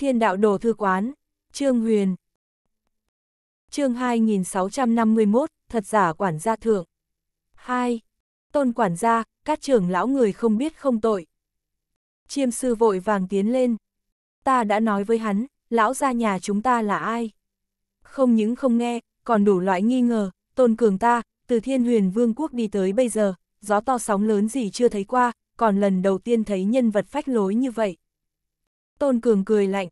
Thiên đạo đồ thư quán, Trương Huyền. Chương 2651, thật giả quản gia thượng. 2. Tôn quản gia, các trưởng lão người không biết không tội. Chiêm sư vội vàng tiến lên. Ta đã nói với hắn, lão gia nhà chúng ta là ai? Không những không nghe, còn đủ loại nghi ngờ, tôn cường ta, từ thiên huyền vương quốc đi tới bây giờ, gió to sóng lớn gì chưa thấy qua, còn lần đầu tiên thấy nhân vật phách lối như vậy. Tôn Cường cười lạnh.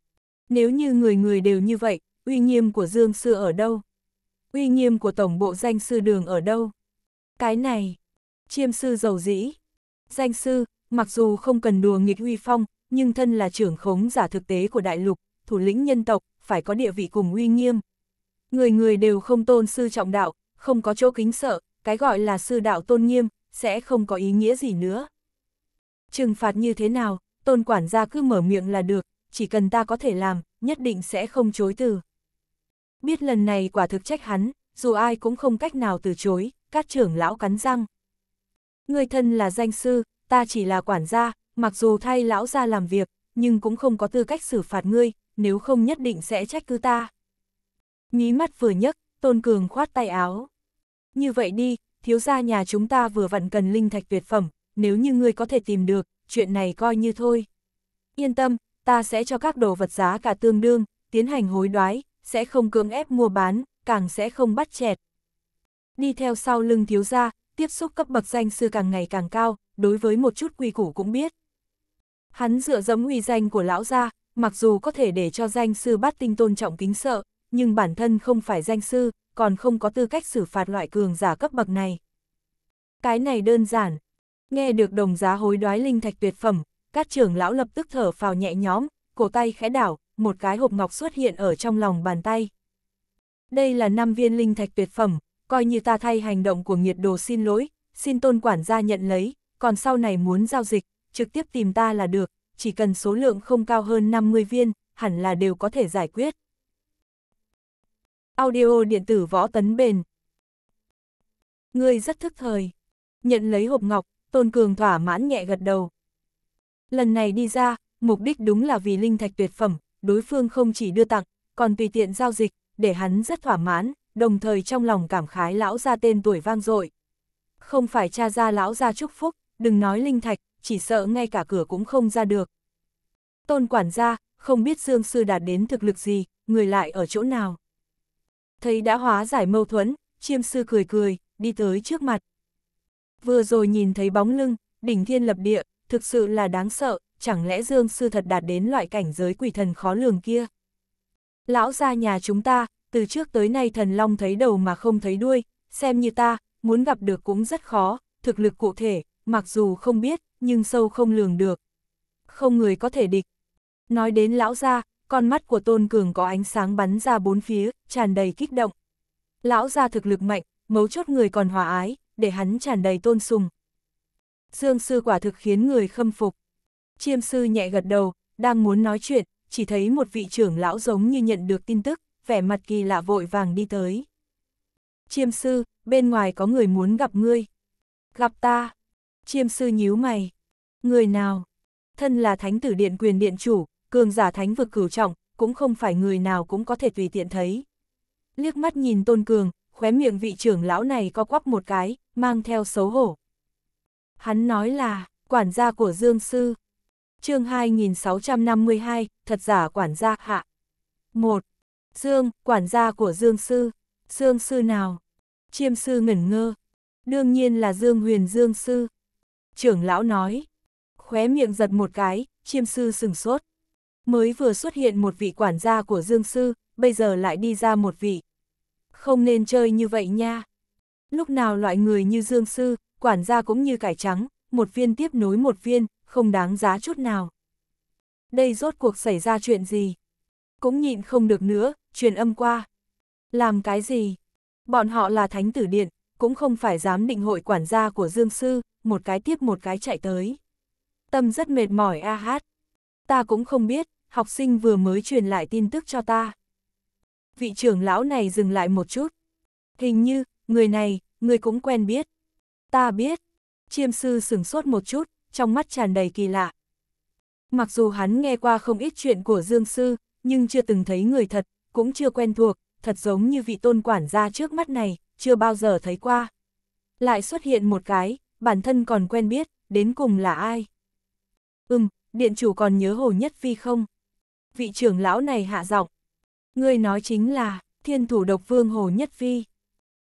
Nếu như người người đều như vậy, uy nghiêm của Dương Sư ở đâu? Uy nghiêm của Tổng bộ danh sư đường ở đâu? Cái này, chiêm sư giàu dĩ. Danh sư, mặc dù không cần đùa nghịch uy phong, nhưng thân là trưởng khống giả thực tế của đại lục, thủ lĩnh nhân tộc, phải có địa vị cùng uy nghiêm. Người người đều không tôn sư trọng đạo, không có chỗ kính sợ, cái gọi là sư đạo tôn nghiêm, sẽ không có ý nghĩa gì nữa. Trừng phạt như thế nào, tôn quản gia cứ mở miệng là được, chỉ cần ta có thể làm, nhất định sẽ không chối từ. Biết lần này quả thực trách hắn, dù ai cũng không cách nào từ chối, các trưởng lão cắn răng. Người thân là danh sư, ta chỉ là quản gia, mặc dù thay lão ra làm việc, nhưng cũng không có tư cách xử phạt ngươi, nếu không nhất định sẽ trách cứ ta. Nhí mắt vừa nhấc, Tôn Cường khoát tay áo. Như vậy đi, thiếu gia nhà chúng ta vừa vặn cần linh thạch tuyệt phẩm, nếu như ngươi có thể tìm được, chuyện này coi như thôi. Yên tâm, ta sẽ cho các đồ vật giá cả tương đương, tiến hành hối đoái, sẽ không cưỡng ép mua bán, càng sẽ không bắt chẹt. Đi theo sau lưng thiếu gia, tiếp xúc cấp bậc danh sư càng ngày càng cao, đối với một chút quy củ cũng biết. Hắn dựa dẫm uy danh của lão gia, mặc dù có thể để cho danh sư bắt tinh tôn trọng kính sợ, nhưng bản thân không phải danh sư, còn không có tư cách xử phạt loại cường giả cấp bậc này. Cái này đơn giản, Nghe được đồng giá hối đoái linh thạch tuyệt phẩm, các trưởng lão lập tức thở phào nhẹ nhõm, cổ tay khẽ đảo, một cái hộp ngọc xuất hiện ở trong lòng bàn tay. Đây là năm viên linh thạch tuyệt phẩm, coi như ta thay hành động của nghiệt đồ xin lỗi, xin tôn quản gia nhận lấy, còn sau này muốn giao dịch, trực tiếp tìm ta là được, chỉ cần số lượng không cao hơn 50 viên, hẳn là đều có thể giải quyết. Audio điện tử võ tấn bền Ngươi rất thức thời. Nhận lấy hộp ngọc, Tôn Cường thỏa mãn nhẹ gật đầu. Lần này đi ra, mục đích đúng là vì linh thạch tuyệt phẩm, đối phương không chỉ đưa tặng, còn tùy tiện giao dịch, để hắn rất thỏa mãn, đồng thời trong lòng cảm khái lão ra tên tuổi vang dội. Không phải cha ra lão ra chúc phúc, đừng nói linh thạch, chỉ sợ ngay cả cửa cũng không ra được. Tôn quản gia, không biết Dương Sư đạt đến thực lực gì, người lại ở chỗ nào. Thấy đã hóa giải mâu thuẫn, chiêm sư cười cười, đi tới trước mặt. Vừa rồi nhìn thấy bóng lưng, đỉnh thiên lập địa, thực sự là đáng sợ, chẳng lẽ Dương Sư thật đạt đến loại cảnh giới quỷ thần khó lường kia? Lão gia nhà chúng ta, từ trước tới nay thần long thấy đầu mà không thấy đuôi, xem như ta, muốn gặp được cũng rất khó, thực lực cụ thể, mặc dù không biết, nhưng sâu không lường được. Không người có thể địch. Nói đến lão gia, con mắt của Tôn Cường có ánh sáng bắn ra bốn phía, tràn đầy kích động. Lão gia thực lực mạnh, mấu chốt người còn hòa ái, để hắn tràn đầy tôn sùng. Dương sư quả thực khiến người khâm phục. Chiêm sư nhẹ gật đầu, đang muốn nói chuyện, chỉ thấy một vị trưởng lão giống như nhận được tin tức, vẻ mặt kỳ lạ vội vàng đi tới. Chiêm sư, bên ngoài có người muốn gặp ngươi. Gặp ta. Chiêm sư nhíu mày. Người nào? Thân là thánh tử điện quyền điện chủ, cường giả thánh vực cửu trọng, cũng không phải người nào cũng có thể tùy tiện thấy. Liếc mắt nhìn tôn cường, khóe miệng vị trưởng lão này co quắp một cái, mang theo xấu hổ. Hắn nói là, quản gia của Dương Sư. chương 2652, thật giả quản gia hạ. 1. Dương, quản gia của Dương Sư. Dương Sư nào? Chiêm Sư ngẩn ngơ. Đương nhiên là Dương Huyền Dương Sư. Trưởng lão nói. Khóe miệng giật một cái, Chiêm Sư sừng sốt. Mới vừa xuất hiện một vị quản gia của Dương Sư, bây giờ lại đi ra một vị, không nên chơi như vậy nha. Lúc nào loại người như Dương Sư, quản gia cũng như cải trắng, một viên tiếp nối một viên, không đáng giá chút nào. Đây rốt cuộc xảy ra chuyện gì? Cũng nhịn không được nữa, truyền âm qua. Làm cái gì? Bọn họ là thánh tử điện, cũng không phải dám định hội quản gia của Dương Sư, một cái tiếp một cái chạy tới. Tâm rất mệt mỏi a hát. Ta cũng không biết, học sinh vừa mới truyền lại tin tức cho ta vị trưởng lão này dừng lại một chút. Hình như, người này, người cũng quen biết. Ta biết. Chiêm sư sửng sốt một chút, trong mắt tràn đầy kỳ lạ. Mặc dù hắn nghe qua không ít chuyện của Dương sư, nhưng chưa từng thấy người thật, cũng chưa quen thuộc, thật giống như vị tôn quản gia trước mắt này, chưa bao giờ thấy qua. Lại xuất hiện một cái, bản thân còn quen biết, đến cùng là ai? Ừm, điện chủ còn nhớ Hồ Nhất Phi không? Vị trưởng lão này hạ giọng, Ngươi nói chính là, thiên thủ độc vương Hồ Nhất Vi.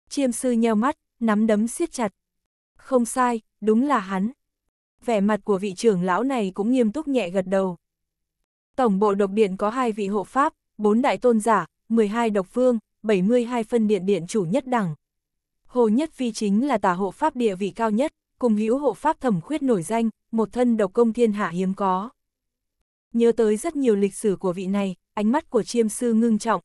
Chiêm sư nheo mắt, nắm đấm siết chặt. Không sai, đúng là hắn. Vẻ mặt của vị trưởng lão này cũng nghiêm túc nhẹ gật đầu. Tổng bộ độc điện có hai vị hộ pháp, bốn đại tôn giả, 12 độc vương, 72 phân điện điện chủ nhất đẳng. Hồ Nhất Vi chính là tà hộ pháp địa vị cao nhất, cùng hữu hộ pháp thẩm khuyết nổi danh, một thân độc công thiên hạ hiếm có. Nhớ tới rất nhiều lịch sử của vị này, ánh mắt của chiêm sư ngưng trọng.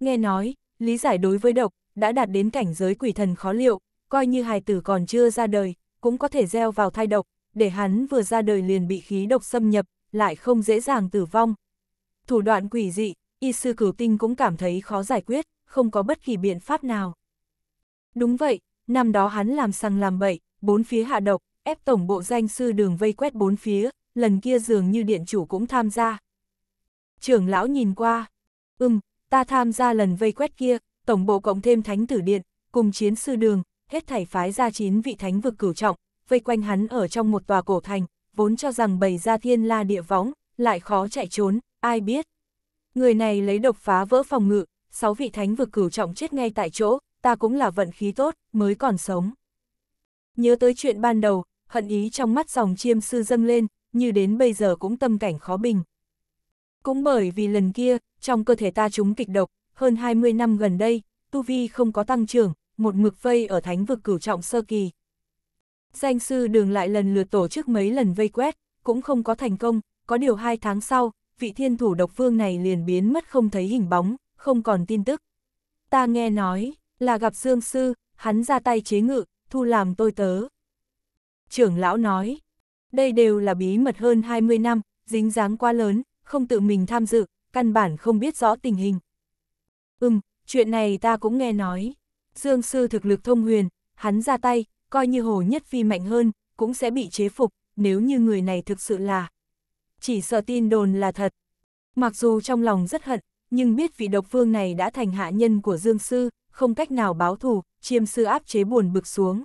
Nghe nói, lý giải đối với độc, đã đạt đến cảnh giới quỷ thần khó liệu, coi như hài tử còn chưa ra đời, cũng có thể gieo vào thai độc, để hắn vừa ra đời liền bị khí độc xâm nhập, lại không dễ dàng tử vong. Thủ đoạn quỷ dị, y sư cửu tinh cũng cảm thấy khó giải quyết, không có bất kỳ biện pháp nào. Đúng vậy, năm đó hắn làm sang làm bậy, bốn phía hạ độc, ép tổng bộ danh sư đường vây quét bốn phía, lần kia dường như điện chủ cũng tham gia, trưởng lão nhìn qua. Ừm, ta tham gia lần vây quét kia, tổng bộ cộng thêm thánh tử điện, cùng chiến sư đường, hết thảy phái ra chín vị thánh vực cửu trọng, vây quanh hắn ở trong một tòa cổ thành, vốn cho rằng bày ra thiên la địa võng, lại khó chạy trốn, ai biết. Người này lấy độc phá vỡ phòng ngự, sáu vị thánh vực cửu trọng chết ngay tại chỗ, ta cũng là vận khí tốt, mới còn sống. Nhớ tới chuyện ban đầu, hận ý trong mắt dòng chiêm sư dâng lên, như đến bây giờ cũng tâm cảnh khó bình. Cũng bởi vì lần kia, trong cơ thể ta chúng kịch độc, hơn 20 năm gần đây, tu vi không có tăng trưởng, một mực vây ở thánh vực cửu trọng sơ kỳ. Danh sư đường lại lần lượt tổ chức mấy lần vây quét, cũng không có thành công, có điều hai tháng sau, vị thiên thủ độc vương này liền biến mất không thấy hình bóng, không còn tin tức. Ta nghe nói, là gặp Dương Sư, hắn ra tay chế ngự, thu làm tôi tớ. Trưởng lão nói, đây đều là bí mật hơn 20 năm, dính dáng quá lớn, không tự mình tham dự, căn bản không biết rõ tình hình. Ừm, chuyện này ta cũng nghe nói. Dương sư thực lực thông huyền, hắn ra tay, coi như hồ nhất phi mạnh hơn, cũng sẽ bị chế phục, nếu như người này thực sự là. Chỉ sợ tin đồn là thật. Mặc dù trong lòng rất hận, nhưng biết vị độc phương này đã thành hạ nhân của Dương sư, không cách nào báo thù, chiêm sư áp chế buồn bực xuống.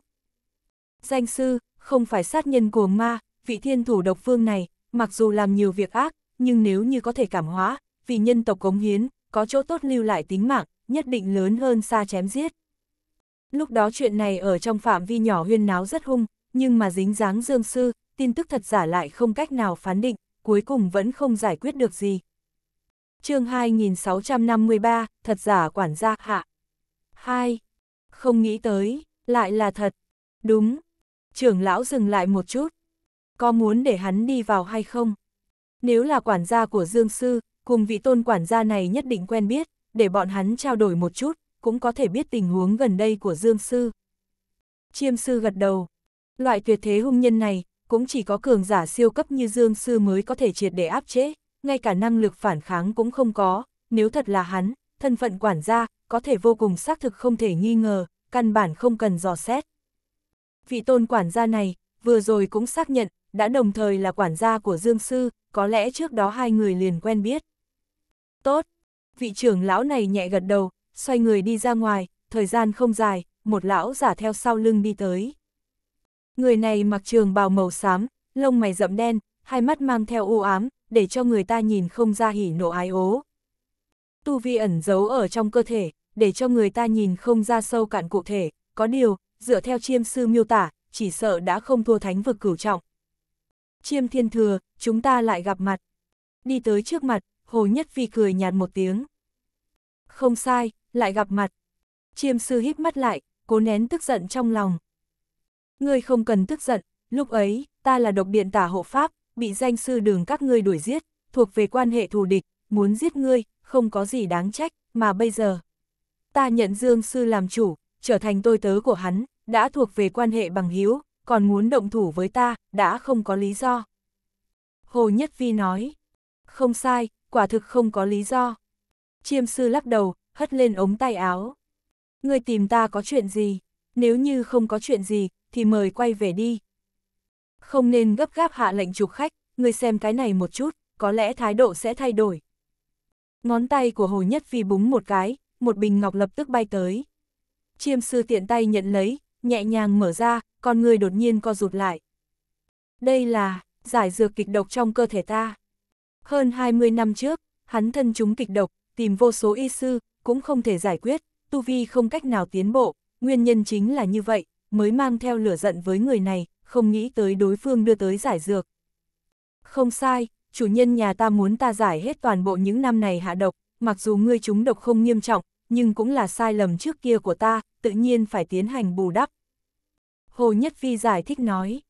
Danh sư, không phải sát nhân của ma, vị thiên thủ độc phương này, mặc dù làm nhiều việc ác, nhưng nếu như có thể cảm hóa, vì nhân tộc cống hiến, có chỗ tốt lưu lại tính mạng, nhất định lớn hơn xa chém giết. Lúc đó chuyện này ở trong phạm vi nhỏ huyên náo rất hung, nhưng mà dính dáng dương sư, tin tức thật giả lại không cách nào phán định, cuối cùng vẫn không giải quyết được gì. chương 2653, thật giả quản gia hạ. 2. Không nghĩ tới, lại là thật. Đúng. Trưởng lão dừng lại một chút. Có muốn để hắn đi vào hay không? Nếu là quản gia của Dương Sư, cùng vị tôn quản gia này nhất định quen biết, để bọn hắn trao đổi một chút, cũng có thể biết tình huống gần đây của Dương Sư. Chiêm Sư gật đầu. Loại tuyệt thế hung nhân này, cũng chỉ có cường giả siêu cấp như Dương Sư mới có thể triệt để áp chế, ngay cả năng lực phản kháng cũng không có, nếu thật là hắn, thân phận quản gia, có thể vô cùng xác thực không thể nghi ngờ, căn bản không cần dò xét. Vị tôn quản gia này, vừa rồi cũng xác nhận, đã đồng thời là quản gia của Dương Sư, có lẽ trước đó hai người liền quen biết. Tốt, vị trưởng lão này nhẹ gật đầu, xoay người đi ra ngoài, thời gian không dài, một lão giả theo sau lưng đi tới. Người này mặc trường bào màu xám, lông mày rậm đen, hai mắt mang theo u ám, để cho người ta nhìn không ra hỉ nộ ái ố. Tu vi ẩn giấu ở trong cơ thể, để cho người ta nhìn không ra sâu cạn cụ thể, có điều, dựa theo chiêm sư miêu tả, chỉ sợ đã không thua thánh vực cửu trọng, Chiêm thiên thừa, chúng ta lại gặp mặt. Đi tới trước mặt, Hồ Nhất Phi cười nhạt một tiếng. Không sai, lại gặp mặt. Chiêm sư híp mắt lại, cố nén tức giận trong lòng. Ngươi không cần tức giận, lúc ấy, ta là độc điện tả hộ pháp, bị danh sư đường các ngươi đuổi giết, thuộc về quan hệ thù địch, muốn giết ngươi, không có gì đáng trách, mà bây giờ. Ta nhận Dương sư làm chủ, trở thành tôi tớ của hắn, đã thuộc về quan hệ bằng hiếu, còn muốn động thủ với ta, đã không có lý do. Hồ Nhất Vi nói, không sai, quả thực không có lý do. Chiêm sư lắc đầu, hất lên ống tay áo. Ngươi tìm ta có chuyện gì? Nếu như không có chuyện gì, thì mời quay về đi. Không nên gấp gáp hạ lệnh trục khách, ngươi xem cái này một chút, có lẽ thái độ sẽ thay đổi. Ngón tay của Hồ Nhất Vi búng một cái, một bình ngọc lập tức bay tới. Chiêm sư tiện tay nhận lấy, nhẹ nhàng mở ra, con người đột nhiên co rụt lại. Đây là giải dược kịch độc trong cơ thể ta. Hơn 20 năm trước, hắn thân chúng kịch độc, tìm vô số y sư, cũng không thể giải quyết, tu vi không cách nào tiến bộ, nguyên nhân chính là như vậy, mới mang theo lửa giận với người này, không nghĩ tới đối phương đưa tới giải dược. Không sai, chủ nhân nhà ta muốn ta giải hết toàn bộ những năm này hạ độc, mặc dù ngươi chúng độc không nghiêm trọng, nhưng cũng là sai lầm trước kia của ta, tự nhiên phải tiến hành bù đắp. Hồ Nhất Phi giải thích nói.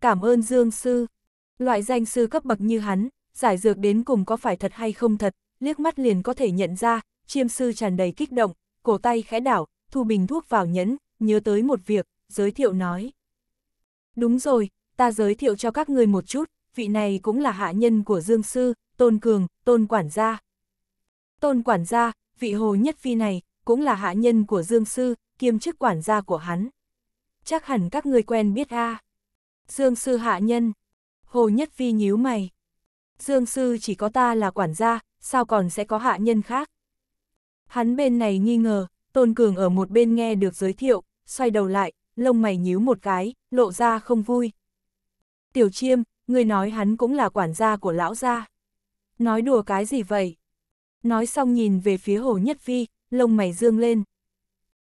Cảm ơn Dương Sư. Loại danh sư cấp bậc như hắn, giải dược đến cùng có phải thật hay không thật, liếc mắt liền có thể nhận ra, chiêm sư tràn đầy kích động, cổ tay khẽ đảo, thu bình thuốc vào nhẫn, nhớ tới một việc, giới thiệu nói. Đúng rồi, ta giới thiệu cho các người một chút, vị này cũng là hạ nhân của Dương Sư, Tôn Cường, Tôn Quản gia. Tôn Quản gia, vị hồ nhất phi này, cũng là hạ nhân của Dương Sư, kiêm chức quản gia của hắn chắc hẳn các người quen biết a Dương sư hạ nhân. Hồ Nhất Phi nhíu mày. Dương sư chỉ có ta là quản gia, sao còn sẽ có hạ nhân khác? Hắn bên này nghi ngờ, Tôn Cường ở một bên nghe được giới thiệu, xoay đầu lại, lông mày nhíu một cái, lộ ra không vui. Tiểu Chiêm, người nói hắn cũng là quản gia của lão gia. Nói đùa cái gì vậy? Nói xong nhìn về phía Hồ Nhất Phi, lông mày dương lên.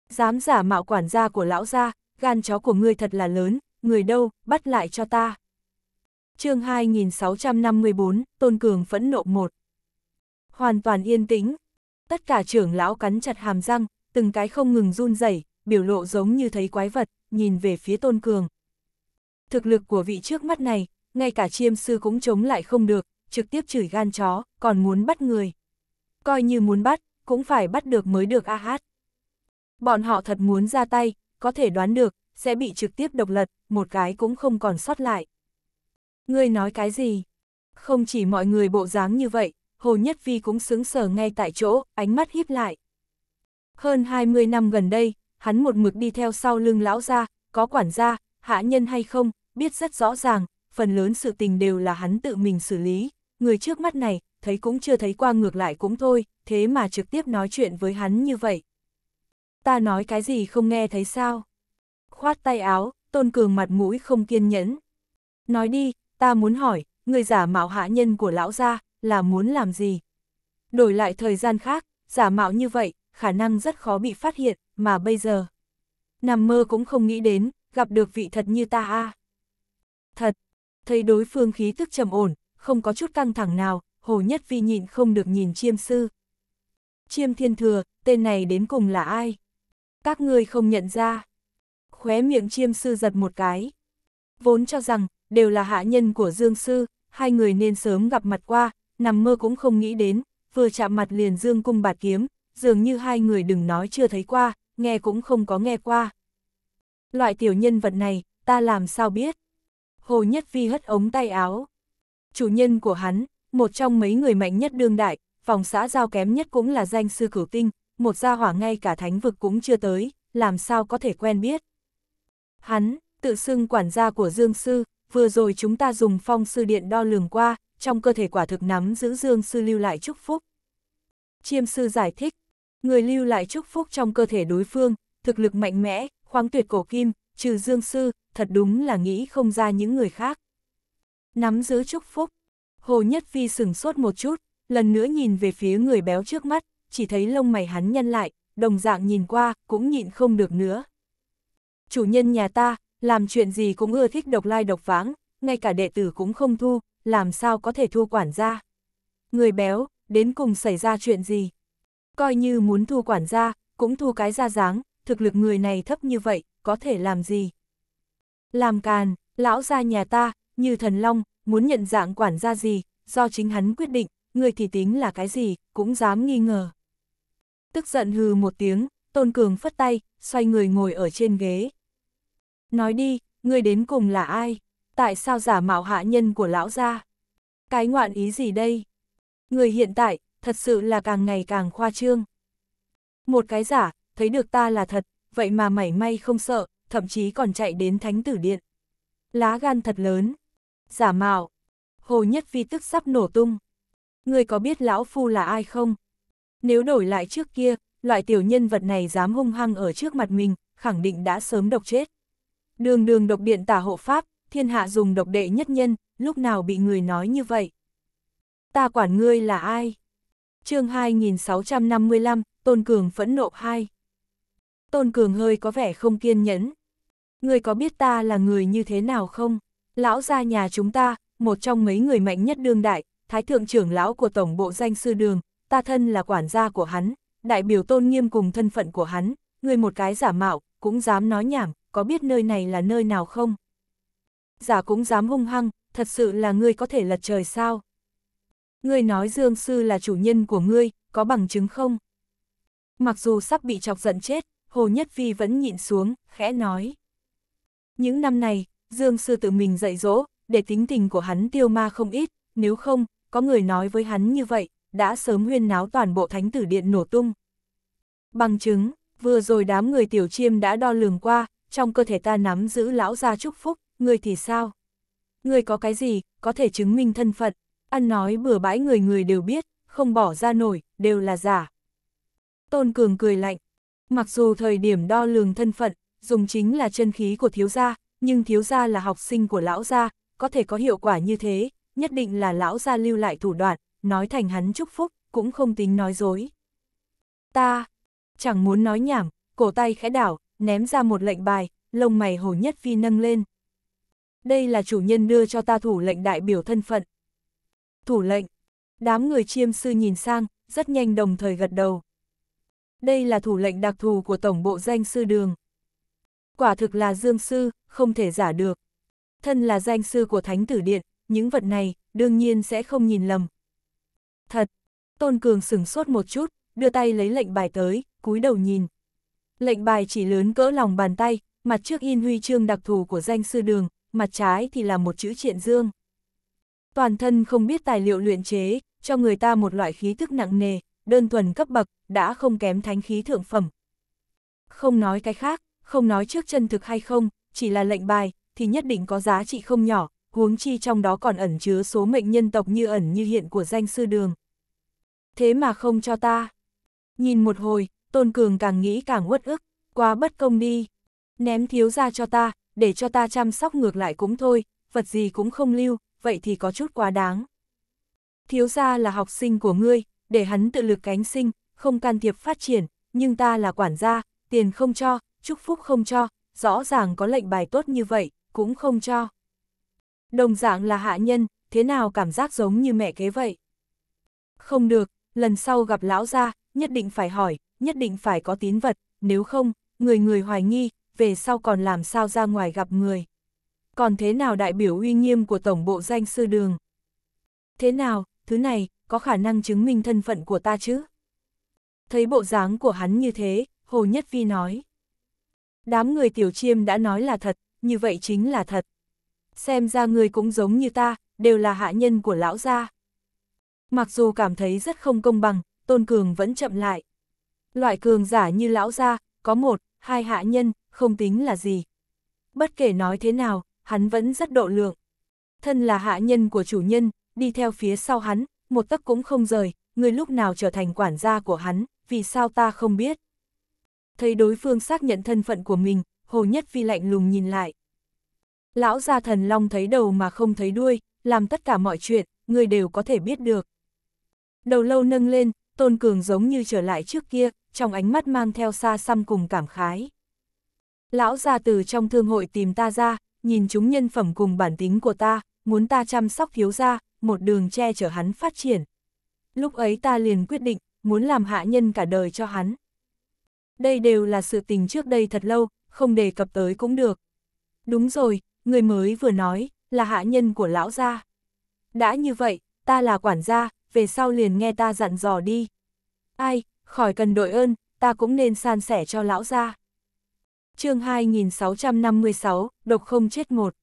Dám giả mạo quản gia của lão gia, gan chó của ngươi thật là lớn, người đâu, bắt lại cho ta. chương 2654, Tôn Cường phẫn nộ một Hoàn toàn yên tĩnh. Tất cả trưởng lão cắn chặt hàm răng, từng cái không ngừng run rẩy biểu lộ giống như thấy quái vật, nhìn về phía Tôn Cường. Thực lực của vị trước mắt này, ngay cả chiêm sư cũng chống lại không được, trực tiếp chửi gan chó, còn muốn bắt người. Coi như muốn bắt, cũng phải bắt được mới được a hát. Bọn họ thật muốn ra tay, có thể đoán được, sẽ bị trực tiếp độc lật, một cái cũng không còn sót lại. Ngươi nói cái gì? Không chỉ mọi người bộ dáng như vậy, Hồ Nhất Vi cũng sững sở ngay tại chỗ, ánh mắt híp lại. Hơn 20 năm gần đây, hắn một mực đi theo sau lưng lão gia, có quản gia, hạ nhân hay không, biết rất rõ ràng, phần lớn sự tình đều là hắn tự mình xử lý, người trước mắt này, thấy cũng chưa thấy qua ngược lại cũng thôi, thế mà trực tiếp nói chuyện với hắn như vậy ta nói cái gì không nghe thấy sao? Khoát tay áo, Tôn Cường mặt mũi không kiên nhẫn. Nói đi, ta muốn hỏi, người giả mạo hạ nhân của lão gia là muốn làm gì? Đổi lại thời gian khác, giả mạo như vậy, khả năng rất khó bị phát hiện, mà bây giờ. Nằm mơ cũng không nghĩ đến, gặp được vị thật như ta a Thật, thấy đối phương khí tức trầm ổn, không có chút căng thẳng nào, Hồ Nhất Vi nhịn không được nhìn chiêm sư. Chiêm thiên thừa, tên này đến cùng là ai? các ngươi không nhận ra. Khóe miệng chiêm sư giật một cái. Vốn cho rằng, đều là hạ nhân của Dương Sư, hai người nên sớm gặp mặt qua, nằm mơ cũng không nghĩ đến, vừa chạm mặt liền Dương cung bạt kiếm, dường như hai người đừng nói chưa thấy qua, nghe cũng không có nghe qua. Loại tiểu nhân vật này, ta làm sao biết? Hồ Nhất Vi hất ống tay áo. Chủ nhân của hắn, một trong mấy người mạnh nhất đương đại, phòng xã giao kém nhất cũng là danh sư cửu tinh, một gia hỏa ngay cả thánh vực cũng chưa tới, làm sao có thể quen biết. Hắn, tự xưng quản gia của Dương Sư, vừa rồi chúng ta dùng phong sư điện đo lường qua, trong cơ thể quả thực nắm giữ Dương Sư lưu lại chúc phúc. Chiêm Sư giải thích, người lưu lại chúc phúc trong cơ thể đối phương, thực lực mạnh mẽ, khoáng tuyệt cổ kim, trừ Dương Sư, thật đúng là nghĩ không ra những người khác. Nắm giữ chúc phúc, Hồ Nhất Phi sừng sốt một chút, lần nữa nhìn về phía người béo trước mắt, chỉ thấy lông mày hắn nhăn lại, đồng dạng nhìn qua, cũng nhịn không được nữa. Chủ nhân nhà ta, làm chuyện gì cũng ưa thích độc lai độc vãng, ngay cả đệ tử cũng không thu, làm sao có thể thu quản gia. Người béo, đến cùng xảy ra chuyện gì? Coi như muốn thu quản gia, cũng thu cái ra dáng, thực lực người này thấp như vậy, có thể làm gì? Làm càn, lão gia nhà ta, như thần long, muốn nhận dạng quản gia gì, do chính hắn quyết định, người thì tính là cái gì, cũng dám nghi ngờ tức giận hừ một tiếng, Tôn Cường phất tay, xoay người ngồi ở trên ghế. Nói đi, ngươi đến cùng là ai? Tại sao giả mạo hạ nhân của lão gia? Cái ngoạn ý gì đây? Người hiện tại, thật sự là càng ngày càng khoa trương. Một cái giả, thấy được ta là thật, vậy mà mảy may không sợ, thậm chí còn chạy đến thánh tử điện. Lá gan thật lớn. Giả mạo. Hồ Nhất Vi tức sắp nổ tung. Người có biết lão phu là ai không? Nếu đổi lại trước kia, loại tiểu nhân vật này dám hung hăng ở trước mặt mình, khẳng định đã sớm độc chết. Đường đường độc biện tả hộ pháp, thiên hạ dùng độc đệ nhất nhân, lúc nào bị người nói như vậy. Ta quản ngươi là ai? chương 2655, Tôn Cường phẫn nộ 2. Tôn Cường hơi có vẻ không kiên nhẫn. Ngươi có biết ta là người như thế nào không? Lão gia nhà chúng ta, một trong mấy người mạnh nhất đương đại, thái thượng trưởng lão của tổng bộ danh sư đường, ta thân là quản gia của hắn, đại biểu tôn nghiêm cùng thân phận của hắn, người một cái giả mạo, cũng dám nói nhảm, có biết nơi này là nơi nào không? Giả cũng dám hung hăng, thật sự là ngươi có thể lật trời sao? Ngươi nói Dương Sư là chủ nhân của ngươi, có bằng chứng không? Mặc dù sắp bị chọc giận chết, Hồ Nhất Vi vẫn nhịn xuống, khẽ nói. Những năm này, Dương Sư tự mình dạy dỗ, để tính tình của hắn tiêu ma không ít, nếu không, có người nói với hắn như vậy, đã sớm huyên náo toàn bộ thánh tử điện nổ tung. Bằng chứng, vừa rồi đám người tiểu chiêm đã đo lường qua, trong cơ thể ta nắm giữ lão gia chúc phúc, người thì sao? Người có cái gì, có thể chứng minh thân phận, ăn nói bừa bãi người người đều biết, không bỏ ra nổi, đều là giả. Tôn Cường cười lạnh, mặc dù thời điểm đo lường thân phận, dùng chính là chân khí của thiếu gia, nhưng thiếu gia là học sinh của lão gia, có thể có hiệu quả như thế, nhất định là lão gia lưu lại thủ đoạn, nói thành hắn chúc phúc, cũng không tính nói dối. Ta, chẳng muốn nói nhảm, cổ tay khẽ đảo, ném ra một lệnh bài, lông mày hồ nhất phi nâng lên. Đây là chủ nhân đưa cho ta thủ lệnh đại biểu thân phận. Thủ lệnh, đám người chiêm sư nhìn sang, rất nhanh đồng thời gật đầu. Đây là thủ lệnh đặc thù của tổng bộ danh sư đường. Quả thực là dương sư, không thể giả được. Thân là danh sư của thánh tử điện, những vật này đương nhiên sẽ không nhìn lầm, Thật, Tôn Cường sửng sốt một chút, đưa tay lấy lệnh bài tới, cúi đầu nhìn. Lệnh bài chỉ lớn cỡ lòng bàn tay, mặt trước in huy chương đặc thù của danh sư đường, mặt trái thì là một chữ triện dương. Toàn thân không biết tài liệu luyện chế, cho người ta một loại khí thức nặng nề, đơn thuần cấp bậc, đã không kém thánh khí thượng phẩm. Không nói cái khác, không nói trước chân thực hay không, chỉ là lệnh bài, thì nhất định có giá trị không nhỏ, huống chi trong đó còn ẩn chứa số mệnh nhân tộc như ẩn như hiện của danh sư đường thế mà không cho ta. Nhìn một hồi, Tôn Cường càng nghĩ càng uất ức, quá bất công đi. Ném thiếu ra cho ta, để cho ta chăm sóc ngược lại cũng thôi, vật gì cũng không lưu, vậy thì có chút quá đáng. Thiếu ra là học sinh của ngươi, để hắn tự lực cánh sinh, không can thiệp phát triển, nhưng ta là quản gia, tiền không cho, chúc phúc không cho, rõ ràng có lệnh bài tốt như vậy, cũng không cho. Đồng dạng là hạ nhân, thế nào cảm giác giống như mẹ kế vậy? Không được, lần sau gặp lão ra, nhất định phải hỏi, nhất định phải có tín vật, nếu không, người người hoài nghi, về sau còn làm sao ra ngoài gặp người. Còn thế nào đại biểu uy nghiêm của Tổng bộ danh sư đường? Thế nào, thứ này, có khả năng chứng minh thân phận của ta chứ? Thấy bộ dáng của hắn như thế, Hồ Nhất Vi nói. Đám người tiểu chiêm đã nói là thật, như vậy chính là thật. Xem ra người cũng giống như ta, đều là hạ nhân của lão gia. Mặc dù cảm thấy rất không công bằng, Tôn Cường vẫn chậm lại. Loại cường giả như lão gia, có một, hai hạ nhân, không tính là gì. Bất kể nói thế nào, hắn vẫn rất độ lượng. Thân là hạ nhân của chủ nhân, đi theo phía sau hắn, một tấc cũng không rời, người lúc nào trở thành quản gia của hắn, vì sao ta không biết. Thấy đối phương xác nhận thân phận của mình, Hồ Nhất Phi lạnh lùng nhìn lại. Lão gia thần long thấy đầu mà không thấy đuôi, làm tất cả mọi chuyện, người đều có thể biết được. Đầu lâu nâng lên, Tôn Cường giống như trở lại trước kia, trong ánh mắt mang theo xa xăm cùng cảm khái. Lão gia từ trong thương hội tìm ta ra, nhìn chúng nhân phẩm cùng bản tính của ta, muốn ta chăm sóc thiếu gia, một đường che chở hắn phát triển. Lúc ấy ta liền quyết định, muốn làm hạ nhân cả đời cho hắn. Đây đều là sự tình trước đây thật lâu, không đề cập tới cũng được. Đúng rồi, người mới vừa nói, là hạ nhân của lão gia. Đã như vậy, ta là quản gia, về sau liền nghe ta dặn dò đi. Ai, khỏi cần đội ơn, ta cũng nên san sẻ cho lão ra. chương 2656, độc không chết một.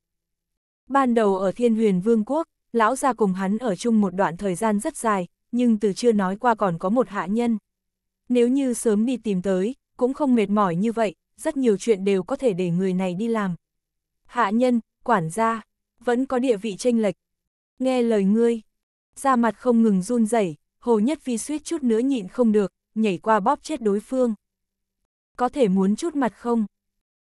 Ban đầu ở Thiên Huyền Vương quốc, lão gia cùng hắn ở chung một đoạn thời gian rất dài, nhưng từ chưa nói qua còn có một hạ nhân. Nếu như sớm đi tìm tới, cũng không mệt mỏi như vậy, rất nhiều chuyện đều có thể để người này đi làm. Hạ nhân, quản gia, vẫn có địa vị tranh lệch. Nghe lời ngươi, da mặt không ngừng run rẩy, Hồ Nhất Phi suýt chút nữa nhịn không được, nhảy qua bóp chết đối phương. Có thể muốn chút mặt không?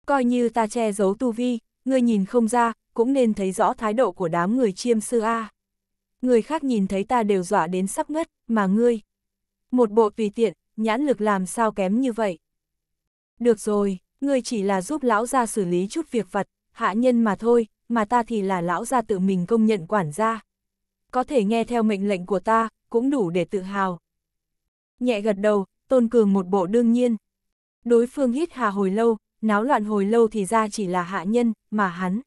Coi như ta che giấu tu vi, ngươi nhìn không ra, cũng nên thấy rõ thái độ của đám người chiêm sư A. Người khác nhìn thấy ta đều dọa đến sắp ngất, mà ngươi. Một bộ vì tiện, nhãn lực làm sao kém như vậy. Được rồi, ngươi chỉ là giúp lão gia xử lý chút việc vật hạ nhân mà thôi, mà ta thì là lão gia tự mình công nhận quản gia có thể nghe theo mệnh lệnh của ta, cũng đủ để tự hào. Nhẹ gật đầu, Tôn Cường một bộ đương nhiên. Đối phương hít hà hồi lâu, náo loạn hồi lâu thì ra chỉ là hạ nhân, mà hắn.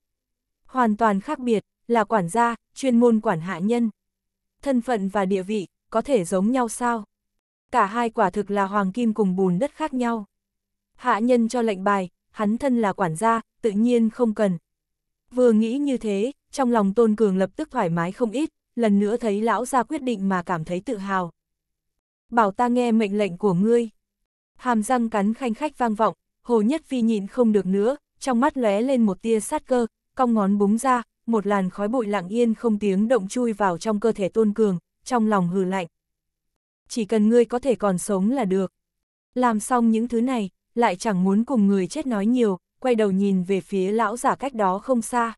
Hoàn toàn khác biệt, là quản gia, chuyên môn quản hạ nhân. Thân phận và địa vị, có thể giống nhau sao? Cả hai quả thực là hoàng kim cùng bùn đất khác nhau. Hạ nhân cho lệnh bài, hắn thân là quản gia, tự nhiên không cần. Vừa nghĩ như thế, trong lòng Tôn Cường lập tức thoải mái không ít, lần nữa thấy lão ra quyết định mà cảm thấy tự hào. Bảo ta nghe mệnh lệnh của ngươi. Hàm răng cắn khanh khách vang vọng, Hồ Nhất Phi nhịn không được nữa, trong mắt lóe lên một tia sát cơ, cong ngón búng ra, một làn khói bụi lặng yên không tiếng động chui vào trong cơ thể tôn cường, trong lòng hừ lạnh. Chỉ cần ngươi có thể còn sống là được. Làm xong những thứ này, lại chẳng muốn cùng người chết nói nhiều, quay đầu nhìn về phía lão giả cách đó không xa.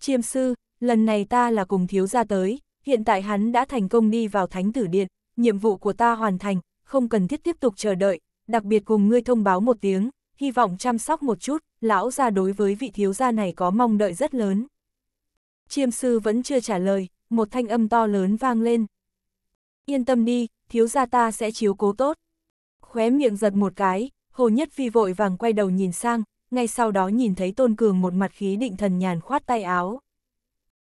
Chiêm sư, lần này ta là cùng thiếu gia tới, hiện tại hắn đã thành công đi vào thánh tử điện, nhiệm vụ của ta hoàn thành, không cần thiết tiếp tục chờ đợi, đặc biệt cùng ngươi thông báo một tiếng, hy vọng chăm sóc một chút, lão gia đối với vị thiếu gia này có mong đợi rất lớn. Chiêm sư vẫn chưa trả lời, một thanh âm to lớn vang lên. Yên tâm đi, thiếu gia ta sẽ chiếu cố tốt. Khóe miệng giật một cái, Hồ Nhất Phi vội vàng quay đầu nhìn sang, ngay sau đó nhìn thấy Tôn Cường một mặt khí định thần nhàn khoát tay áo.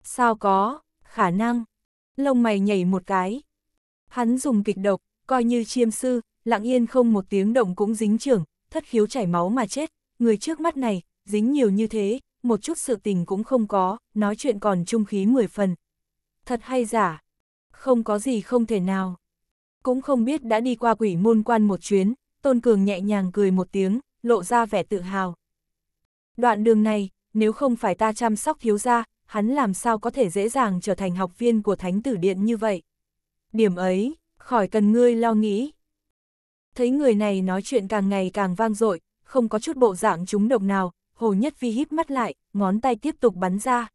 Sao có, khả năng. Lông mày nhảy một cái. Hắn dùng kịch độc, coi như chiêm sư, lặng yên không một tiếng động cũng dính trưởng, thất khiếu chảy máu mà chết. Người trước mắt này, dính nhiều như thế, một chút sự tình cũng không có, nói chuyện còn trung khí mười phần. Thật hay giả? Không có gì không thể nào. Cũng không biết đã đi qua quỷ môn quan một chuyến, Tôn Cường nhẹ nhàng cười một tiếng, lộ ra vẻ tự hào. Đoạn đường này, nếu không phải ta chăm sóc thiếu gia, hắn làm sao có thể dễ dàng trở thành học viên của Thánh Tử Điện như vậy. Điểm ấy, khỏi cần ngươi lo nghĩ. Thấy người này nói chuyện càng ngày càng vang dội, không có chút bộ dạng chúng độc nào, Hồ Nhất Vi híp mắt lại, ngón tay tiếp tục bắn ra.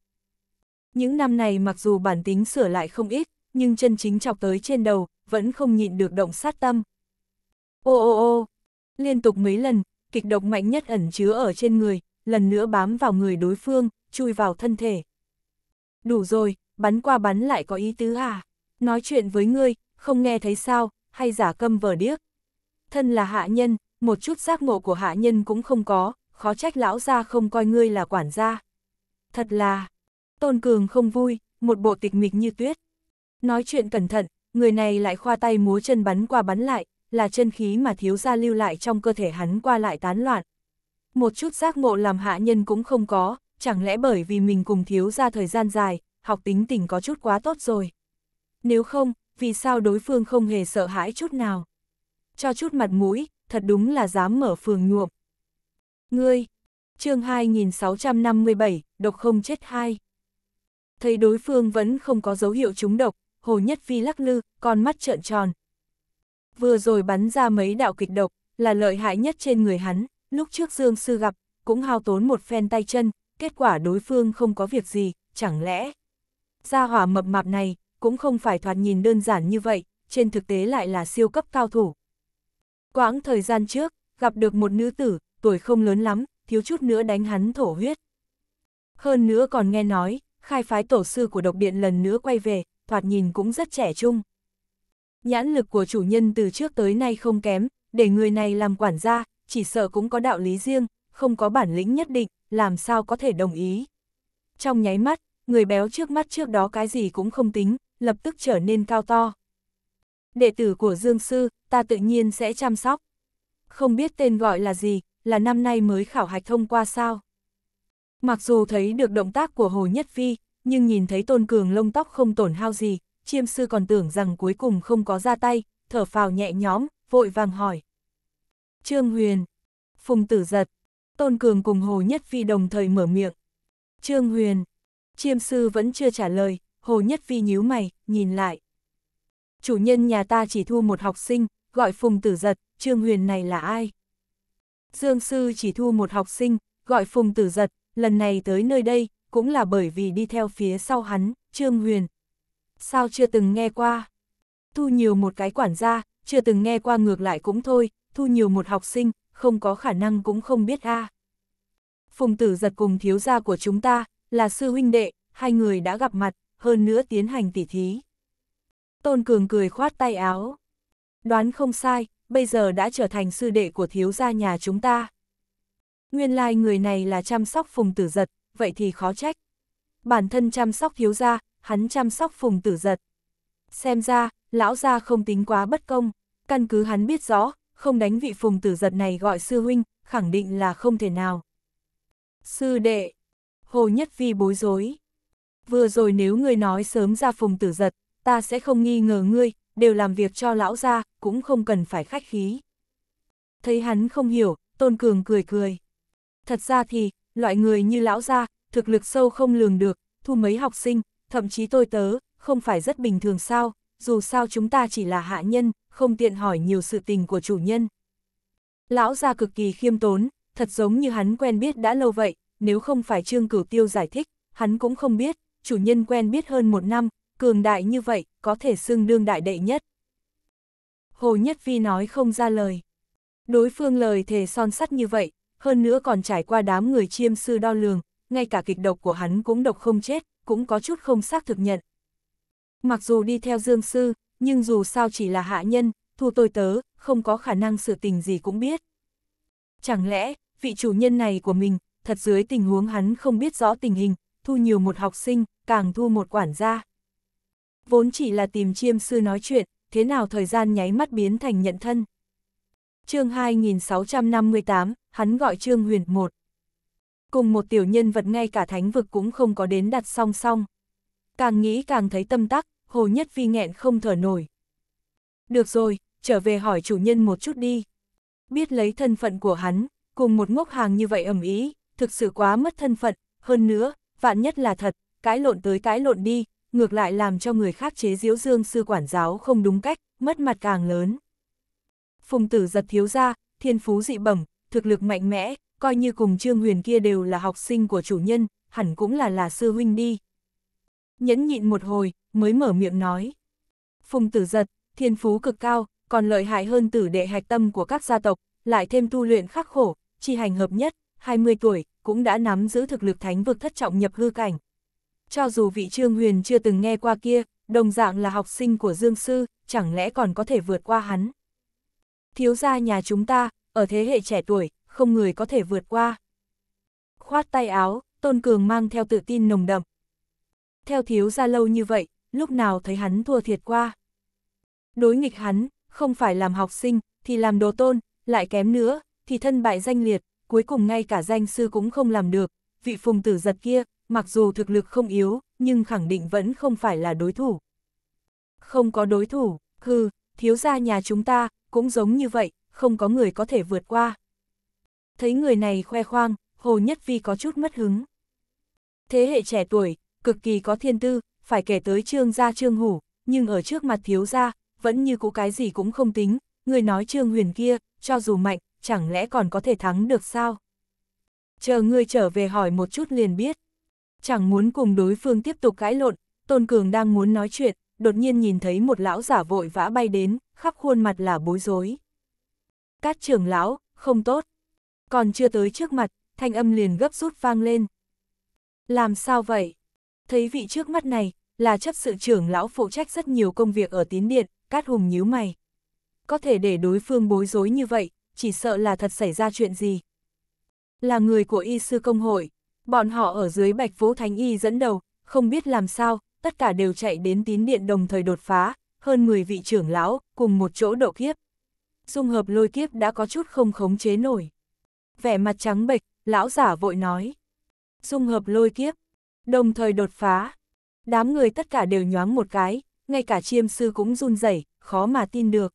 Những năm này mặc dù bản tính sửa lại không ít, nhưng chân chính chọc tới trên đầu, vẫn không nhịn được động sát tâm. Ô ô ô, liên tục mấy lần, kịch độc mạnh nhất ẩn chứa ở trên người, lần nữa bám vào người đối phương, chui vào thân thể đủ rồi, bắn qua bắn lại có ý tứ à? Nói chuyện với ngươi, không nghe thấy sao, hay giả câm vờ điếc? Thân là hạ nhân, một chút giác ngộ của hạ nhân cũng không có, khó trách lão gia không coi ngươi là quản gia. Thật là, Tôn Cường không vui, một bộ tịch mịch như tuyết. Nói chuyện cẩn thận, người này lại khoa tay múa chân bắn qua bắn lại, là chân khí mà thiếu gia lưu lại trong cơ thể hắn qua lại tán loạn. Một chút giác ngộ làm hạ nhân cũng không có, chẳng lẽ bởi vì mình cùng thiếu ra thời gian dài, học tính tình có chút quá tốt rồi. Nếu không, vì sao đối phương không hề sợ hãi chút nào? Cho chút mặt mũi, thật đúng là dám mở phường nhuộm. Ngươi, chương 2657, độc không chết hai. Thấy đối phương vẫn không có dấu hiệu trúng độc, Hồ Nhất Phi lắc lư, con mắt trợn tròn. Vừa rồi bắn ra mấy đạo kịch độc, là lợi hại nhất trên người hắn, lúc trước Dương Sư gặp, cũng hao tốn một phen tay chân, kết quả đối phương không có việc gì, chẳng lẽ. Gia hỏa mập mạp này, cũng không phải thoạt nhìn đơn giản như vậy, trên thực tế lại là siêu cấp cao thủ. Quãng thời gian trước, gặp được một nữ tử, tuổi không lớn lắm, thiếu chút nữa đánh hắn thổ huyết. Hơn nữa còn nghe nói, khai phái tổ sư của độc điện lần nữa quay về, thoạt nhìn cũng rất trẻ trung. Nhãn lực của chủ nhân từ trước tới nay không kém, để người này làm quản gia, chỉ sợ cũng có đạo lý riêng, không có bản lĩnh nhất định, làm sao có thể đồng ý. Trong nháy mắt, người béo trước mắt trước đó cái gì cũng không tính, lập tức trở nên cao to. Đệ tử của Dương Sư, ta tự nhiên sẽ chăm sóc. Không biết tên gọi là gì, là năm nay mới khảo hạch thông qua sao. Mặc dù thấy được động tác của Hồ Nhất Phi, nhưng nhìn thấy Tôn Cường lông tóc không tổn hao gì, chiêm sư còn tưởng rằng cuối cùng không có ra tay, thở phào nhẹ nhõm, vội vàng hỏi. Trương Huyền, Phùng Tử Giật, Tôn Cường cùng Hồ Nhất Phi đồng thời mở miệng. Trương Huyền, chiêm sư vẫn chưa trả lời, Hồ Nhất Phi nhíu mày, nhìn lại. Chủ nhân nhà ta chỉ thu một học sinh, gọi Phùng Tử Giật, Trương Huyền này là ai? Dương sư chỉ thu một học sinh, gọi Phùng Tử Giật, lần này tới nơi đây, cũng là bởi vì đi theo phía sau hắn, Trương Huyền. Sao chưa từng nghe qua? Thu nhiều một cái quản gia, chưa từng nghe qua ngược lại cũng thôi, thu nhiều một học sinh, không có khả năng cũng không biết a. À. Phùng tử giật cùng thiếu gia của chúng ta, là sư huynh đệ, hai người đã gặp mặt, hơn nữa tiến hành tỉ thí. Tôn Cường cười khoát tay áo. Đoán không sai, bây giờ đã trở thành sư đệ của thiếu gia nhà chúng ta. Nguyên lai like người này là chăm sóc phùng tử giật, vậy thì khó trách. Bản thân chăm sóc thiếu gia, hắn chăm sóc phùng tử giật. Xem ra, lão gia không tính quá bất công, căn cứ hắn biết rõ, không đánh vị phùng tử giật này gọi sư huynh, khẳng định là không thể nào. Sư đệ, Hồ Nhất Vi bối rối. Vừa rồi nếu ngươi nói sớm ra phùng tử giật, ta sẽ không nghi ngờ ngươi, đều làm việc cho lão ra, cũng không cần phải khách khí. Thấy hắn không hiểu, Tôn Cường cười cười. Thật ra thì, loại người như lão ra, thực lực sâu không lường được, thu mấy học sinh, thậm chí tôi tớ, không phải rất bình thường sao, dù sao chúng ta chỉ là hạ nhân, không tiện hỏi nhiều sự tình của chủ nhân. Lão gia cực kỳ khiêm tốn, thật giống như hắn quen biết đã lâu vậy, nếu không phải Trương Cửu Tiêu giải thích, hắn cũng không biết, chủ nhân quen biết hơn một năm, cường đại như vậy, có thể xưng đương đại đệ nhất. Hồ Nhất Vi nói không ra lời. Đối phương lời thề son sắt như vậy, hơn nữa còn trải qua đám người chiêm sư đo lường, ngay cả kịch độc của hắn cũng độc không chết, cũng có chút không xác thực nhận, Mặc dù đi theo Dương Sư, nhưng dù sao chỉ là hạ nhân, thu tôi tớ, không có khả năng sự tình gì cũng biết. Chẳng lẽ, vị chủ nhân này của mình, thật dưới tình huống hắn không biết rõ tình hình, thu nhiều một học sinh, càng thu một quản gia. Vốn chỉ là tìm chiêm sư nói chuyện, thế nào thời gian nháy mắt biến thành nhận thân. chương 2658, hắn gọi Trương Huyền một Cùng một tiểu nhân vật ngay cả thánh vực cũng không có đến đặt song song càng nghĩ càng thấy tâm tắc, Hồ Nhất Phi nghẹn không thở nổi. Được rồi, trở về hỏi chủ nhân một chút đi. Biết lấy thân phận của hắn, cùng một ngốc hàng như vậy ẩm ý, thực sự quá mất thân phận, hơn nữa, vạn nhất là thật, cãi lộn tới cãi lộn đi, ngược lại làm cho người khác chế diễu dương sư quản giáo không đúng cách, mất mặt càng lớn. Phùng tử giật thiếu ra, thiên phú dị bẩm, thực lực mạnh mẽ, coi như cùng Trương Huyền kia đều là học sinh của chủ nhân, hẳn cũng là là sư huynh đi. Nhẫn nhịn một hồi, mới mở miệng nói. Phùng tử giật, thiên phú cực cao, còn lợi hại hơn tử đệ hạch tâm của các gia tộc, lại thêm tu luyện khắc khổ, chi hành hợp nhất, 20 tuổi, cũng đã nắm giữ thực lực thánh vực thất trọng nhập hư cảnh. Cho dù vị Trương Huyền chưa từng nghe qua kia, đồng dạng là học sinh của Dương Sư, chẳng lẽ còn có thể vượt qua hắn. Thiếu gia nhà chúng ta, ở thế hệ trẻ tuổi, không người có thể vượt qua. Khoát tay áo, Tôn Cường mang theo tự tin nồng đậm, theo thiếu ra lâu như vậy, lúc nào thấy hắn thua thiệt qua. Đối nghịch hắn, không phải làm học sinh, thì làm đồ tôn, lại kém nữa, thì thân bại danh liệt, cuối cùng ngay cả danh sư cũng không làm được, vị phùng tử giật kia, mặc dù thực lực không yếu, nhưng khẳng định vẫn không phải là đối thủ. Không có đối thủ, hừ, thiếu gia nhà chúng ta, cũng giống như vậy, không có người có thể vượt qua. Thấy người này khoe khoang, Hồ Nhất Vi có chút mất hứng. Thế hệ trẻ tuổi, cực kỳ có thiên tư, phải kể tới trương gia trương hủ, nhưng ở trước mặt thiếu gia, vẫn như cũ cái gì cũng không tính, người nói trương huyền kia, cho dù mạnh, chẳng lẽ còn có thể thắng được sao? Chờ người trở về hỏi một chút liền biết. Chẳng muốn cùng đối phương tiếp tục cãi lộn, Tôn Cường đang muốn nói chuyện, đột nhiên nhìn thấy một lão giả vội vã bay đến, khắp khuôn mặt là bối rối. Cát trưởng lão, không tốt. Còn chưa tới trước mặt, thanh âm liền gấp rút vang lên. Làm sao vậy? Thấy vị trước mắt này, là chấp sự trưởng lão phụ trách rất nhiều công việc ở tín điện, Cát Hùng nhíu mày. Có thể để đối phương bối rối như vậy, chỉ sợ là thật xảy ra chuyện gì. Là người của y sư công hội, bọn họ ở dưới bạch vũ thánh y dẫn đầu, không biết làm sao, tất cả đều chạy đến tín điện đồng thời đột phá, hơn 10 vị trưởng lão, cùng một chỗ độ kiếp. Dung hợp lôi kiếp đã có chút không khống chế nổi. Vẻ mặt trắng bệch, lão giả vội nói. Dung hợp lôi kiếp, đồng thời đột phá. Đám người tất cả đều nhoáng một cái, ngay cả chiêm sư cũng run rẩy, khó mà tin được.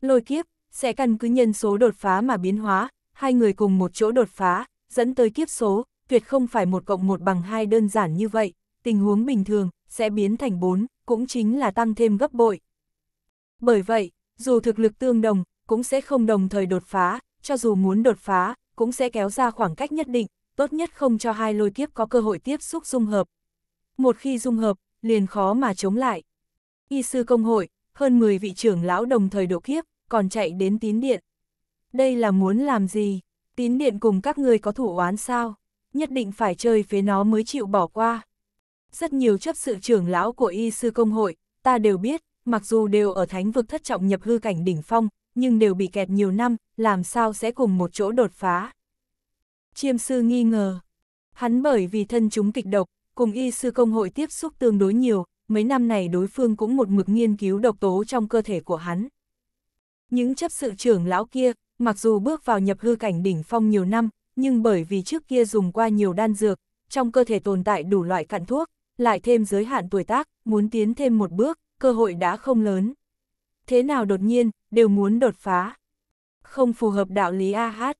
Lôi kiếp, sẽ căn cứ nhân số đột phá mà biến hóa, hai người cùng một chỗ đột phá, dẫn tới kiếp số, tuyệt không phải một cộng một bằng hai đơn giản như vậy, tình huống bình thường, sẽ biến thành bốn, cũng chính là tăng thêm gấp bội. Bởi vậy, dù thực lực tương đồng, cũng sẽ không đồng thời đột phá, cho dù muốn đột phá, cũng sẽ kéo ra khoảng cách nhất định, tốt nhất không cho hai lôi kiếp có cơ hội tiếp xúc dung hợp. Một khi dung hợp, liền khó mà chống lại. Y sư công hội, hơn 10 vị trưởng lão đồng thời độ kiếp, còn chạy đến tín điện. Đây là muốn làm gì? Tín điện cùng các người có thủ oán sao? Nhất định phải chơi phế nó mới chịu bỏ qua. Rất nhiều chấp sự trưởng lão của y sư công hội, ta đều biết, mặc dù đều ở thánh vực thất trọng nhập hư cảnh đỉnh phong, nhưng đều bị kẹt nhiều năm, làm sao sẽ cùng một chỗ đột phá chiêm sư nghi ngờ. Hắn bởi vì thân chúng kịch độc, cùng y sư công hội tiếp xúc tương đối nhiều, mấy năm này đối phương cũng một mực nghiên cứu độc tố trong cơ thể của hắn. Những chấp sự trưởng lão kia, mặc dù bước vào nhập hư cảnh đỉnh phong nhiều năm, nhưng bởi vì trước kia dùng qua nhiều đan dược, trong cơ thể tồn tại đủ loại cặn thuốc, lại thêm giới hạn tuổi tác, muốn tiến thêm một bước, cơ hội đã không lớn. Thế nào đột nhiên, đều muốn đột phá. Không phù hợp đạo lý A hát.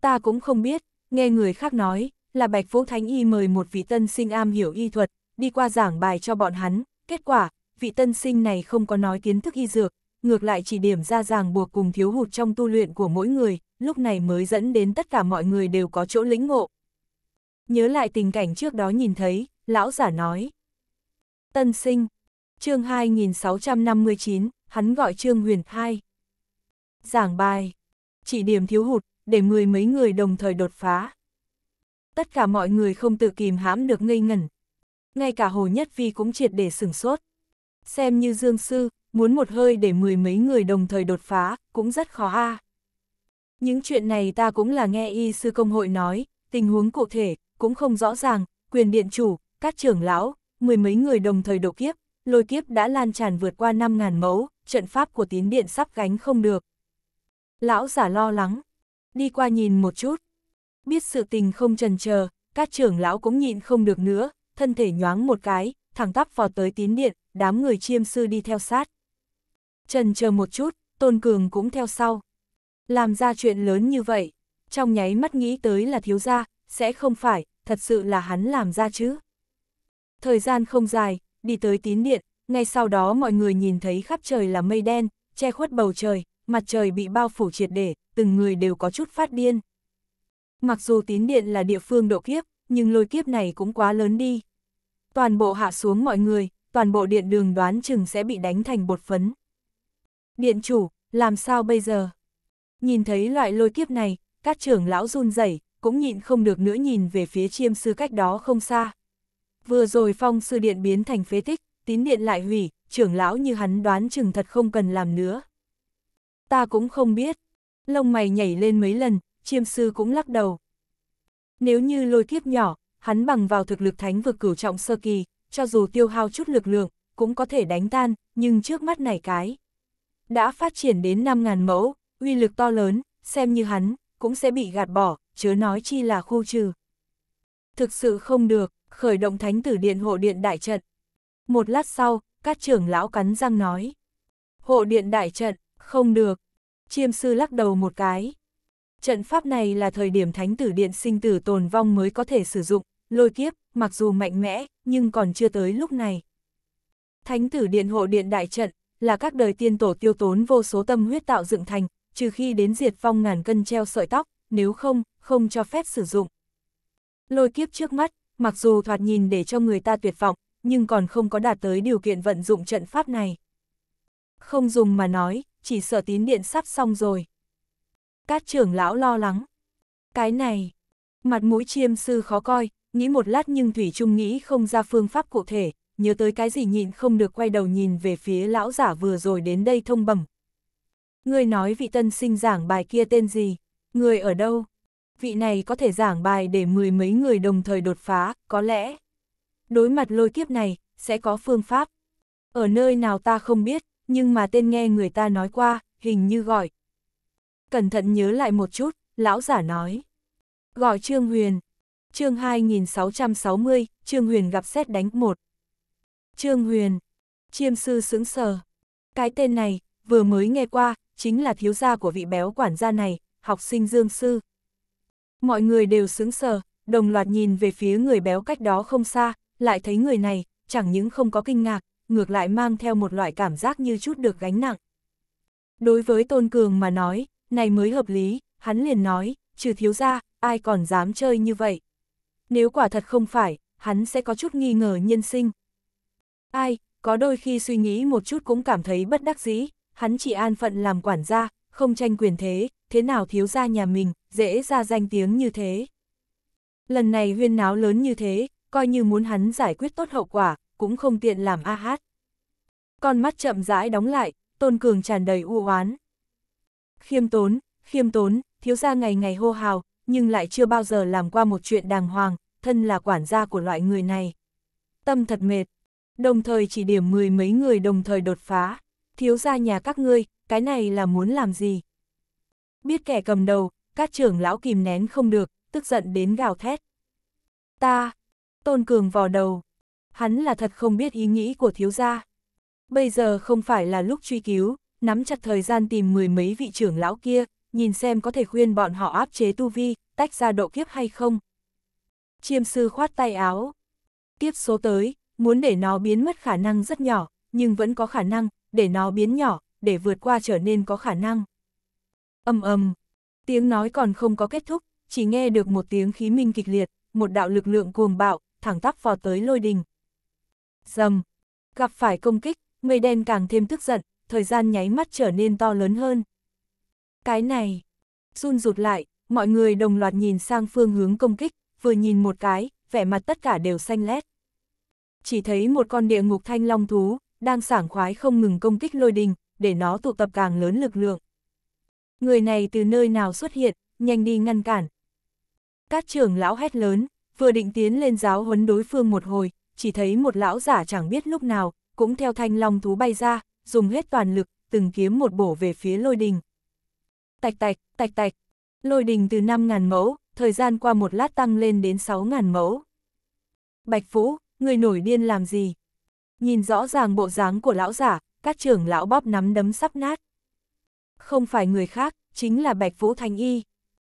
Ta cũng không biết, Nghe người khác nói, là Bạch Vũ Thánh Y mời một vị tân sinh am hiểu y thuật, đi qua giảng bài cho bọn hắn, kết quả, vị tân sinh này không có nói kiến thức y dược, ngược lại chỉ điểm ra ràng buộc cùng thiếu hụt trong tu luyện của mỗi người, lúc này mới dẫn đến tất cả mọi người đều có chỗ lĩnh ngộ. Nhớ lại tình cảnh trước đó nhìn thấy, lão giả nói. Tân sinh, chương 2659, hắn gọi trương huyền hai. Giảng bài, chỉ điểm thiếu hụt, để mười mấy người đồng thời đột phá. Tất cả mọi người không tự kìm hãm được ngây ngẩn. Ngay cả Hồ Nhất Vi cũng triệt để sửng sốt. Xem như Dương Sư, muốn một hơi để mười mấy người đồng thời đột phá, cũng rất khó ha. Những chuyện này ta cũng là nghe y sư công hội nói, tình huống cụ thể, cũng không rõ ràng, quyền điện chủ, các trưởng lão, mười mấy người đồng thời độ kiếp, lôi kiếp đã lan tràn vượt qua 5.000 mẫu, trận pháp của tín điện sắp gánh không được. Lão giả lo lắng, đi qua nhìn một chút. Biết sự tình không trần chờ, các trưởng lão cũng nhịn không được nữa, thân thể nhoáng một cái, thẳng tắp vào tới tín điện, đám người chiêm sư đi theo sát. Trần chờ một chút, Tôn Cường cũng theo sau. Làm ra chuyện lớn như vậy, trong nháy mắt nghĩ tới là thiếu gia, sẽ không phải, thật sự là hắn làm ra chứ. Thời gian không dài, đi tới tín điện, ngay sau đó mọi người nhìn thấy khắp trời là mây đen, che khuất bầu trời, mặt trời bị bao phủ triệt để, từng người đều có chút phát điên. Mặc dù tín điện là địa phương độ kiếp, nhưng lôi kiếp này cũng quá lớn đi. Toàn bộ hạ xuống mọi người, toàn bộ điện đường đoán chừng sẽ bị đánh thành bột phấn. Điện chủ, làm sao bây giờ? Nhìn thấy loại lôi kiếp này, các trưởng lão run rẩy cũng nhịn không được nữa nhìn về phía chiêm sư cách đó không xa. Vừa rồi phong sư điện biến thành phế tích, tín điện lại hủy, trưởng lão như hắn đoán chừng thật không cần làm nữa. Ta cũng không biết. Lông mày nhảy lên mấy lần, chiêm sư cũng lắc đầu. Nếu như lôi kiếp nhỏ, hắn bằng vào thực lực thánh vực cửu trọng sơ kỳ, cho dù tiêu hao chút lực lượng, cũng có thể đánh tan, nhưng trước mắt này cái. Đã phát triển đến 5.000 mẫu, uy lực to lớn, xem như hắn, cũng sẽ bị gạt bỏ, chớ nói chi là khu trừ. Thực sự không được, khởi động thánh tử điện hộ điện đại trận. Một lát sau, các trưởng lão cắn răng nói. Hộ điện đại trận, không được. Chiêm sư lắc đầu một cái. Trận pháp này là thời điểm thánh tử điện sinh tử tồn vong mới có thể sử dụng, lôi kiếp, mặc dù mạnh mẽ, nhưng còn chưa tới lúc này. Thánh tử điện hộ điện đại trận, là các đời tiên tổ tiêu tốn vô số tâm huyết tạo dựng thành, trừ khi đến diệt vong ngàn cân treo sợi tóc, nếu không, không cho phép sử dụng. Lôi kiếp trước mắt, mặc dù thoạt nhìn để cho người ta tuyệt vọng, nhưng còn không có đạt tới điều kiện vận dụng trận pháp này. Không dùng mà nói, chỉ sợ tín điện sắp xong rồi. cát trưởng lão lo lắng. Cái này, mặt mũi chiêm sư khó coi, nghĩ một lát nhưng Thủy Trung nghĩ không ra phương pháp cụ thể, nhớ tới cái gì nhịn không được quay đầu nhìn về phía lão giả vừa rồi đến đây thông bẩm. Người nói vị tân sinh giảng bài kia tên gì? Người ở đâu? Vị này có thể giảng bài để mười mấy người đồng thời đột phá, có lẽ. Đối mặt lôi kiếp này, sẽ có phương pháp. Ở nơi nào ta không biết, nhưng mà tên nghe người ta nói qua, hình như gọi. Cẩn thận nhớ lại một chút, lão giả nói. Gọi Trương Huyền. Chương 2660, Trương Huyền gặp xét đánh một. Trương Huyền. Chiêm sư sững sờ. Cái tên này, vừa mới nghe qua, chính là thiếu gia của vị béo quản gia này, học sinh Dương Sư. Mọi người đều sững sờ, đồng loạt nhìn về phía người béo cách đó không xa, lại thấy người này, chẳng những không có kinh ngạc, ngược lại mang theo một loại cảm giác như chút được gánh nặng. Đối với Tôn Cường mà nói, này mới hợp lý, hắn liền nói, trừ thiếu ra, ai còn dám chơi như vậy. Nếu quả thật không phải, hắn sẽ có chút nghi ngờ nhân sinh. Ai, có đôi khi suy nghĩ một chút cũng cảm thấy bất đắc dĩ, hắn chỉ an phận làm quản gia, không tranh quyền thế, thế nào thiếu ra nhà mình, dễ ra danh tiếng như thế. Lần này huyên náo lớn như thế, coi như muốn hắn giải quyết tốt hậu quả, cũng không tiện làm a hát. Con mắt chậm rãi đóng lại, Tôn Cường tràn đầy u oán. Khiêm tốn, khiêm tốn, thiếu gia ngày ngày hô hào, nhưng lại chưa bao giờ làm qua một chuyện đàng hoàng, thân là quản gia của loại người này. Tâm thật mệt, đồng thời chỉ điểm mười mấy người đồng thời đột phá, thiếu gia nhà các ngươi, cái này là muốn làm gì? Biết kẻ cầm đầu, các trưởng lão kìm nén không được, tức giận đến gào thét. Ta, Tôn Cường vò đầu, hắn là thật không biết ý nghĩ của thiếu gia. Bây giờ không phải là lúc truy cứu, nắm chặt thời gian tìm mười mấy vị trưởng lão kia, nhìn xem có thể khuyên bọn họ áp chế tu vi, tách ra độ kiếp hay không. Chiêm sư khoát tay áo. Kiếp số tới, muốn để nó biến mất khả năng rất nhỏ, nhưng vẫn có khả năng, để nó biến nhỏ, để vượt qua trở nên có khả năng. Âm ầm tiếng nói còn không có kết thúc, chỉ nghe được một tiếng khí minh kịch liệt, một đạo lực lượng cuồng bạo, thẳng tắp vò tới lôi đình, Dầm. Gặp phải công kích, mây đen càng thêm tức giận, thời gian nháy mắt trở nên to lớn hơn. Cái này. Run rụt lại, mọi người đồng loạt nhìn sang phương hướng công kích, vừa nhìn một cái, vẻ mặt tất cả đều xanh lét. Chỉ thấy một con địa ngục thanh long thú, đang sảng khoái không ngừng công kích lôi đình, để nó tụ tập càng lớn lực lượng. Người này từ nơi nào xuất hiện, nhanh đi ngăn cản. Các trưởng lão hét lớn, vừa định tiến lên giáo huấn đối phương một hồi, chỉ thấy một lão giả chẳng biết lúc nào, cũng theo thanh long thú bay ra, dùng hết toàn lực, từng kiếm một bổ về phía lôi đình. Tạch tạch, tạch tạch, lôi đình từ 5.000 mẫu, thời gian qua một lát tăng lên đến 6.000 mẫu. Bạch Phú, người nổi điên làm gì? Nhìn rõ ràng bộ dáng của lão giả, các trưởng lão bóp nắm đấm sắp nát. Không phải người khác, chính là Bạch Phú Thanh Y.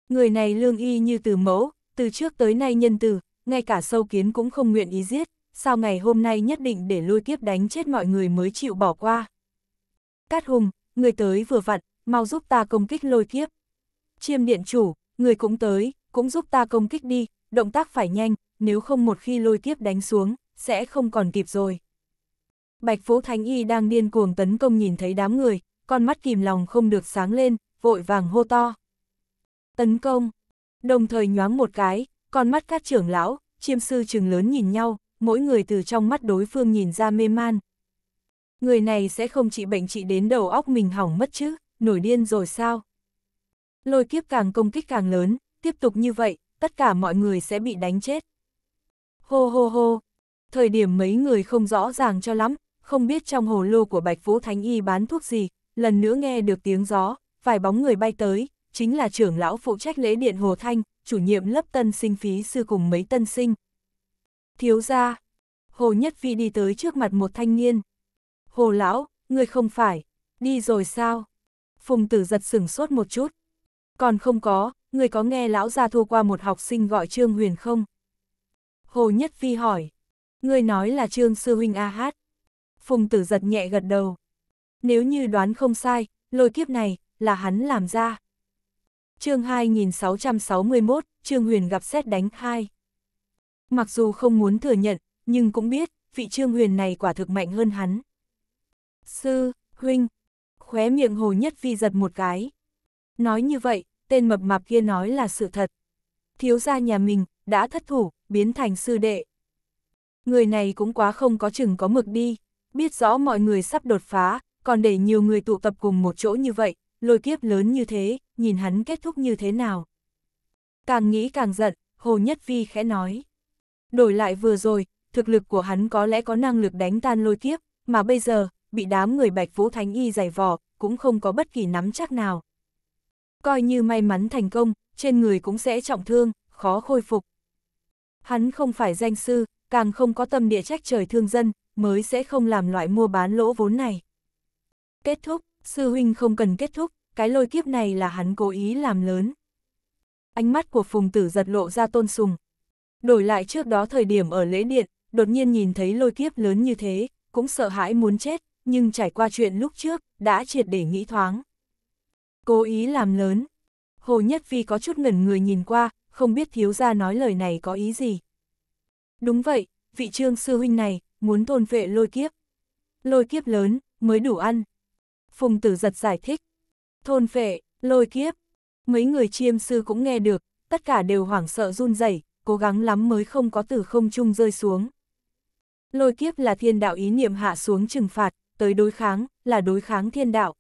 Người này lương y như từ mẫu, từ trước tới nay nhân từ, ngay cả sâu kiến cũng không nguyện ý giết, sao ngày hôm nay nhất định để lôi kiếp đánh chết mọi người mới chịu bỏ qua. Cát Hùng, người tới vừa vặn, mau giúp ta công kích lôi kiếp. Chiêm điện chủ, người cũng tới, cũng giúp ta công kích đi, động tác phải nhanh, nếu không một khi lôi kiếp đánh xuống, sẽ không còn kịp rồi. Bạch Phú Thánh Y đang điên cuồng tấn công nhìn thấy đám người, con mắt kìm lòng không được sáng lên, vội vàng hô to. Tấn công, đồng thời nhoáng một cái, con mắt các trưởng lão, chiêm sư trừng lớn nhìn nhau, mỗi người từ trong mắt đối phương nhìn ra mê man. Người này sẽ không trị bệnh trị đến đầu óc mình hỏng mất chứ, nổi điên rồi sao? Lôi kiếp càng công kích càng lớn, tiếp tục như vậy, tất cả mọi người sẽ bị đánh chết. Hô hô hô, thời điểm mấy người không rõ ràng cho lắm, không biết trong hồ lô của Bạch Vũ Thánh Y bán thuốc gì, lần nữa nghe được tiếng gió, vài bóng người bay tới, chính là trưởng lão phụ trách lễ điện Hồ Thanh, chủ nhiệm lớp tân sinh phí sư cùng mấy tân sinh, Thiếu ra. Hồ Nhất Phi đi tới trước mặt một thanh niên. Hồ Lão, ngươi không phải. Đi rồi sao? Phùng tử giật sửng sốt một chút. Còn không có, ngươi có nghe lão ra thua qua một học sinh gọi Trương Huyền không? Hồ Nhất Phi hỏi. Ngươi nói là Trương Sư Huynh A Hát. Phùng tử giật nhẹ gật đầu. Nếu như đoán không sai, lôi kiếp này, là hắn làm ra. chương 2661, Trương Huyền gặp xét đánh hai Mặc dù không muốn thừa nhận, nhưng cũng biết, vị trương huyền này quả thực mạnh hơn hắn. Sư, huynh, khóe miệng hồ nhất vi giật một cái. Nói như vậy, tên mập mạp kia nói là sự thật. Thiếu gia nhà mình, đã thất thủ, biến thành sư đệ. Người này cũng quá không có chừng có mực đi, biết rõ mọi người sắp đột phá, còn để nhiều người tụ tập cùng một chỗ như vậy, lôi kiếp lớn như thế, nhìn hắn kết thúc như thế nào. Càng nghĩ càng giận, Hồ Nhất Vi khẽ nói. Đổi lại vừa rồi, thực lực của hắn có lẽ có năng lực đánh tan lôi kiếp, mà bây giờ, bị đám người Bạch Vũ Thánh Y giày vò, cũng không có bất kỳ nắm chắc nào. Coi như may mắn thành công, trên người cũng sẽ trọng thương, khó khôi phục. Hắn không phải danh sư, càng không có tâm địa trách trời thương dân, mới sẽ không làm loại mua bán lỗ vốn này. Kết thúc, sư huynh không cần kết thúc, cái lôi kiếp này là hắn cố ý làm lớn. Ánh mắt của phùng tử giật lộ ra tôn sùng, Đổi lại trước đó thời điểm ở lễ điện, đột nhiên nhìn thấy lôi kiếp lớn như thế, cũng sợ hãi muốn chết, nhưng trải qua chuyện lúc trước, đã triệt để nghĩ thoáng. Cố ý làm lớn. Hồ Nhất Phi có chút ngẩn người nhìn qua, không biết thiếu gia nói lời này có ý gì. Đúng vậy, vị trương sư huynh này, muốn thôn vệ lôi kiếp. Lôi kiếp lớn, mới đủ ăn. Phùng tử giật giải thích. Thôn vệ lôi kiếp. Mấy người chiêm sư cũng nghe được, tất cả đều hoảng sợ run rẩy cố gắng lắm mới không có từ không trung rơi xuống. Lôi kiếp là thiên đạo ý niệm hạ xuống trừng phạt, tới đối kháng, là đối kháng thiên đạo.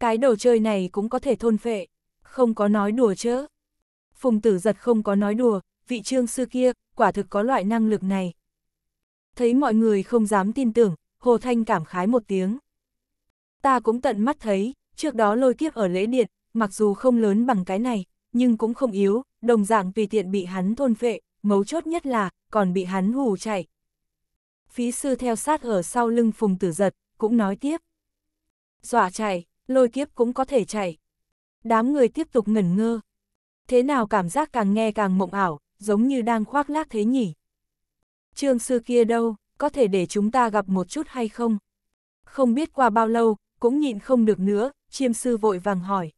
Cái đồ chơi này cũng có thể thôn phệ, không có nói đùa chớ. Phùng tử giật không có nói đùa, vị trương sư kia, quả thực có loại năng lực này. Thấy mọi người không dám tin tưởng, Hồ Thanh cảm khái một tiếng. Ta cũng tận mắt thấy, trước đó lôi kiếp ở lễ điện, mặc dù không lớn bằng cái này, nhưng cũng không yếu, đồng dạng vì tiện bị hắn thôn phệ, mấu chốt nhất là, còn bị hắn hù chạy. Phí sư theo sát ở sau lưng phùng tử giật, cũng nói tiếp. Dọa chạy, lôi kiếp cũng có thể chạy. Đám người tiếp tục ngẩn ngơ. Thế nào cảm giác càng nghe càng mộng ảo, giống như đang khoác lác thế nhỉ? Trương sư kia đâu, có thể để chúng ta gặp một chút hay không? Không biết qua bao lâu, cũng nhịn không được nữa, chiêm sư vội vàng hỏi.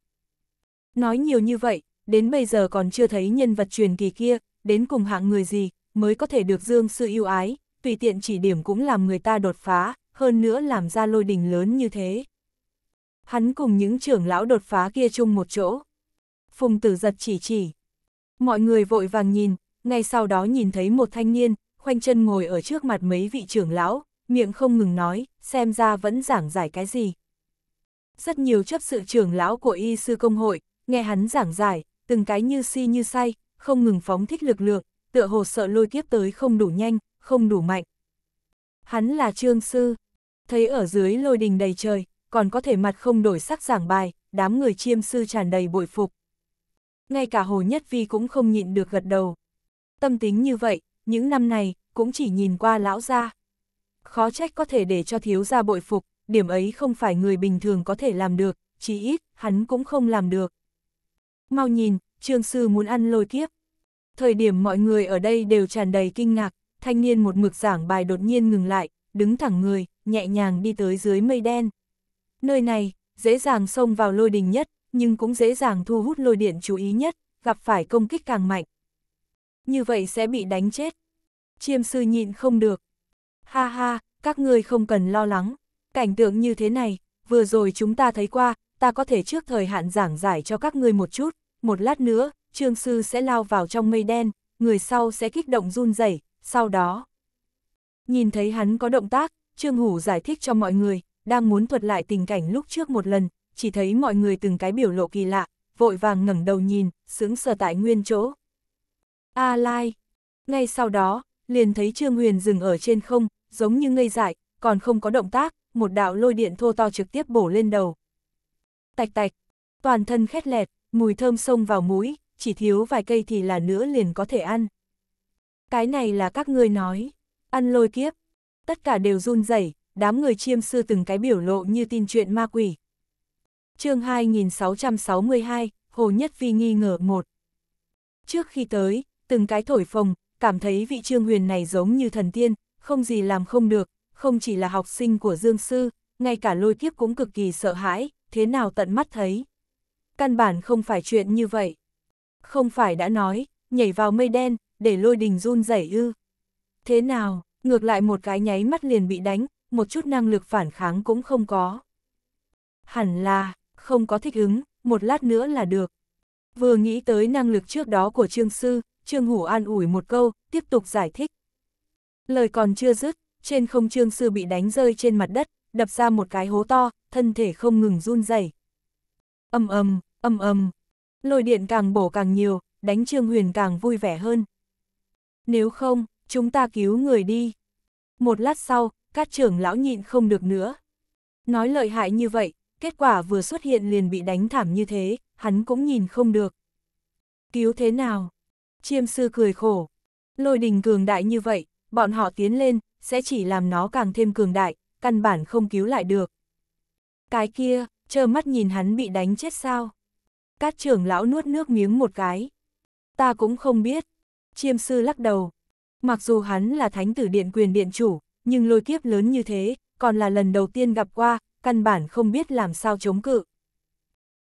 Nói nhiều như vậy, đến bây giờ còn chưa thấy nhân vật truyền kỳ kia, đến cùng hạng người gì, mới có thể được Dương Sư yêu ái, tùy tiện chỉ điểm cũng làm người ta đột phá, hơn nữa làm ra lôi đình lớn như thế. Hắn cùng những trưởng lão đột phá kia chung một chỗ. Phùng tử giật chỉ chỉ. Mọi người vội vàng nhìn, ngay sau đó nhìn thấy một thanh niên, khoanh chân ngồi ở trước mặt mấy vị trưởng lão, miệng không ngừng nói, xem ra vẫn giảng giải cái gì. Rất nhiều chấp sự trưởng lão của y sư công hội, nghe hắn giảng giải, từng cái như si như say, không ngừng phóng thích lực lượng, tựa hồ sợ lôi kiếp tới không đủ nhanh, không đủ mạnh. Hắn là trương sư, thấy ở dưới lôi đình đầy trời, còn có thể mặt không đổi sắc giảng bài, đám người chiêm sư tràn đầy bội phục. Ngay cả Hồ Nhất Vi cũng không nhịn được gật đầu. Tâm tính như vậy, những năm này, cũng chỉ nhìn qua lão gia. Khó trách có thể để cho thiếu gia bội phục, điểm ấy không phải người bình thường có thể làm được, chỉ ít, hắn cũng không làm được mau nhìn, trương sư muốn ăn lôi kiếp. Thời điểm mọi người ở đây đều tràn đầy kinh ngạc, thanh niên một mực giảng bài đột nhiên ngừng lại, đứng thẳng người, nhẹ nhàng đi tới dưới mây đen. Nơi này, dễ dàng xông vào lôi đình nhất, nhưng cũng dễ dàng thu hút lôi điện chú ý nhất, gặp phải công kích càng mạnh. Như vậy sẽ bị đánh chết. Chiêm sư nhịn không được. Ha ha, các ngươi không cần lo lắng. Cảnh tượng như thế này, vừa rồi chúng ta thấy qua, ta có thể trước thời hạn giảng giải cho các ngươi một chút, một lát nữa, trương sư sẽ lao vào trong mây đen, người sau sẽ kích động run rẩy, sau đó. Nhìn thấy hắn có động tác, trương hủ giải thích cho mọi người, đang muốn thuật lại tình cảnh lúc trước một lần, chỉ thấy mọi người từng cái biểu lộ kỳ lạ, vội vàng ngẩng đầu nhìn, sướng sờ tại nguyên chỗ. A Lai! Ngay sau đó, liền thấy Trương Huyền dừng ở trên không, giống như ngây dại, còn không có động tác, một đạo lôi điện thô to trực tiếp bổ lên đầu. Tạch tạch, toàn thân khét lẹt, mùi thơm sông vào mũi, chỉ thiếu vài cây thì là nữa liền có thể ăn. Cái này là các ngươi nói, ăn lôi kiếp, tất cả đều run rẩy, đám người chiêm sư từng cái biểu lộ như tin chuyện ma quỷ. chương 2662, Hồ Nhất Vi nghi ngờ một. Trước khi tới, từng cái thổi phồng, cảm thấy vị trương huyền này giống như thần tiên, không gì làm không được, không chỉ là học sinh của Dương Sư, ngay cả lôi kiếp cũng cực kỳ sợ hãi, thế nào tận mắt thấy căn bản không phải chuyện như vậy. Không phải đã nói, nhảy vào mây đen, để lôi đình run rẩy ư. Thế nào, ngược lại một cái nháy mắt liền bị đánh, một chút năng lực phản kháng cũng không có. Hẳn là, không có thích ứng, một lát nữa là được. Vừa nghĩ tới năng lực trước đó của Trương Sư, Trương Hủ an ủi một câu, tiếp tục giải thích. Lời còn chưa dứt, trên không Trương Sư bị đánh rơi trên mặt đất, đập ra một cái hố to, thân thể không ngừng run rẩy. Âm ầm, Âm âm, lôi điện càng bổ càng nhiều, đánh Trương Huyền càng vui vẻ hơn. Nếu không, chúng ta cứu người đi. Một lát sau, các trưởng lão nhịn không được nữa. Nói lợi hại như vậy, kết quả vừa xuất hiện liền bị đánh thảm như thế, hắn cũng nhìn không được. Cứu thế nào? Chiêm sư cười khổ. Lôi đình cường đại như vậy, bọn họ tiến lên, sẽ chỉ làm nó càng thêm cường đại, căn bản không cứu lại được. Cái kia, chờ mắt nhìn hắn bị đánh chết sao? Cát trưởng lão nuốt nước miếng một cái. Ta cũng không biết. Chiêm sư lắc đầu. Mặc dù hắn là thánh tử điện quyền điện chủ, nhưng lôi kiếp lớn như thế, còn là lần đầu tiên gặp qua, căn bản không biết làm sao chống cự.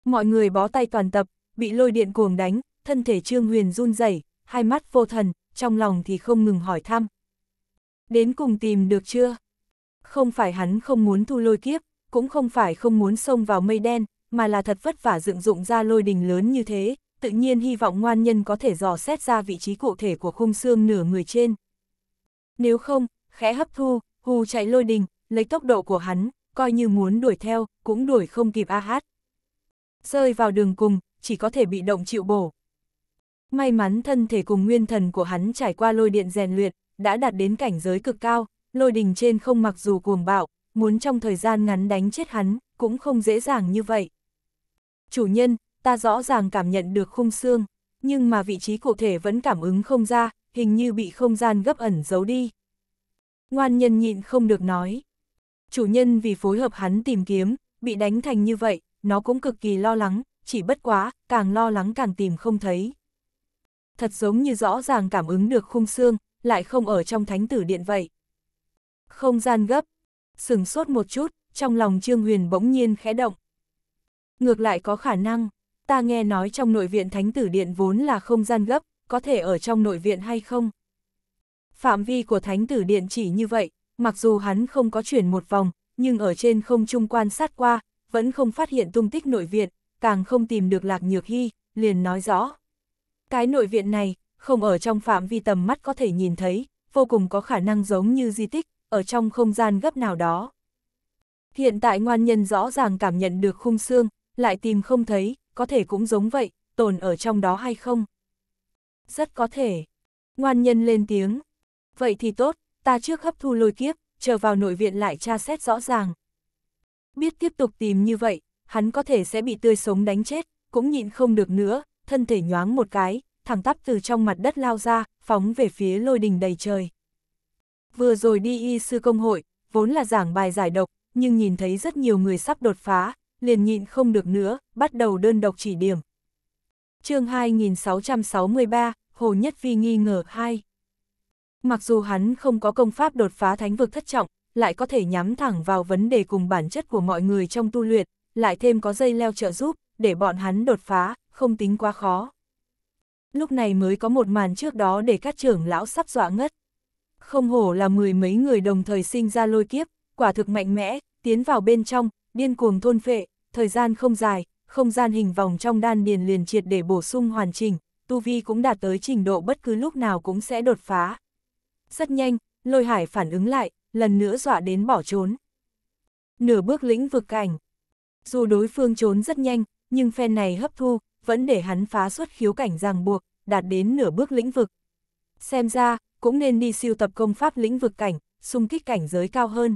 Mọi người bó tay toàn tập, bị lôi điện cuồng đánh, thân thể Trương Huyền run rẩy, hai mắt vô thần, trong lòng thì không ngừng hỏi thăm. Đến cùng tìm được chưa? Không phải hắn không muốn thu lôi kiếp, cũng không phải không muốn xông vào mây đen, mà là thật vất vả dựng dụng ra lôi đình lớn như thế, tự nhiên hy vọng ngoan nhân có thể dò xét ra vị trí cụ thể của khung xương nửa người trên. Nếu không, khẽ hấp thu, hù chạy lôi đình, lấy tốc độ của hắn, coi như muốn đuổi theo, cũng đuổi không kịp a hát. Rơi vào đường cùng, chỉ có thể bị động chịu bổ. May mắn thân thể cùng nguyên thần của hắn trải qua lôi điện rèn luyện, đã đạt đến cảnh giới cực cao, lôi đình trên không mặc dù cuồng bạo, muốn trong thời gian ngắn đánh chết hắn, cũng không dễ dàng như vậy chủ nhân, ta rõ ràng cảm nhận được khung xương, nhưng mà vị trí cụ thể vẫn cảm ứng không ra, hình như bị không gian gấp ẩn giấu đi. Ngoan nhân nhịn không được nói. Chủ nhân vì phối hợp hắn tìm kiếm, bị đánh thành như vậy, nó cũng cực kỳ lo lắng, chỉ bất quá, càng lo lắng càng tìm không thấy. Thật giống như rõ ràng cảm ứng được khung xương, lại không ở trong thánh tử điện vậy. Không gian gấp, sừng sốt một chút, trong lòng Trương Huyền bỗng nhiên khẽ động ngược lại có khả năng. Ta nghe nói trong nội viện thánh tử điện vốn là không gian gấp, có thể ở trong nội viện hay không? Phạm vi của thánh tử điện chỉ như vậy, mặc dù hắn không có chuyển một vòng, nhưng ở trên không trung quan sát qua, vẫn không phát hiện tung tích nội viện, càng không tìm được lạc nhược hy, liền nói rõ. Cái nội viện này, không ở trong phạm vi tầm mắt có thể nhìn thấy, vô cùng có khả năng giống như di tích, ở trong không gian gấp nào đó. Hiện tại ngoan nhân rõ ràng cảm nhận được khung xương, lại tìm không thấy, có thể cũng giống vậy, tồn ở trong đó hay không? Rất có thể. Ngoan nhân lên tiếng. Vậy thì tốt, ta trước hấp thu lôi kiếp, chờ vào nội viện lại tra xét rõ ràng. Biết tiếp tục tìm như vậy, hắn có thể sẽ bị tươi sống đánh chết, cũng nhịn không được nữa, thân thể nhoáng một cái, thẳng tắp từ trong mặt đất lao ra, phóng về phía lôi đình đầy trời. Vừa rồi đi y sư công hội, vốn là giảng bài giải độc, nhưng nhìn thấy rất nhiều người sắp đột phá, liền nhịn không được nữa, bắt đầu đơn độc chỉ điểm. chương 2663, Hồ Nhất Phi nghi ngờ 2 Mặc dù hắn không có công pháp đột phá thánh vực thất trọng, lại có thể nhắm thẳng vào vấn đề cùng bản chất của mọi người trong tu luyện, lại thêm có dây leo trợ giúp, để bọn hắn đột phá, không tính quá khó. Lúc này mới có một màn trước đó để các trưởng lão sắp dọa ngất. Không hổ là mười mấy người đồng thời sinh ra lôi kiếp, quả thực mạnh mẽ, tiến vào bên trong, điên cuồng thôn phệ, thời gian không dài, không gian hình vòng trong đan điền liền triệt để bổ sung hoàn chỉnh, tu vi cũng đạt tới trình độ bất cứ lúc nào cũng sẽ đột phá. Rất nhanh, lôi hải phản ứng lại, lần nữa dọa đến bỏ trốn. Nửa bước lĩnh vực cảnh. Dù đối phương trốn rất nhanh, nhưng phen này hấp thu, vẫn để hắn phá xuất khiếu cảnh ràng buộc, đạt đến nửa bước lĩnh vực. Xem ra, cũng nên đi siêu tập công pháp lĩnh vực cảnh, xung kích cảnh giới cao hơn.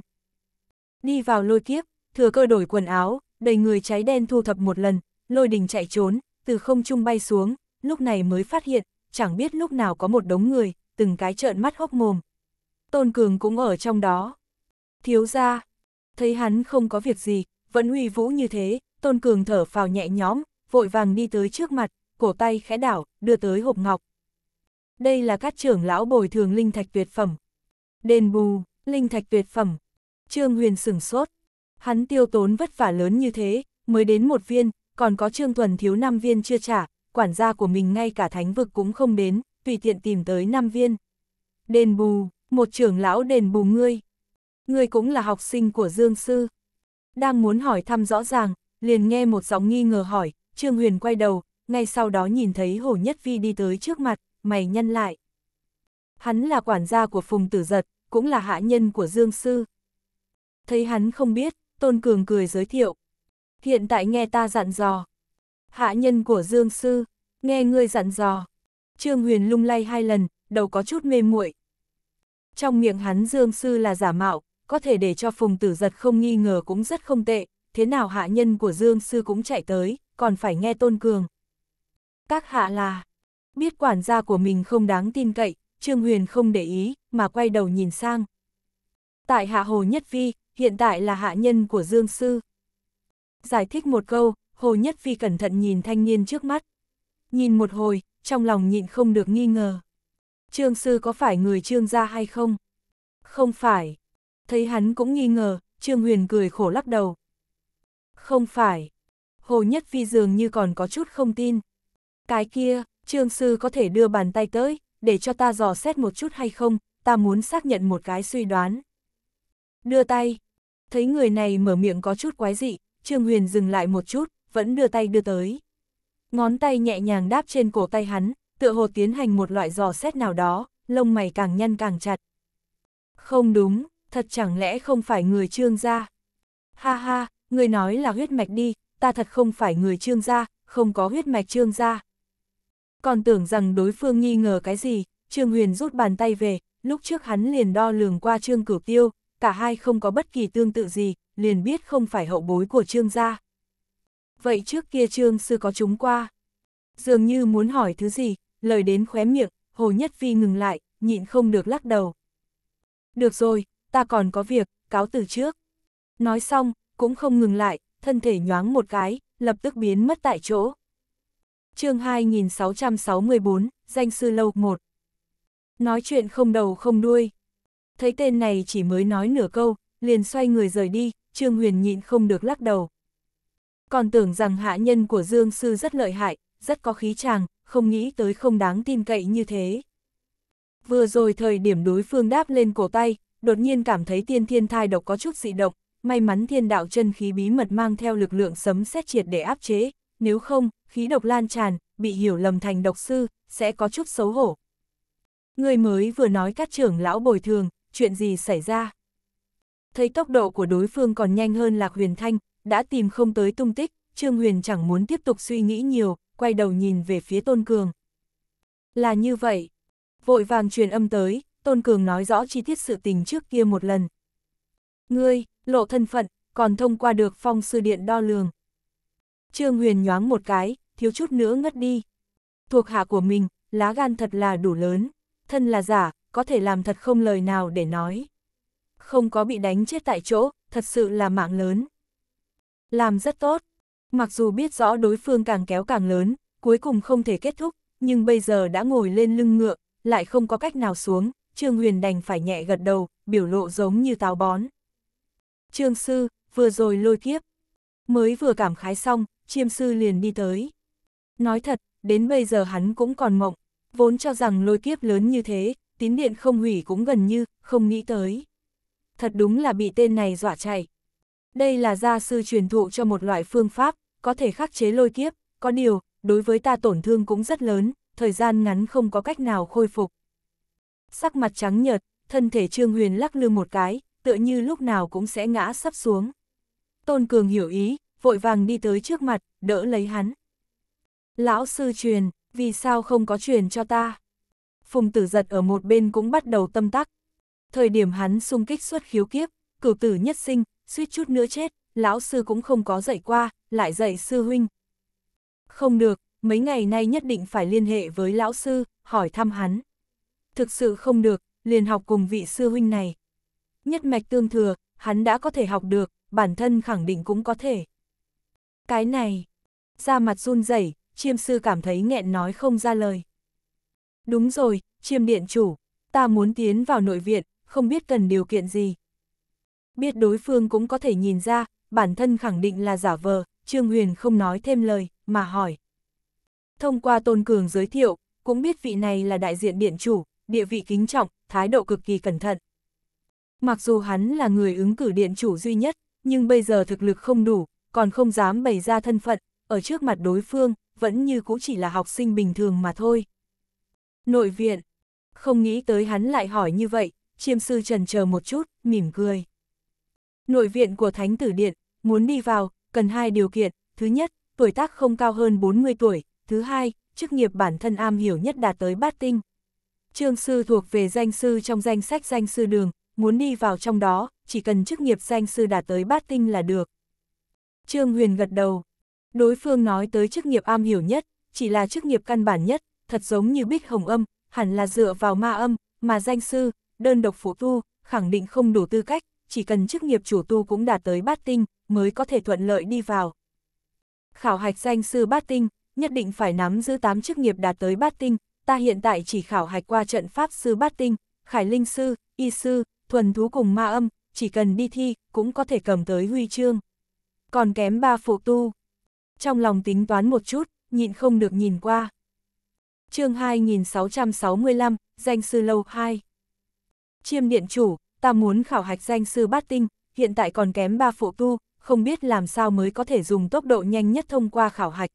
Đi vào lôi kiếp, thừa cơ đổi quần áo, đầy người cháy đen thu thập một lần, lôi đình chạy trốn, từ không trung bay xuống, lúc này mới phát hiện, chẳng biết lúc nào có một đống người, từng cái trợn mắt hốc mồm. Tôn Cường cũng ở trong đó. Thiếu ra, thấy hắn không có việc gì, vẫn uy vũ như thế, Tôn Cường thở phào nhẹ nhõm, vội vàng đi tới trước mặt, cổ tay khẽ đảo, đưa tới hộp ngọc. Đây là các trưởng lão bồi thường linh thạch tuyệt phẩm. Đền bù, linh thạch tuyệt phẩm. Trương Huyền sửng sốt, Hắn tiêu tốn vất vả lớn như thế, mới đến một viên, còn có Trương Thuần thiếu 5 viên chưa trả, quản gia của mình ngay cả thánh vực cũng không đến, tùy tiện tìm tới 5 viên. Đền bù, một trưởng lão đền bù ngươi. Ngươi cũng là học sinh của Dương Sư. Đang muốn hỏi thăm rõ ràng, liền nghe một giọng nghi ngờ hỏi, Trương Huyền quay đầu, ngay sau đó nhìn thấy Hồ Nhất Vi đi tới trước mặt, mày nhân lại. Hắn là quản gia của Phùng Tử Giật, cũng là hạ nhân của Dương Sư. Thấy hắn không biết, Tôn Cường cười giới thiệu. Hiện tại nghe ta dặn dò. Hạ nhân của Dương Sư, nghe ngươi dặn dò. Trương Huyền lung lay hai lần, đầu có chút mê muội. Trong miệng hắn Dương Sư là giả mạo, có thể để cho Phùng Tử Giật không nghi ngờ cũng rất không tệ, thế nào hạ nhân của Dương Sư cũng chạy tới, còn phải nghe Tôn Cường. Các hạ là, biết quản gia của mình không đáng tin cậy, Trương Huyền không để ý, mà quay đầu nhìn sang, Tại hạ Hồ Nhất phi hiện tại là hạ nhân của Dương Sư. Giải thích một câu, Hồ Nhất phi cẩn thận nhìn thanh niên trước mắt. Nhìn một hồi, trong lòng nhịn không được nghi ngờ. Trương Sư có phải người Trương gia hay không? Không phải. Thấy hắn cũng nghi ngờ, Trương Huyền cười khổ lắc đầu. Không phải. Hồ Nhất phi dường như còn có chút không tin. Cái kia, Trương Sư có thể đưa bàn tay tới, để cho ta dò xét một chút hay không, ta muốn xác nhận một cái suy đoán đưa tay. Thấy người này mở miệng có chút quái dị, Trương Huyền dừng lại một chút, vẫn đưa tay đưa tới. Ngón tay nhẹ nhàng đáp trên cổ tay hắn, tựa hồ tiến hành một loại dò xét nào đó, lông mày càng nhăn càng chặt. Không đúng, thật chẳng lẽ không phải người Trương gia? Ha ha, người nói là huyết mạch đi, ta thật không phải người Trương gia, không có huyết mạch Trương gia. Còn tưởng rằng đối phương nghi ngờ cái gì, Trương Huyền rút bàn tay về, lúc trước hắn liền đo lường qua Trương Cửu Tiêu, cả hai không có bất kỳ tương tự gì, liền biết không phải hậu bối của Trương gia. Vậy trước kia Trương sư có chúng qua? Dường như muốn hỏi thứ gì, lời đến khóe miệng, Hồ Nhất Phi ngừng lại, nhịn không được lắc đầu. Được rồi, ta còn có việc, cáo từ trước. Nói xong, cũng không ngừng lại, thân thể nhoáng một cái, lập tức biến mất tại chỗ. chương 2664, danh sư lâu 1. Nói chuyện không đầu không đuôi thấy tên này chỉ mới nói nửa câu, liền xoay người rời đi, Trương Huyền nhịn không được lắc đầu. Còn tưởng rằng hạ nhân của Dương Sư rất lợi hại, rất có khí tràng, không nghĩ tới không đáng tin cậy như thế. Vừa rồi thời điểm đối phương đáp lên cổ tay, đột nhiên cảm thấy tiên thiên thai độc có chút dị động, may mắn thiên đạo chân khí bí mật mang theo lực lượng sấm xét triệt để áp chế, nếu không, khí độc lan tràn, bị hiểu lầm thành độc sư, sẽ có chút xấu hổ. Người mới vừa nói các trưởng lão bồi thường, chuyện gì xảy ra? Thấy tốc độ của đối phương còn nhanh hơn Lạc Huyền Thanh, đã tìm không tới tung tích, Trương Huyền chẳng muốn tiếp tục suy nghĩ nhiều, quay đầu nhìn về phía Tôn Cường. Là như vậy. Vội vàng truyền âm tới, Tôn Cường nói rõ chi tiết sự tình trước kia một lần. Ngươi, lộ thân phận, còn thông qua được phong sư điện đo lường. Trương Huyền nhoáng một cái, thiếu chút nữa ngất đi. Thuộc hạ của mình, lá gan thật là đủ lớn. Thân là giả, có thể làm thật không lời nào để nói. Không có bị đánh chết tại chỗ, thật sự là mạng lớn. Làm rất tốt, mặc dù biết rõ đối phương càng kéo càng lớn, cuối cùng không thể kết thúc, nhưng bây giờ đã ngồi lên lưng ngựa, lại không có cách nào xuống, Trương Huyền đành phải nhẹ gật đầu, biểu lộ giống như táo bón. Trương Sư, vừa rồi lôi kiếp. Mới vừa cảm khái xong, Chiêm Sư liền đi tới. Nói thật, đến bây giờ hắn cũng còn mộng, vốn cho rằng lôi kiếp lớn như thế, tín điện không hủy cũng gần như, không nghĩ tới. Thật đúng là bị tên này dọa chạy. Đây là gia sư truyền thụ cho một loại phương pháp, có thể khắc chế lôi kiếp, có điều, đối với ta tổn thương cũng rất lớn, thời gian ngắn không có cách nào khôi phục. Sắc mặt trắng nhợt, thân thể Trương Huyền lắc lư một cái, tựa như lúc nào cũng sẽ ngã sắp xuống. Tôn Cường hiểu ý, vội vàng đi tới trước mặt, đỡ lấy hắn. Lão sư truyền, vì sao không có truyền cho ta? Phùng tử giật ở một bên cũng bắt đầu tâm tắc. Thời điểm hắn xung kích xuất khiếu kiếp, cửu tử nhất sinh, suýt chút nữa chết, lão sư cũng không có dạy qua, lại dạy sư huynh. Không được, mấy ngày nay nhất định phải liên hệ với lão sư, hỏi thăm hắn. Thực sự không được, liền học cùng vị sư huynh này. Nhất mạch tương thừa, hắn đã có thể học được, bản thân khẳng định cũng có thể. Cái này, ra mặt run rẩy, chiêm sư cảm thấy nghẹn nói không ra lời. Đúng rồi, chiêm điện chủ, ta muốn tiến vào nội viện, không biết cần điều kiện gì. Biết đối phương cũng có thể nhìn ra, bản thân khẳng định là giả vờ, Trương Huyền không nói thêm lời, mà hỏi. Thông qua Tôn Cường giới thiệu, cũng biết vị này là đại diện điện chủ, địa vị kính trọng, thái độ cực kỳ cẩn thận. Mặc dù hắn là người ứng cử điện chủ duy nhất, nhưng bây giờ thực lực không đủ, còn không dám bày ra thân phận, ở trước mặt đối phương, vẫn như cũ chỉ là học sinh bình thường mà thôi nội viện. Không nghĩ tới hắn lại hỏi như vậy, chiêm sư trần chờ một chút, mỉm cười. Nội viện của Thánh Tử Điện, muốn đi vào, cần hai điều kiện, thứ nhất, tuổi tác không cao hơn 40 tuổi, thứ hai, chức nghiệp bản thân am hiểu nhất đạt tới bát tinh. Trương sư thuộc về danh sư trong danh sách danh sư đường, muốn đi vào trong đó, chỉ cần chức nghiệp danh sư đạt tới bát tinh là được. Trương Huyền gật đầu. Đối phương nói tới chức nghiệp am hiểu nhất, chỉ là chức nghiệp căn bản nhất, thật giống như bích hồng âm, hẳn là dựa vào ma âm, mà danh sư, đơn độc phụ tu, khẳng định không đủ tư cách, chỉ cần chức nghiệp chủ tu cũng đạt tới bát tinh, mới có thể thuận lợi đi vào. Khảo hạch danh sư bát tinh, nhất định phải nắm giữ 8 chức nghiệp đạt tới bát tinh, ta hiện tại chỉ khảo hạch qua trận pháp sư bát tinh, khải linh sư, y sư, thuần thú cùng ma âm, chỉ cần đi thi, cũng có thể cầm tới huy chương. Còn kém ba phụ tu. Trong lòng tính toán một chút, nhịn không được nhìn qua chương 2665, danh sư lâu 2. Chiêm điện chủ, ta muốn khảo hạch danh sư bát tinh, hiện tại còn kém ba phụ tu, không biết làm sao mới có thể dùng tốc độ nhanh nhất thông qua khảo hạch.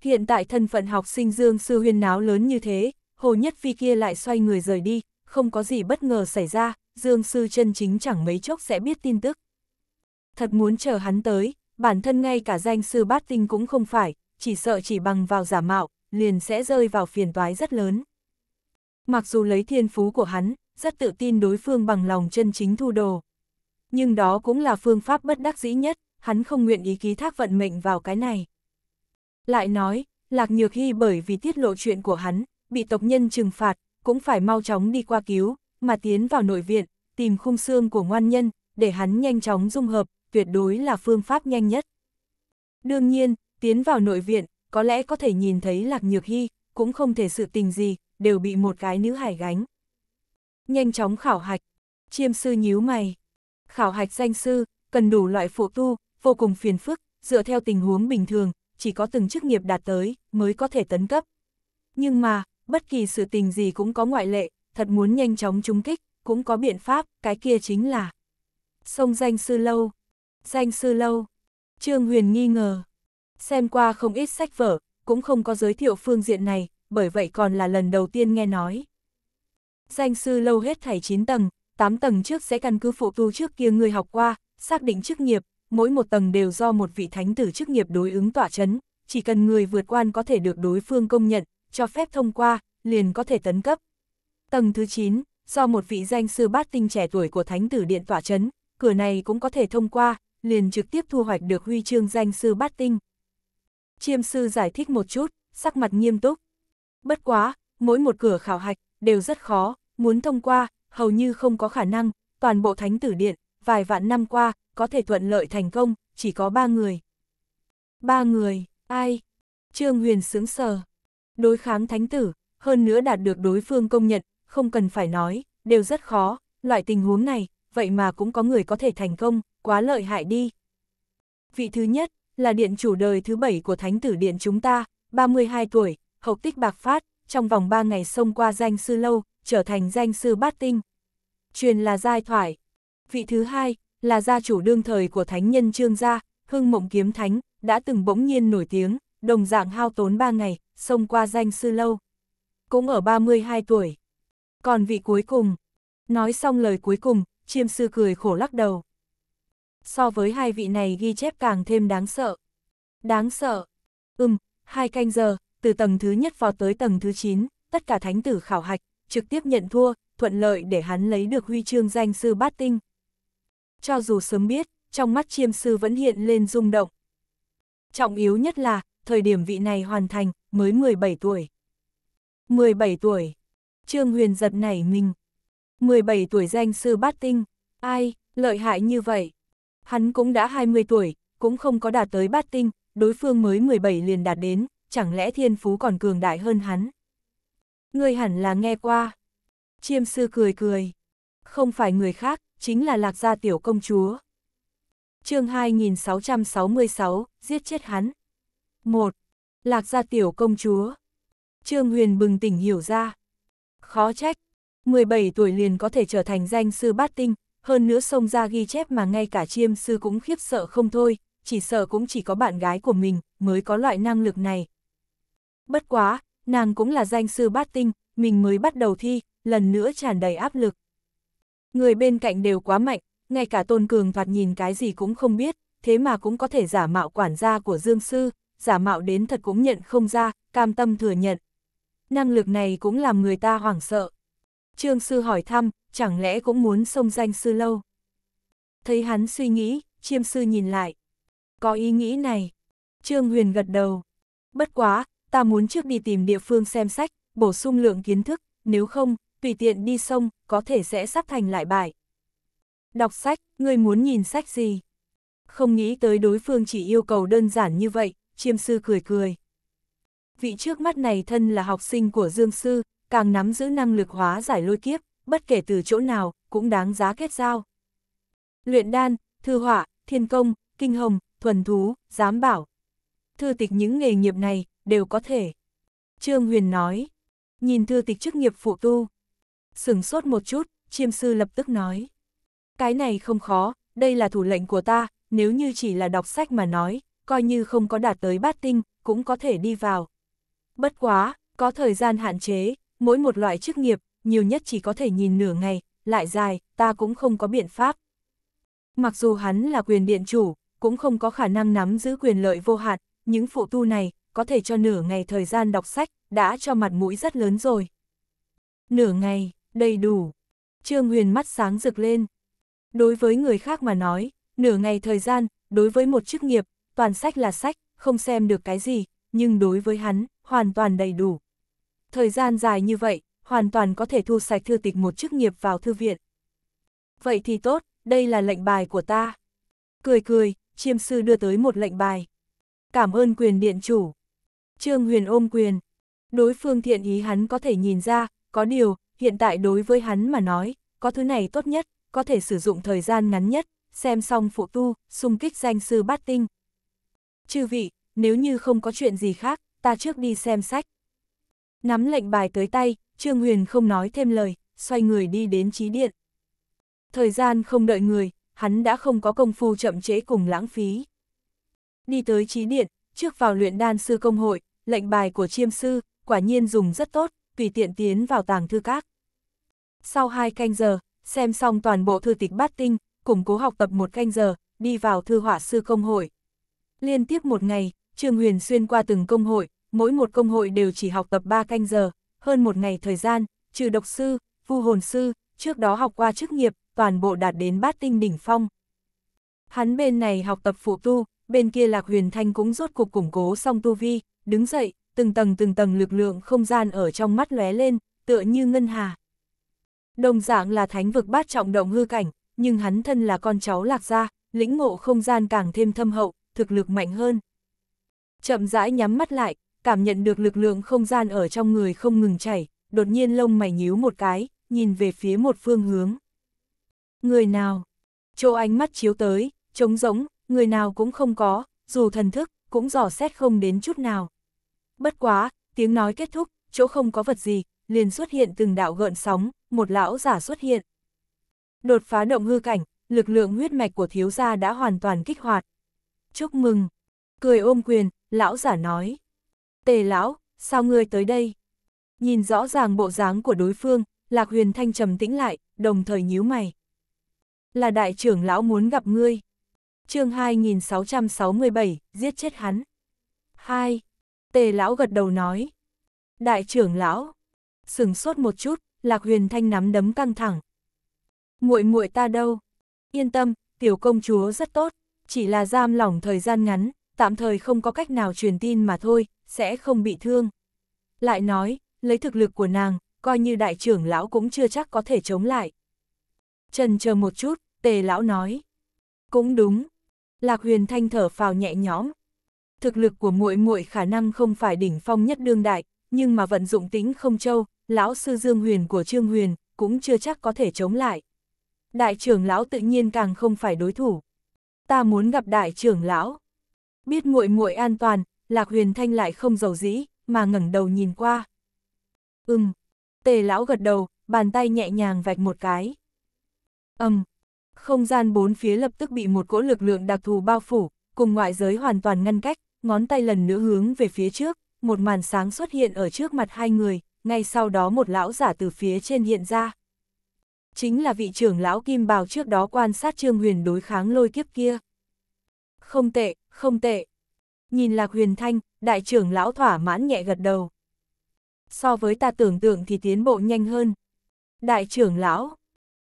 Hiện tại thân phận học sinh Dương sư huyên náo lớn như thế, Hồ Nhất Phi kia lại xoay người rời đi, không có gì bất ngờ xảy ra, Dương sư chân chính chẳng mấy chốc sẽ biết tin tức. Thật muốn chờ hắn tới, bản thân ngay cả danh sư bát tinh cũng không phải, chỉ sợ chỉ bằng vào giả mạo, liền sẽ rơi vào phiền toái rất lớn. Mặc dù lấy thiên phú của hắn, rất tự tin đối phương bằng lòng chân chính thu đồ. Nhưng đó cũng là phương pháp bất đắc dĩ nhất, hắn không nguyện ý ký thác vận mệnh vào cái này. Lại nói, Lạc Nhược Hy bởi vì tiết lộ chuyện của hắn, bị tộc nhân trừng phạt, cũng phải mau chóng đi qua cứu, mà tiến vào nội viện, tìm khung xương của ngoan nhân, để hắn nhanh chóng dung hợp, tuyệt đối là phương pháp nhanh nhất. Đương nhiên, tiến vào nội viện, có lẽ có thể nhìn thấy Lạc Nhược Hy, cũng không thể sự tình gì, đều bị một cái nữ hải gánh. Nhanh chóng khảo hạch, chiêm sư nhíu mày. Khảo hạch danh sư, cần đủ loại phụ tu, vô cùng phiền phức, dựa theo tình huống bình thường, chỉ có từng chức nghiệp đạt tới, mới có thể tấn cấp. Nhưng mà, bất kỳ sự tình gì cũng có ngoại lệ, thật muốn nhanh chóng trúng kích, cũng có biện pháp, cái kia chính là sông danh sư lâu. Danh sư lâu. Trương Huyền nghi ngờ, Xem qua không ít sách vở, cũng không có giới thiệu phương diện này, bởi vậy còn là lần đầu tiên nghe nói. Danh sư lâu hết thảy 9 tầng, 8 tầng trước sẽ căn cứ phụ tu trước kia người học qua, xác định chức nghiệp, mỗi một tầng đều do một vị thánh tử chức nghiệp đối ứng tỏa chấn, chỉ cần người vượt quan có thể được đối phương công nhận, cho phép thông qua, liền có thể tấn cấp. Tầng thứ 9, do một vị danh sư bát tinh trẻ tuổi của thánh tử điện tỏa chấn, cửa này cũng có thể thông qua, liền trực tiếp thu hoạch được huy chương danh sư bát tinh. Chiêm sư giải thích một chút, sắc mặt nghiêm túc. Bất quá, mỗi một cửa khảo hạch, đều rất khó, muốn thông qua, hầu như không có khả năng, toàn bộ thánh tử điện, vài vạn năm qua, có thể thuận lợi thành công, chỉ có ba người. Ba người, ai? Trương Huyền sướng sờ. Đối kháng thánh tử, hơn nữa đạt được đối phương công nhận, không cần phải nói, đều rất khó, loại tình huống này, vậy mà cũng có người có thể thành công, quá lợi hại đi. Vị thứ nhất, là điện chủ đời thứ bảy của thánh tử điện chúng ta, 32 tuổi, hậu tích bạc phát, trong vòng 3 ngày xông qua danh sư lâu, trở thành danh sư bát tinh. Truyền là giai thoại. Vị thứ hai, là gia chủ đương thời của thánh nhân trương gia, hưng mộng kiếm thánh, đã từng bỗng nhiên nổi tiếng, đồng dạng hao tốn 3 ngày, xông qua danh sư lâu. Cũng ở 32 tuổi. Còn vị cuối cùng, nói xong lời cuối cùng, chiêm sư cười khổ lắc đầu so với hai vị này ghi chép càng thêm đáng sợ. Đáng sợ. Ừm, hai canh giờ, từ tầng thứ nhất vào tới tầng thứ 9, tất cả thánh tử khảo hạch, trực tiếp nhận thua, thuận lợi để hắn lấy được huy chương danh sư bát tinh. Cho dù sớm biết, trong mắt chiêm sư vẫn hiện lên rung động. Trọng yếu nhất là, thời điểm vị này hoàn thành, mới 17 tuổi. 17 tuổi. Trương Huyền giật nảy mình. 17 tuổi danh sư bát tinh. Ai, lợi hại như vậy. Hắn cũng đã 20 tuổi, cũng không có đạt tới bát tinh, đối phương mới 17 liền đạt đến, chẳng lẽ thiên phú còn cường đại hơn hắn. Người hẳn là nghe qua. Chiêm sư cười cười. Không phải người khác, chính là lạc gia tiểu công chúa. chương 2666, giết chết hắn. 1. Lạc gia tiểu công chúa. Trương Huyền bừng tỉnh hiểu ra. Khó trách, 17 tuổi liền có thể trở thành danh sư bát tinh, hơn nữa xông ra ghi chép mà ngay cả chiêm sư cũng khiếp sợ không thôi, chỉ sợ cũng chỉ có bạn gái của mình mới có loại năng lực này. Bất quá, nàng cũng là danh sư bát tinh, mình mới bắt đầu thi, lần nữa tràn đầy áp lực. Người bên cạnh đều quá mạnh, ngay cả Tôn Cường thoạt nhìn cái gì cũng không biết, thế mà cũng có thể giả mạo quản gia của Dương Sư, giả mạo đến thật cũng nhận không ra, cam tâm thừa nhận. Năng lực này cũng làm người ta hoảng sợ. Trương Sư hỏi thăm, chẳng lẽ cũng muốn xông danh sư lâu. Thấy hắn suy nghĩ, chiêm sư nhìn lại. Có ý nghĩ này. Trương Huyền gật đầu. Bất quá, ta muốn trước đi tìm địa phương xem sách, bổ sung lượng kiến thức, nếu không, tùy tiện đi sông, có thể sẽ sắp thành lại bài. Đọc sách, ngươi muốn nhìn sách gì? Không nghĩ tới đối phương chỉ yêu cầu đơn giản như vậy, chiêm sư cười cười. Vị trước mắt này thân là học sinh của Dương Sư, càng nắm giữ năng lực hóa giải lôi kiếp, bất kể từ chỗ nào, cũng đáng giá kết giao. Luyện đan, thư họa, thiên công, kinh hồng, thuần thú, giám bảo. Thư tịch những nghề nghiệp này, đều có thể. Trương Huyền nói, nhìn thư tịch chức nghiệp phụ tu. Sửng sốt một chút, chiêm sư lập tức nói. Cái này không khó, đây là thủ lệnh của ta, nếu như chỉ là đọc sách mà nói, coi như không có đạt tới bát tinh, cũng có thể đi vào. Bất quá, có thời gian hạn chế, mỗi một loại chức nghiệp nhiều nhất chỉ có thể nhìn nửa ngày, lại dài, ta cũng không có biện pháp. Mặc dù hắn là quyền điện chủ, cũng không có khả năng nắm giữ quyền lợi vô hạn, những phụ tu này, có thể cho nửa ngày thời gian đọc sách, đã cho mặt mũi rất lớn rồi. Nửa ngày, đầy đủ. Trương Huyền mắt sáng rực lên. Đối với người khác mà nói, nửa ngày thời gian, đối với một chức nghiệp, toàn sách là sách, không xem được cái gì, nhưng đối với hắn, hoàn toàn đầy đủ. Thời gian dài như vậy, hoàn toàn có thể thu sạch thư tịch một chức nghiệp vào thư viện. Vậy thì tốt, đây là lệnh bài của ta. Cười cười, chiêm sư đưa tới một lệnh bài. Cảm ơn quyền điện chủ. Trương Huyền ôm quyền. Đối phương thiện ý hắn có thể nhìn ra, có điều, hiện tại đối với hắn mà nói, có thứ này tốt nhất, có thể sử dụng thời gian ngắn nhất, xem xong phụ tu, xung kích danh sư bát tinh. Chư vị, nếu như không có chuyện gì khác, ta trước đi xem sách. Nắm lệnh bài tới tay, Trương Huyền không nói thêm lời, xoay người đi đến trí điện. Thời gian không đợi người, hắn đã không có công phu chậm chế cùng lãng phí. Đi tới trí điện, trước vào luyện đan sư công hội, lệnh bài của chiêm sư, quả nhiên dùng rất tốt, tùy tiện tiến vào tàng thư các. Sau hai canh giờ, xem xong toàn bộ thư tịch bát tinh, củng cố học tập một canh giờ, đi vào thư họa sư công hội. Liên tiếp một ngày, Trương Huyền xuyên qua từng công hội, mỗi một công hội đều chỉ học tập 3 canh giờ, hơn một ngày thời gian, trừ độc sư, vu hồn sư, trước đó học qua chức nghiệp, toàn bộ đạt đến bát tinh đỉnh phong. Hắn bên này học tập phụ tu, bên kia Lạc Huyền Thanh cũng rốt cuộc củng cố xong tu vi, đứng dậy, từng tầng từng tầng lực lượng không gian ở trong mắt lóe lên, tựa như ngân hà. Đồng dạng là thánh vực bát trọng động hư cảnh, nhưng hắn thân là con cháu Lạc gia, lĩnh ngộ không gian càng thêm thâm hậu, thực lực mạnh hơn. Chậm rãi nhắm mắt lại, cảm nhận được lực lượng không gian ở trong người không ngừng chảy, đột nhiên lông mày nhíu một cái, nhìn về phía một phương hướng. Người nào? Chỗ ánh mắt chiếu tới, trống rỗng, người nào cũng không có, dù thần thức, cũng dò xét không đến chút nào. Bất quá, tiếng nói kết thúc, chỗ không có vật gì, liền xuất hiện từng đạo gợn sóng, một lão giả xuất hiện. Đột phá động hư cảnh, lực lượng huyết mạch của thiếu gia đã hoàn toàn kích hoạt. Chúc mừng! Cười ôm quyền, lão giả nói tề lão, sao ngươi tới đây? Nhìn rõ ràng bộ dáng của đối phương, Lạc Huyền Thanh trầm tĩnh lại, đồng thời nhíu mày. Là đại trưởng lão muốn gặp ngươi. chương 2667, giết chết hắn. 2. Tề lão gật đầu nói. Đại trưởng lão. Sừng sốt một chút, Lạc Huyền Thanh nắm đấm căng thẳng. muội muội ta đâu? Yên tâm, tiểu công chúa rất tốt, chỉ là giam lỏng thời gian ngắn, tạm thời không có cách nào truyền tin mà thôi, sẽ không bị thương. Lại nói, lấy thực lực của nàng, coi như đại trưởng lão cũng chưa chắc có thể chống lại. Trần chờ một chút, tề lão nói. Cũng đúng. Lạc huyền thanh thở phào nhẹ nhõm. Thực lực của muội muội khả năng không phải đỉnh phong nhất đương đại, nhưng mà vận dụng tính không châu, lão sư Dương Huyền của Trương Huyền cũng chưa chắc có thể chống lại. Đại trưởng lão tự nhiên càng không phải đối thủ. Ta muốn gặp đại trưởng lão. Biết muội muội an toàn, Lạc Huyền Thanh lại không giàu dĩ, mà ngẩng đầu nhìn qua. Ừm, tề lão gật đầu, bàn tay nhẹ nhàng vạch một cái. Âm, không gian bốn phía lập tức bị một cỗ lực lượng đặc thù bao phủ, cùng ngoại giới hoàn toàn ngăn cách, ngón tay lần nữa hướng về phía trước, một màn sáng xuất hiện ở trước mặt hai người, ngay sau đó một lão giả từ phía trên hiện ra. Chính là vị trưởng lão Kim Bào trước đó quan sát Trương Huyền đối kháng lôi kiếp kia. Không tệ, không tệ. Nhìn Lạc Huyền Thanh, đại trưởng lão thỏa mãn nhẹ gật đầu. So với ta tưởng tượng thì tiến bộ nhanh hơn. Đại trưởng lão,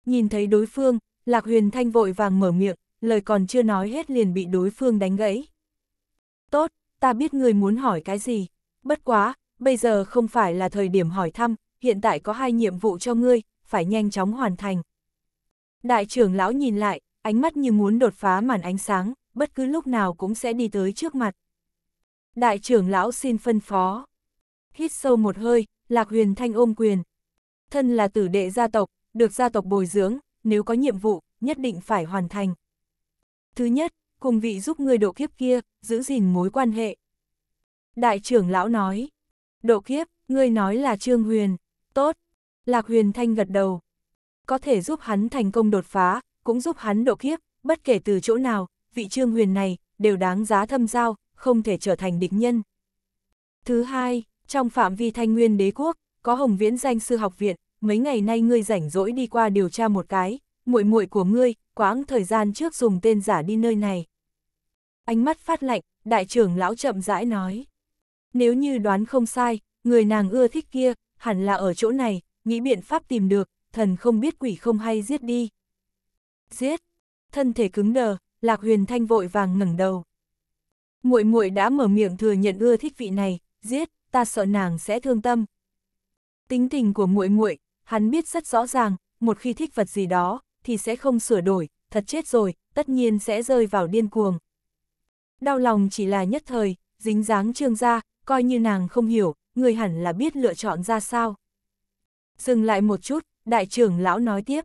nhìn thấy đối phương, Lạc Huyền Thanh vội vàng mở miệng, lời còn chưa nói hết liền bị đối phương đánh gãy. Tốt, ta biết người muốn hỏi cái gì. Bất quá, bây giờ không phải là thời điểm hỏi thăm, hiện tại có hai nhiệm vụ cho ngươi, phải nhanh chóng hoàn thành. Đại trưởng lão nhìn lại, ánh mắt như muốn đột phá màn ánh sáng, bất cứ lúc nào cũng sẽ đi tới trước mặt đại trưởng lão xin phân phó. Hít sâu một hơi, Lạc Huyền Thanh ôm quyền. Thân là tử đệ gia tộc, được gia tộc bồi dưỡng, nếu có nhiệm vụ, nhất định phải hoàn thành. Thứ nhất, cùng vị giúp người độ kiếp kia, giữ gìn mối quan hệ. Đại trưởng lão nói, độ kiếp, ngươi nói là Trương Huyền, tốt, Lạc Huyền Thanh gật đầu. Có thể giúp hắn thành công đột phá, cũng giúp hắn độ kiếp, bất kể từ chỗ nào, vị Trương Huyền này, đều đáng giá thâm giao, không thể trở thành địch nhân. Thứ hai, trong phạm vi thanh nguyên đế quốc, có Hồng Viễn danh sư học viện, mấy ngày nay ngươi rảnh rỗi đi qua điều tra một cái, muội muội của ngươi, quãng thời gian trước dùng tên giả đi nơi này. Ánh mắt phát lạnh, đại trưởng lão chậm rãi nói. Nếu như đoán không sai, người nàng ưa thích kia, hẳn là ở chỗ này, nghĩ biện pháp tìm được, thần không biết quỷ không hay giết đi. Giết! Thân thể cứng đờ, Lạc Huyền Thanh vội vàng ngẩng đầu muội muội đã mở miệng thừa nhận ưa thích vị này, giết, ta sợ nàng sẽ thương tâm. Tính tình của muội muội, hắn biết rất rõ ràng, một khi thích vật gì đó thì sẽ không sửa đổi, thật chết rồi, tất nhiên sẽ rơi vào điên cuồng. Đau lòng chỉ là nhất thời, dính dáng Trương gia, coi như nàng không hiểu, người hẳn là biết lựa chọn ra sao. Dừng lại một chút, đại trưởng lão nói tiếp.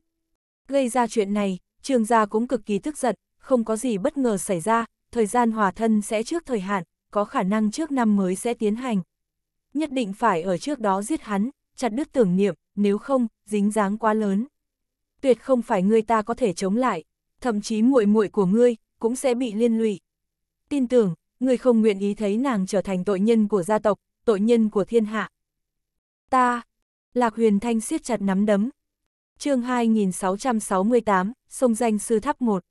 Gây ra chuyện này, Trương gia cũng cực kỳ tức giận, không có gì bất ngờ xảy ra, thời gian hòa thân sẽ trước thời hạn, có khả năng trước năm mới sẽ tiến hành. Nhất định phải ở trước đó giết hắn, chặt đứt tưởng niệm, nếu không, dính dáng quá lớn. Tuyệt không phải người ta có thể chống lại, thậm chí muội muội của ngươi cũng sẽ bị liên lụy. Tin tưởng, ngươi không nguyện ý thấy nàng trở thành tội nhân của gia tộc, tội nhân của thiên hạ. Ta, Lạc Huyền Thanh siết chặt nắm đấm. Chương 2668, sông danh sư tháp 1.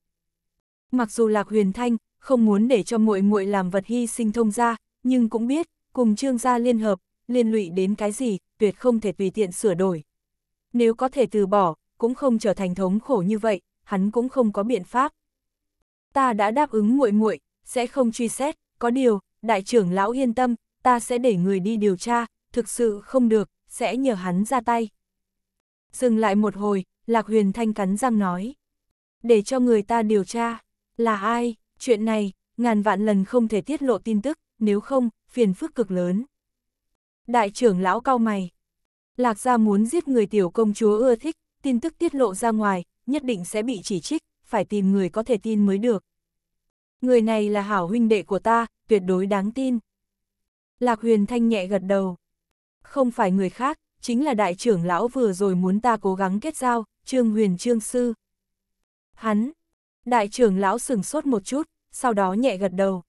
Mặc dù Lạc Huyền Thanh không muốn để cho muội muội làm vật hy sinh thông gia, nhưng cũng biết, cùng trương gia liên hợp, liên lụy đến cái gì, tuyệt không thể tùy tiện sửa đổi. Nếu có thể từ bỏ, cũng không trở thành thống khổ như vậy, hắn cũng không có biện pháp. Ta đã đáp ứng muội muội, sẽ không truy xét, có điều, đại trưởng lão yên tâm, ta sẽ để người đi điều tra, thực sự không được, sẽ nhờ hắn ra tay. Dừng lại một hồi, Lạc Huyền Thanh cắn răng nói. Để cho người ta điều tra, là ai? Chuyện này, ngàn vạn lần không thể tiết lộ tin tức, nếu không, phiền phức cực lớn. Đại trưởng lão cao mày. Lạc gia muốn giết người tiểu công chúa ưa thích, tin tức tiết lộ ra ngoài, nhất định sẽ bị chỉ trích, phải tìm người có thể tin mới được. Người này là hảo huynh đệ của ta, tuyệt đối đáng tin. Lạc huyền thanh nhẹ gật đầu. Không phải người khác, chính là đại trưởng lão vừa rồi muốn ta cố gắng kết giao, trương huyền trương sư. Hắn, Đại trưởng lão sừng sốt một chút, sau đó nhẹ gật đầu.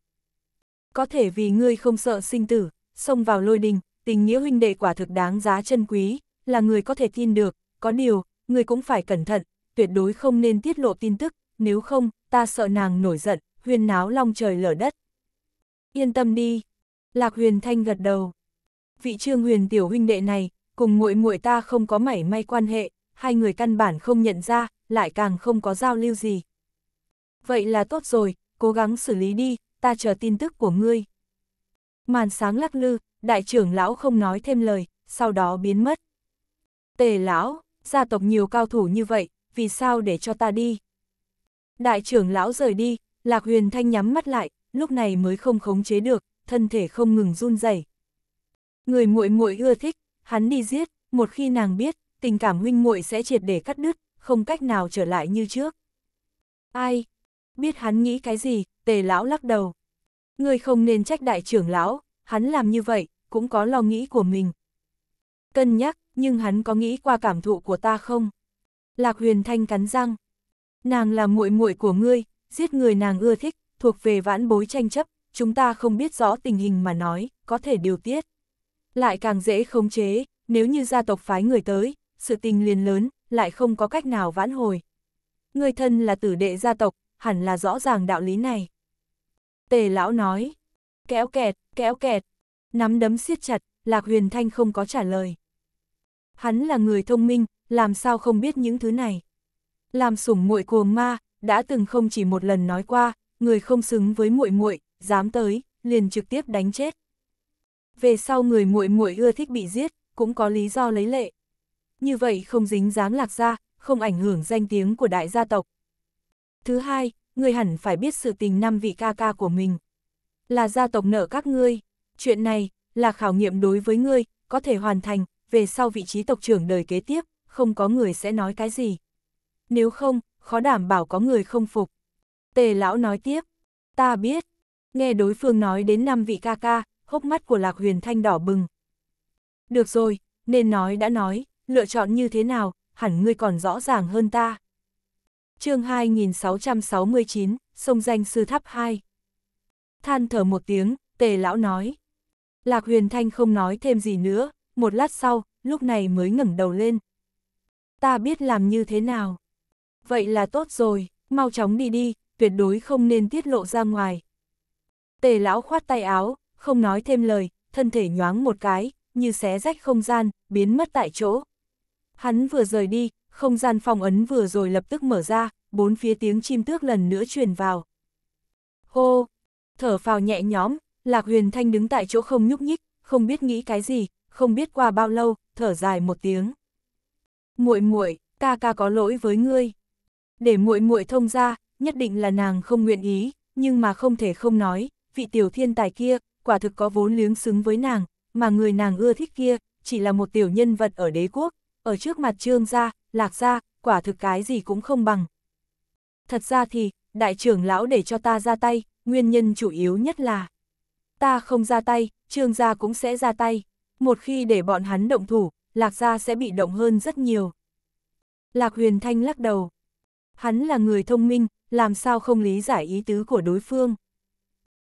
Có thể vì ngươi không sợ sinh tử, xông vào lôi đình, tình nghĩa huynh đệ quả thực đáng giá chân quý, là người có thể tin được, có điều, ngươi cũng phải cẩn thận, tuyệt đối không nên tiết lộ tin tức, nếu không, ta sợ nàng nổi giận, huyên náo long trời lở đất. Yên tâm đi. Lạc huyền thanh gật đầu. Vị trương huyền tiểu huynh đệ này, cùng muội muội ta không có mảy may quan hệ, hai người căn bản không nhận ra, lại càng không có giao lưu gì. Vậy là tốt rồi, cố gắng xử lý đi, ta chờ tin tức của ngươi. Màn sáng lắc lư, đại trưởng lão không nói thêm lời, sau đó biến mất. Tề lão, gia tộc nhiều cao thủ như vậy, vì sao để cho ta đi? Đại trưởng lão rời đi, Lạc Huyền Thanh nhắm mắt lại, lúc này mới không khống chế được, thân thể không ngừng run rẩy. Người muội muội ưa thích, hắn đi giết, một khi nàng biết, tình cảm huynh muội sẽ triệt để cắt đứt, không cách nào trở lại như trước. Ai, biết hắn nghĩ cái gì, tề lão lắc đầu. Người không nên trách đại trưởng lão, hắn làm như vậy, cũng có lo nghĩ của mình. Cân nhắc, nhưng hắn có nghĩ qua cảm thụ của ta không? Lạc huyền thanh cắn răng. Nàng là muội muội của ngươi, giết người nàng ưa thích, thuộc về vãn bối tranh chấp, chúng ta không biết rõ tình hình mà nói, có thể điều tiết. Lại càng dễ khống chế, nếu như gia tộc phái người tới, sự tình liền lớn, lại không có cách nào vãn hồi. Người thân là tử đệ gia tộc, hẳn là rõ ràng đạo lý này. Tề lão nói, kéo kẹt, kéo kẹt, nắm đấm siết chặt, Lạc Huyền Thanh không có trả lời. Hắn là người thông minh, làm sao không biết những thứ này. Làm sủng muội cuồng ma, đã từng không chỉ một lần nói qua, người không xứng với muội muội, dám tới, liền trực tiếp đánh chết. Về sau người muội muội ưa thích bị giết, cũng có lý do lấy lệ. Như vậy không dính dáng lạc gia, không ảnh hưởng danh tiếng của đại gia tộc, Thứ hai, người hẳn phải biết sự tình năm vị ca ca của mình. Là gia tộc nợ các ngươi. Chuyện này, là khảo nghiệm đối với ngươi, có thể hoàn thành, về sau vị trí tộc trưởng đời kế tiếp, không có người sẽ nói cái gì. Nếu không, khó đảm bảo có người không phục. Tề lão nói tiếp, ta biết. Nghe đối phương nói đến năm vị ca ca, hốc mắt của Lạc Huyền Thanh đỏ bừng. Được rồi, nên nói đã nói, lựa chọn như thế nào, hẳn ngươi còn rõ ràng hơn ta chương 2669, sông danh sư tháp 2. Than thở một tiếng, tề lão nói. Lạc huyền thanh không nói thêm gì nữa, một lát sau, lúc này mới ngẩng đầu lên. Ta biết làm như thế nào. Vậy là tốt rồi, mau chóng đi đi, tuyệt đối không nên tiết lộ ra ngoài. Tề lão khoát tay áo, không nói thêm lời, thân thể nhoáng một cái, như xé rách không gian, biến mất tại chỗ. Hắn vừa rời đi, không gian phong ấn vừa rồi lập tức mở ra, bốn phía tiếng chim tước lần nữa truyền vào. Hô! Thở phào nhẹ nhõm, Lạc Huyền Thanh đứng tại chỗ không nhúc nhích, không biết nghĩ cái gì, không biết qua bao lâu, thở dài một tiếng. Muội muội, ca ca có lỗi với ngươi. Để muội muội thông ra, nhất định là nàng không nguyện ý, nhưng mà không thể không nói, vị tiểu thiên tài kia, quả thực có vốn liếng xứng với nàng, mà người nàng ưa thích kia, chỉ là một tiểu nhân vật ở đế quốc, ở trước mặt trương gia, lạc gia, quả thực cái gì cũng không bằng. Thật ra thì, đại trưởng lão để cho ta ra tay, nguyên nhân chủ yếu nhất là ta không ra tay, trương gia cũng sẽ ra tay. Một khi để bọn hắn động thủ, lạc gia sẽ bị động hơn rất nhiều. Lạc huyền thanh lắc đầu. Hắn là người thông minh, làm sao không lý giải ý tứ của đối phương.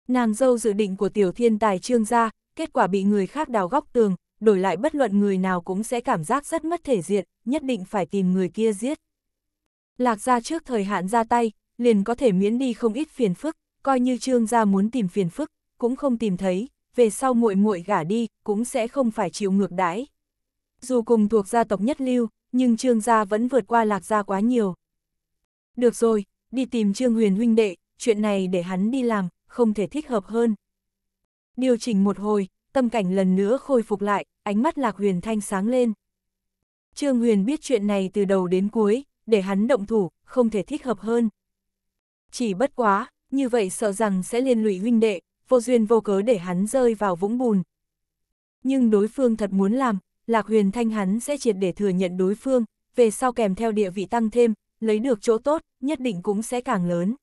Nàng dâu dự định của tiểu thiên tài trương gia, kết quả bị người khác đào góc tường, đổi lại bất luận người nào cũng sẽ cảm giác rất mất thể diện, nhất định phải tìm người kia giết. Lạc gia trước thời hạn ra tay, liền có thể miễn đi không ít phiền phức, coi như trương gia muốn tìm phiền phức, cũng không tìm thấy, về sau muội muội gả đi, cũng sẽ không phải chịu ngược đãi. Dù cùng thuộc gia tộc nhất lưu, nhưng trương gia vẫn vượt qua lạc gia quá nhiều. Được rồi, đi tìm trương huyền huynh đệ, chuyện này để hắn đi làm, không thể thích hợp hơn. Điều chỉnh một hồi, tâm cảnh lần nữa khôi phục lại, ánh mắt Lạc Huyền Thanh sáng lên. Trương Huyền biết chuyện này từ đầu đến cuối, để hắn động thủ, không thể thích hợp hơn. Chỉ bất quá, như vậy sợ rằng sẽ liên lụy huynh đệ, vô duyên vô cớ để hắn rơi vào vũng bùn. Nhưng đối phương thật muốn làm, Lạc Huyền Thanh hắn sẽ triệt để thừa nhận đối phương, về sau kèm theo địa vị tăng thêm, lấy được chỗ tốt, nhất định cũng sẽ càng lớn.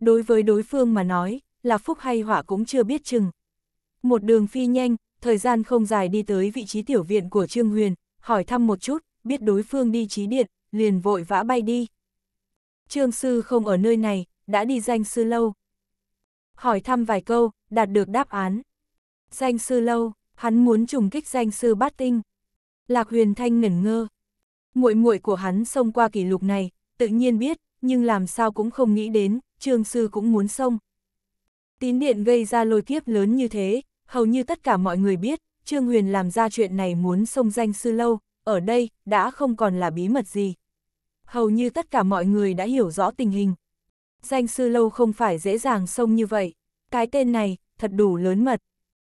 Đối với đối phương mà nói, là phúc hay họa cũng chưa biết chừng, một đường phi nhanh, thời gian không dài đi tới vị trí tiểu viện của Trương Huyền, hỏi thăm một chút, biết đối phương đi trí điện, liền vội vã bay đi. Trương sư không ở nơi này, đã đi danh sư lâu. Hỏi thăm vài câu, đạt được đáp án. Danh sư lâu, hắn muốn trùng kích danh sư bát tinh. Lạc Huyền Thanh ngẩn ngơ. Muội muội của hắn xông qua kỷ lục này, tự nhiên biết, nhưng làm sao cũng không nghĩ đến, Trương sư cũng muốn xông. Tín điện gây ra lôi kiếp lớn như thế, Hầu như tất cả mọi người biết, Trương Huyền làm ra chuyện này muốn xông danh sư lâu, ở đây, đã không còn là bí mật gì. Hầu như tất cả mọi người đã hiểu rõ tình hình. Danh sư lâu không phải dễ dàng xông như vậy, cái tên này, thật đủ lớn mật.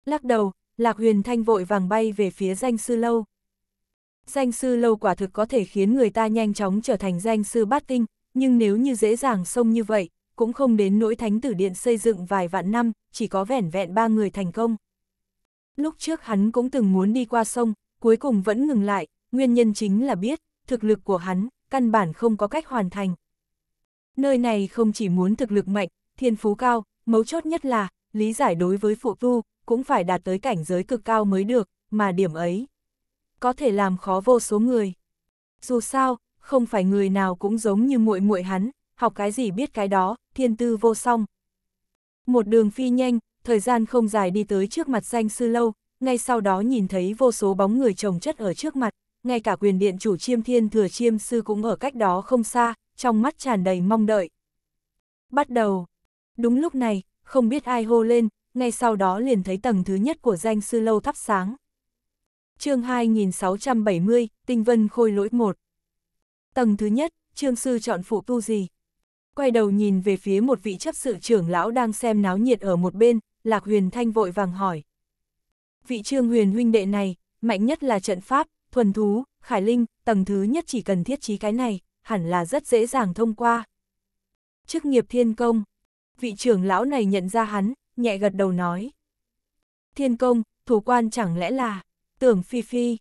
Lắc đầu, Lạc Huyền Thanh vội vàng bay về phía danh sư lâu. Danh sư lâu quả thực có thể khiến người ta nhanh chóng trở thành danh sư bát tinh, nhưng nếu như dễ dàng xông như vậy, cũng không đến nỗi thánh tử điện xây dựng vài vạn năm, chỉ có vẻn vẹn ba người thành công. Lúc trước hắn cũng từng muốn đi qua sông, cuối cùng vẫn ngừng lại, nguyên nhân chính là biết, thực lực của hắn, căn bản không có cách hoàn thành. Nơi này không chỉ muốn thực lực mạnh, thiên phú cao, mấu chốt nhất là, lý giải đối với phụ tu, cũng phải đạt tới cảnh giới cực cao mới được, mà điểm ấy có thể làm khó vô số người. Dù sao, không phải người nào cũng giống như muội muội hắn, học cái gì biết cái đó, thiên tư vô song. Một đường phi nhanh, thời gian không dài đi tới trước mặt danh sư lâu, ngay sau đó nhìn thấy vô số bóng người chồng chất ở trước mặt, ngay cả quyền điện chủ chiêm thiên thừa chiêm sư cũng ở cách đó không xa, trong mắt tràn đầy mong đợi. Bắt đầu. Đúng lúc này, không biết ai hô lên, ngay sau đó liền thấy tầng thứ nhất của danh sư lâu thắp sáng. chương 2670, Tinh Vân Khôi Lỗi 1 Tầng thứ nhất, trương sư chọn phụ tu gì? Quay đầu nhìn về phía một vị chấp sự trưởng lão đang xem náo nhiệt ở một bên, Lạc Huyền Thanh vội vàng hỏi. Vị trương huyền huynh đệ này, mạnh nhất là trận pháp, thuần thú, khải linh, tầng thứ nhất chỉ cần thiết trí cái này, hẳn là rất dễ dàng thông qua. Chức nghiệp thiên công, vị trưởng lão này nhận ra hắn, nhẹ gật đầu nói. Thiên công, thủ quan chẳng lẽ là, tưởng phi phi,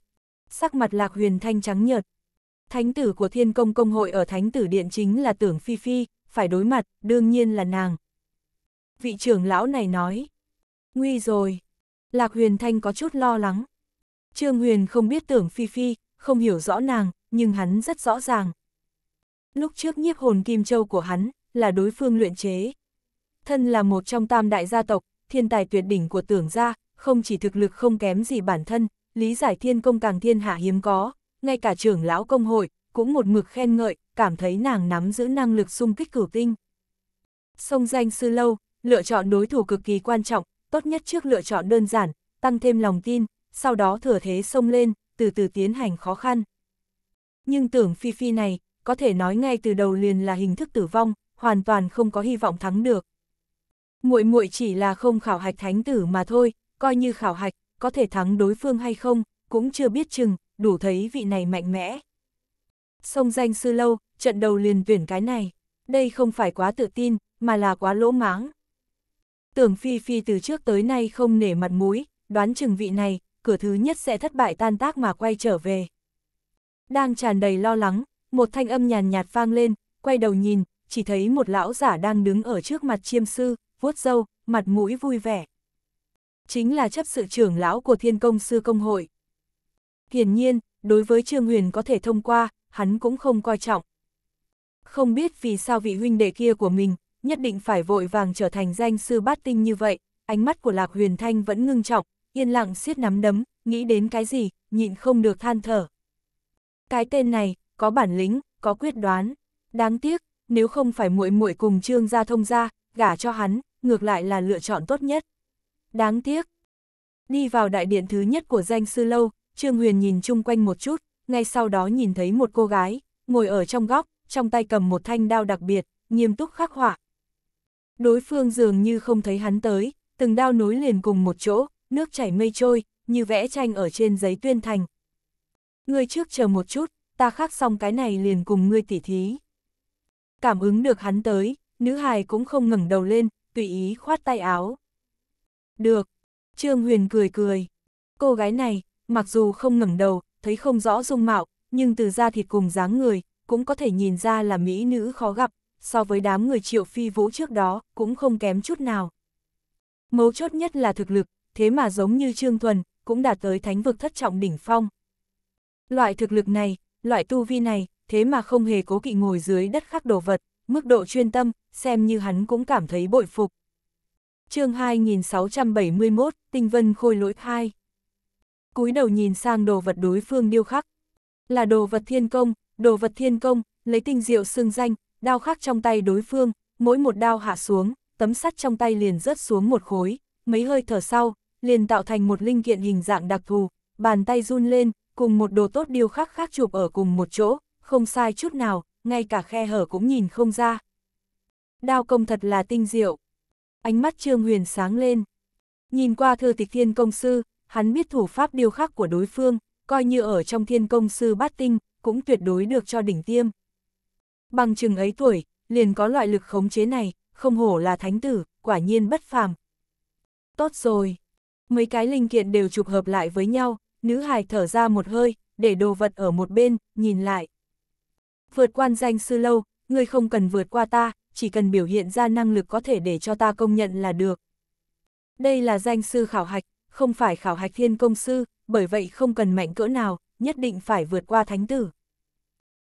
sắc mặt lạc huyền thanh trắng nhợt. Thánh tử của thiên công công hội ở thánh tử điện chính là tưởng phi phi, phải đối mặt, đương nhiên là nàng. Vị trưởng lão này nói, nguy rồi. Lạc Huyền Thanh có chút lo lắng. Trương Huyền không biết tưởng Phi Phi, không hiểu rõ nàng, nhưng hắn rất rõ ràng. Lúc trước nhiếp hồn Kim Châu của hắn, là đối phương luyện chế. Thân là một trong tam đại gia tộc, thiên tài tuyệt đỉnh của tưởng gia, không chỉ thực lực không kém gì bản thân, lý giải thiên công càng thiên hạ hiếm có, ngay cả trưởng lão công hội, cũng một mực khen ngợi, cảm thấy nàng nắm giữ năng lực xung kích cửu tinh. Sông danh sư lâu, lựa chọn đối thủ cực kỳ quan trọng, tốt nhất trước lựa chọn đơn giản, tăng thêm lòng tin, sau đó thừa thế sông lên, từ từ tiến hành khó khăn. Nhưng tưởng Phi Phi này, có thể nói ngay từ đầu liền là hình thức tử vong, hoàn toàn không có hy vọng thắng được. Muội muội chỉ là không khảo hạch thánh tử mà thôi, coi như khảo hạch, có thể thắng đối phương hay không, cũng chưa biết chừng, đủ thấy vị này mạnh mẽ. Sông danh sư lâu, trận đầu liền tuyển cái này. Đây không phải quá tự tin, mà là quá lỗ máng. Tưởng Phi Phi từ trước tới nay không nể mặt mũi, đoán chừng vị này, cửa thứ nhất sẽ thất bại tan tác mà quay trở về. Đang tràn đầy lo lắng, một thanh âm nhàn nhạt vang lên, quay đầu nhìn, chỉ thấy một lão giả đang đứng ở trước mặt chiêm sư, vuốt râu, mặt mũi vui vẻ. Chính là chấp sự trưởng lão của thiên công sư công hội. Hiển nhiên, đối với Trương Huyền có thể thông qua, hắn cũng không coi trọng. Không biết vì sao vị huynh đệ kia của mình, nhất định phải vội vàng trở thành danh sư bát tinh như vậy, ánh mắt của Lạc Huyền Thanh vẫn ngưng trọng, yên lặng siết nắm đấm, nghĩ đến cái gì, nhịn không được than thở. Cái tên này, có bản lĩnh, có quyết đoán, đáng tiếc, nếu không phải muội muội cùng Trương gia thông gia, gả cho hắn, ngược lại là lựa chọn tốt nhất. Đáng tiếc. Đi vào đại điện thứ nhất của danh sư lâu, Trương Huyền nhìn chung quanh một chút, ngay sau đó nhìn thấy một cô gái, ngồi ở trong góc, trong tay cầm một thanh đao đặc biệt, nghiêm túc khắc họa. Đối phương dường như không thấy hắn tới, từng đao nối liền cùng một chỗ, nước chảy mây trôi, như vẽ tranh ở trên giấy tuyên thành. Ngươi trước chờ một chút, ta khắc xong cái này liền cùng ngươi tỉ thí. Cảm ứng được hắn tới, nữ hài cũng không ngẩng đầu lên, tùy ý khoát tay áo. Được, Trương Huyền cười cười. Cô gái này, mặc dù không ngẩng đầu, thấy không rõ dung mạo, nhưng từ da thịt cùng dáng người, cũng có thể nhìn ra là mỹ nữ khó gặp, so với đám người triệu phi vũ trước đó, cũng không kém chút nào. Mấu chốt nhất là thực lực, thế mà giống như Trương Thuần, cũng đạt tới thánh vực thất trọng đỉnh phong. Loại thực lực này, loại tu vi này, thế mà không hề cố kỵ ngồi dưới đất khắc đồ vật, mức độ chuyên tâm, xem như hắn cũng cảm thấy bội phục. chương 2671, Tinh Vân Khôi Lỗi 2 cúi đầu nhìn sang đồ vật đối phương điêu khắc. Là đồ vật thiên công, đồ vật thiên công, lấy tinh diệu xương danh, đao khắc trong tay đối phương, mỗi một đao hạ xuống, tấm sắt trong tay liền rớt xuống một khối, mấy hơi thở sau, liền tạo thành một linh kiện hình dạng đặc thù, bàn tay run lên, cùng một đồ tốt điêu khắc khác chụp ở cùng một chỗ, không sai chút nào, ngay cả khe hở cũng nhìn không ra. Đao công thật là tinh diệu. Ánh mắt Trương Huyền sáng lên. Nhìn qua thư tịch thiên công sư, hắn biết thủ pháp điêu khắc của đối phương, coi như ở trong thiên công sư bát tinh, cũng tuyệt đối được cho đỉnh tiêm. Bằng chừng ấy tuổi, liền có loại lực khống chế này, không hổ là thánh tử, quả nhiên bất phàm. Tốt rồi, mấy cái linh kiện đều trục hợp lại với nhau, nữ hài thở ra một hơi, để đồ vật ở một bên, nhìn lại. Vượt quan danh sư lâu, ngươi không cần vượt qua ta, chỉ cần biểu hiện ra năng lực có thể để cho ta công nhận là được. Đây là danh sư khảo hạch, không phải khảo hạch thiên công sư, bởi vậy không cần mạnh cỡ nào, nhất định phải vượt qua thánh tử.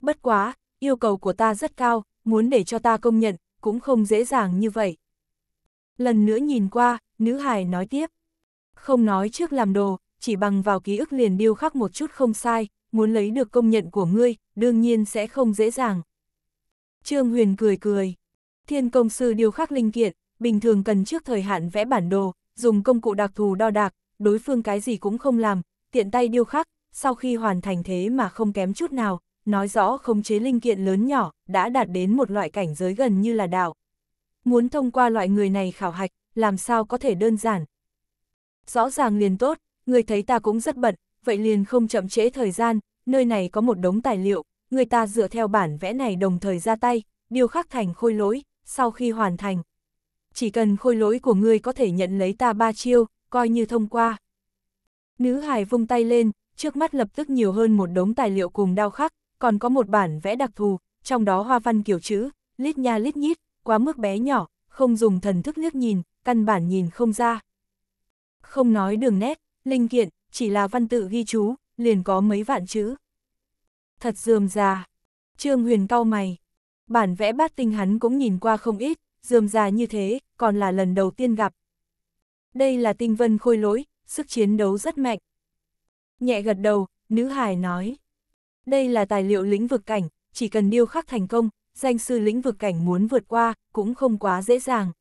Bất quá, yêu cầu của ta rất cao, muốn để cho ta công nhận, cũng không dễ dàng như vậy. Lần nữa nhìn qua, nữ hài nói tiếp. Không nói trước làm đồ, chỉ bằng vào ký ức liền điêu khắc một chút không sai, muốn lấy được công nhận của ngươi, đương nhiên sẽ không dễ dàng. Trương Huyền cười cười. Thiên công sư điêu khắc linh kiện, bình thường cần trước thời hạn vẽ bản đồ, dùng công cụ đặc thù đo đạc, đối phương cái gì cũng không làm, tiện tay điêu khắc, sau khi hoàn thành thế mà không kém chút nào, nói rõ khống chế linh kiện lớn nhỏ, đã đạt đến một loại cảnh giới gần như là đạo. Muốn thông qua loại người này khảo hạch, làm sao có thể đơn giản. Rõ ràng liền tốt, người thấy ta cũng rất bận, vậy liền không chậm trễ thời gian, nơi này có một đống tài liệu, người ta dựa theo bản vẽ này đồng thời ra tay, điêu khắc thành khôi lỗi, sau khi hoàn thành, chỉ cần khôi lỗi của ngươi có thể nhận lấy ta ba chiêu, coi như thông qua. Nữ hài vung tay lên, trước mắt lập tức nhiều hơn một đống tài liệu cùng đao khắc, còn có một bản vẽ đặc thù, trong đó hoa văn kiểu chữ, lít nha lít nhít, quá mức bé nhỏ, không dùng thần thức liếc nhìn, căn bản nhìn không ra. Không nói đường nét, linh kiện, chỉ là văn tự ghi chú, liền có mấy vạn chữ. Thật dườm già. Trương Huyền cao mày. Bản vẽ bát tinh hắn cũng nhìn qua không ít, dườm già như thế, còn là lần đầu tiên gặp. Đây là tinh vân khôi lỗi, sức chiến đấu rất mạnh. Nhẹ gật đầu, nữ hài nói. Đây là tài liệu lĩnh vực cảnh, chỉ cần điêu khắc thành công, danh sư lĩnh vực cảnh muốn vượt qua, cũng không quá dễ dàng.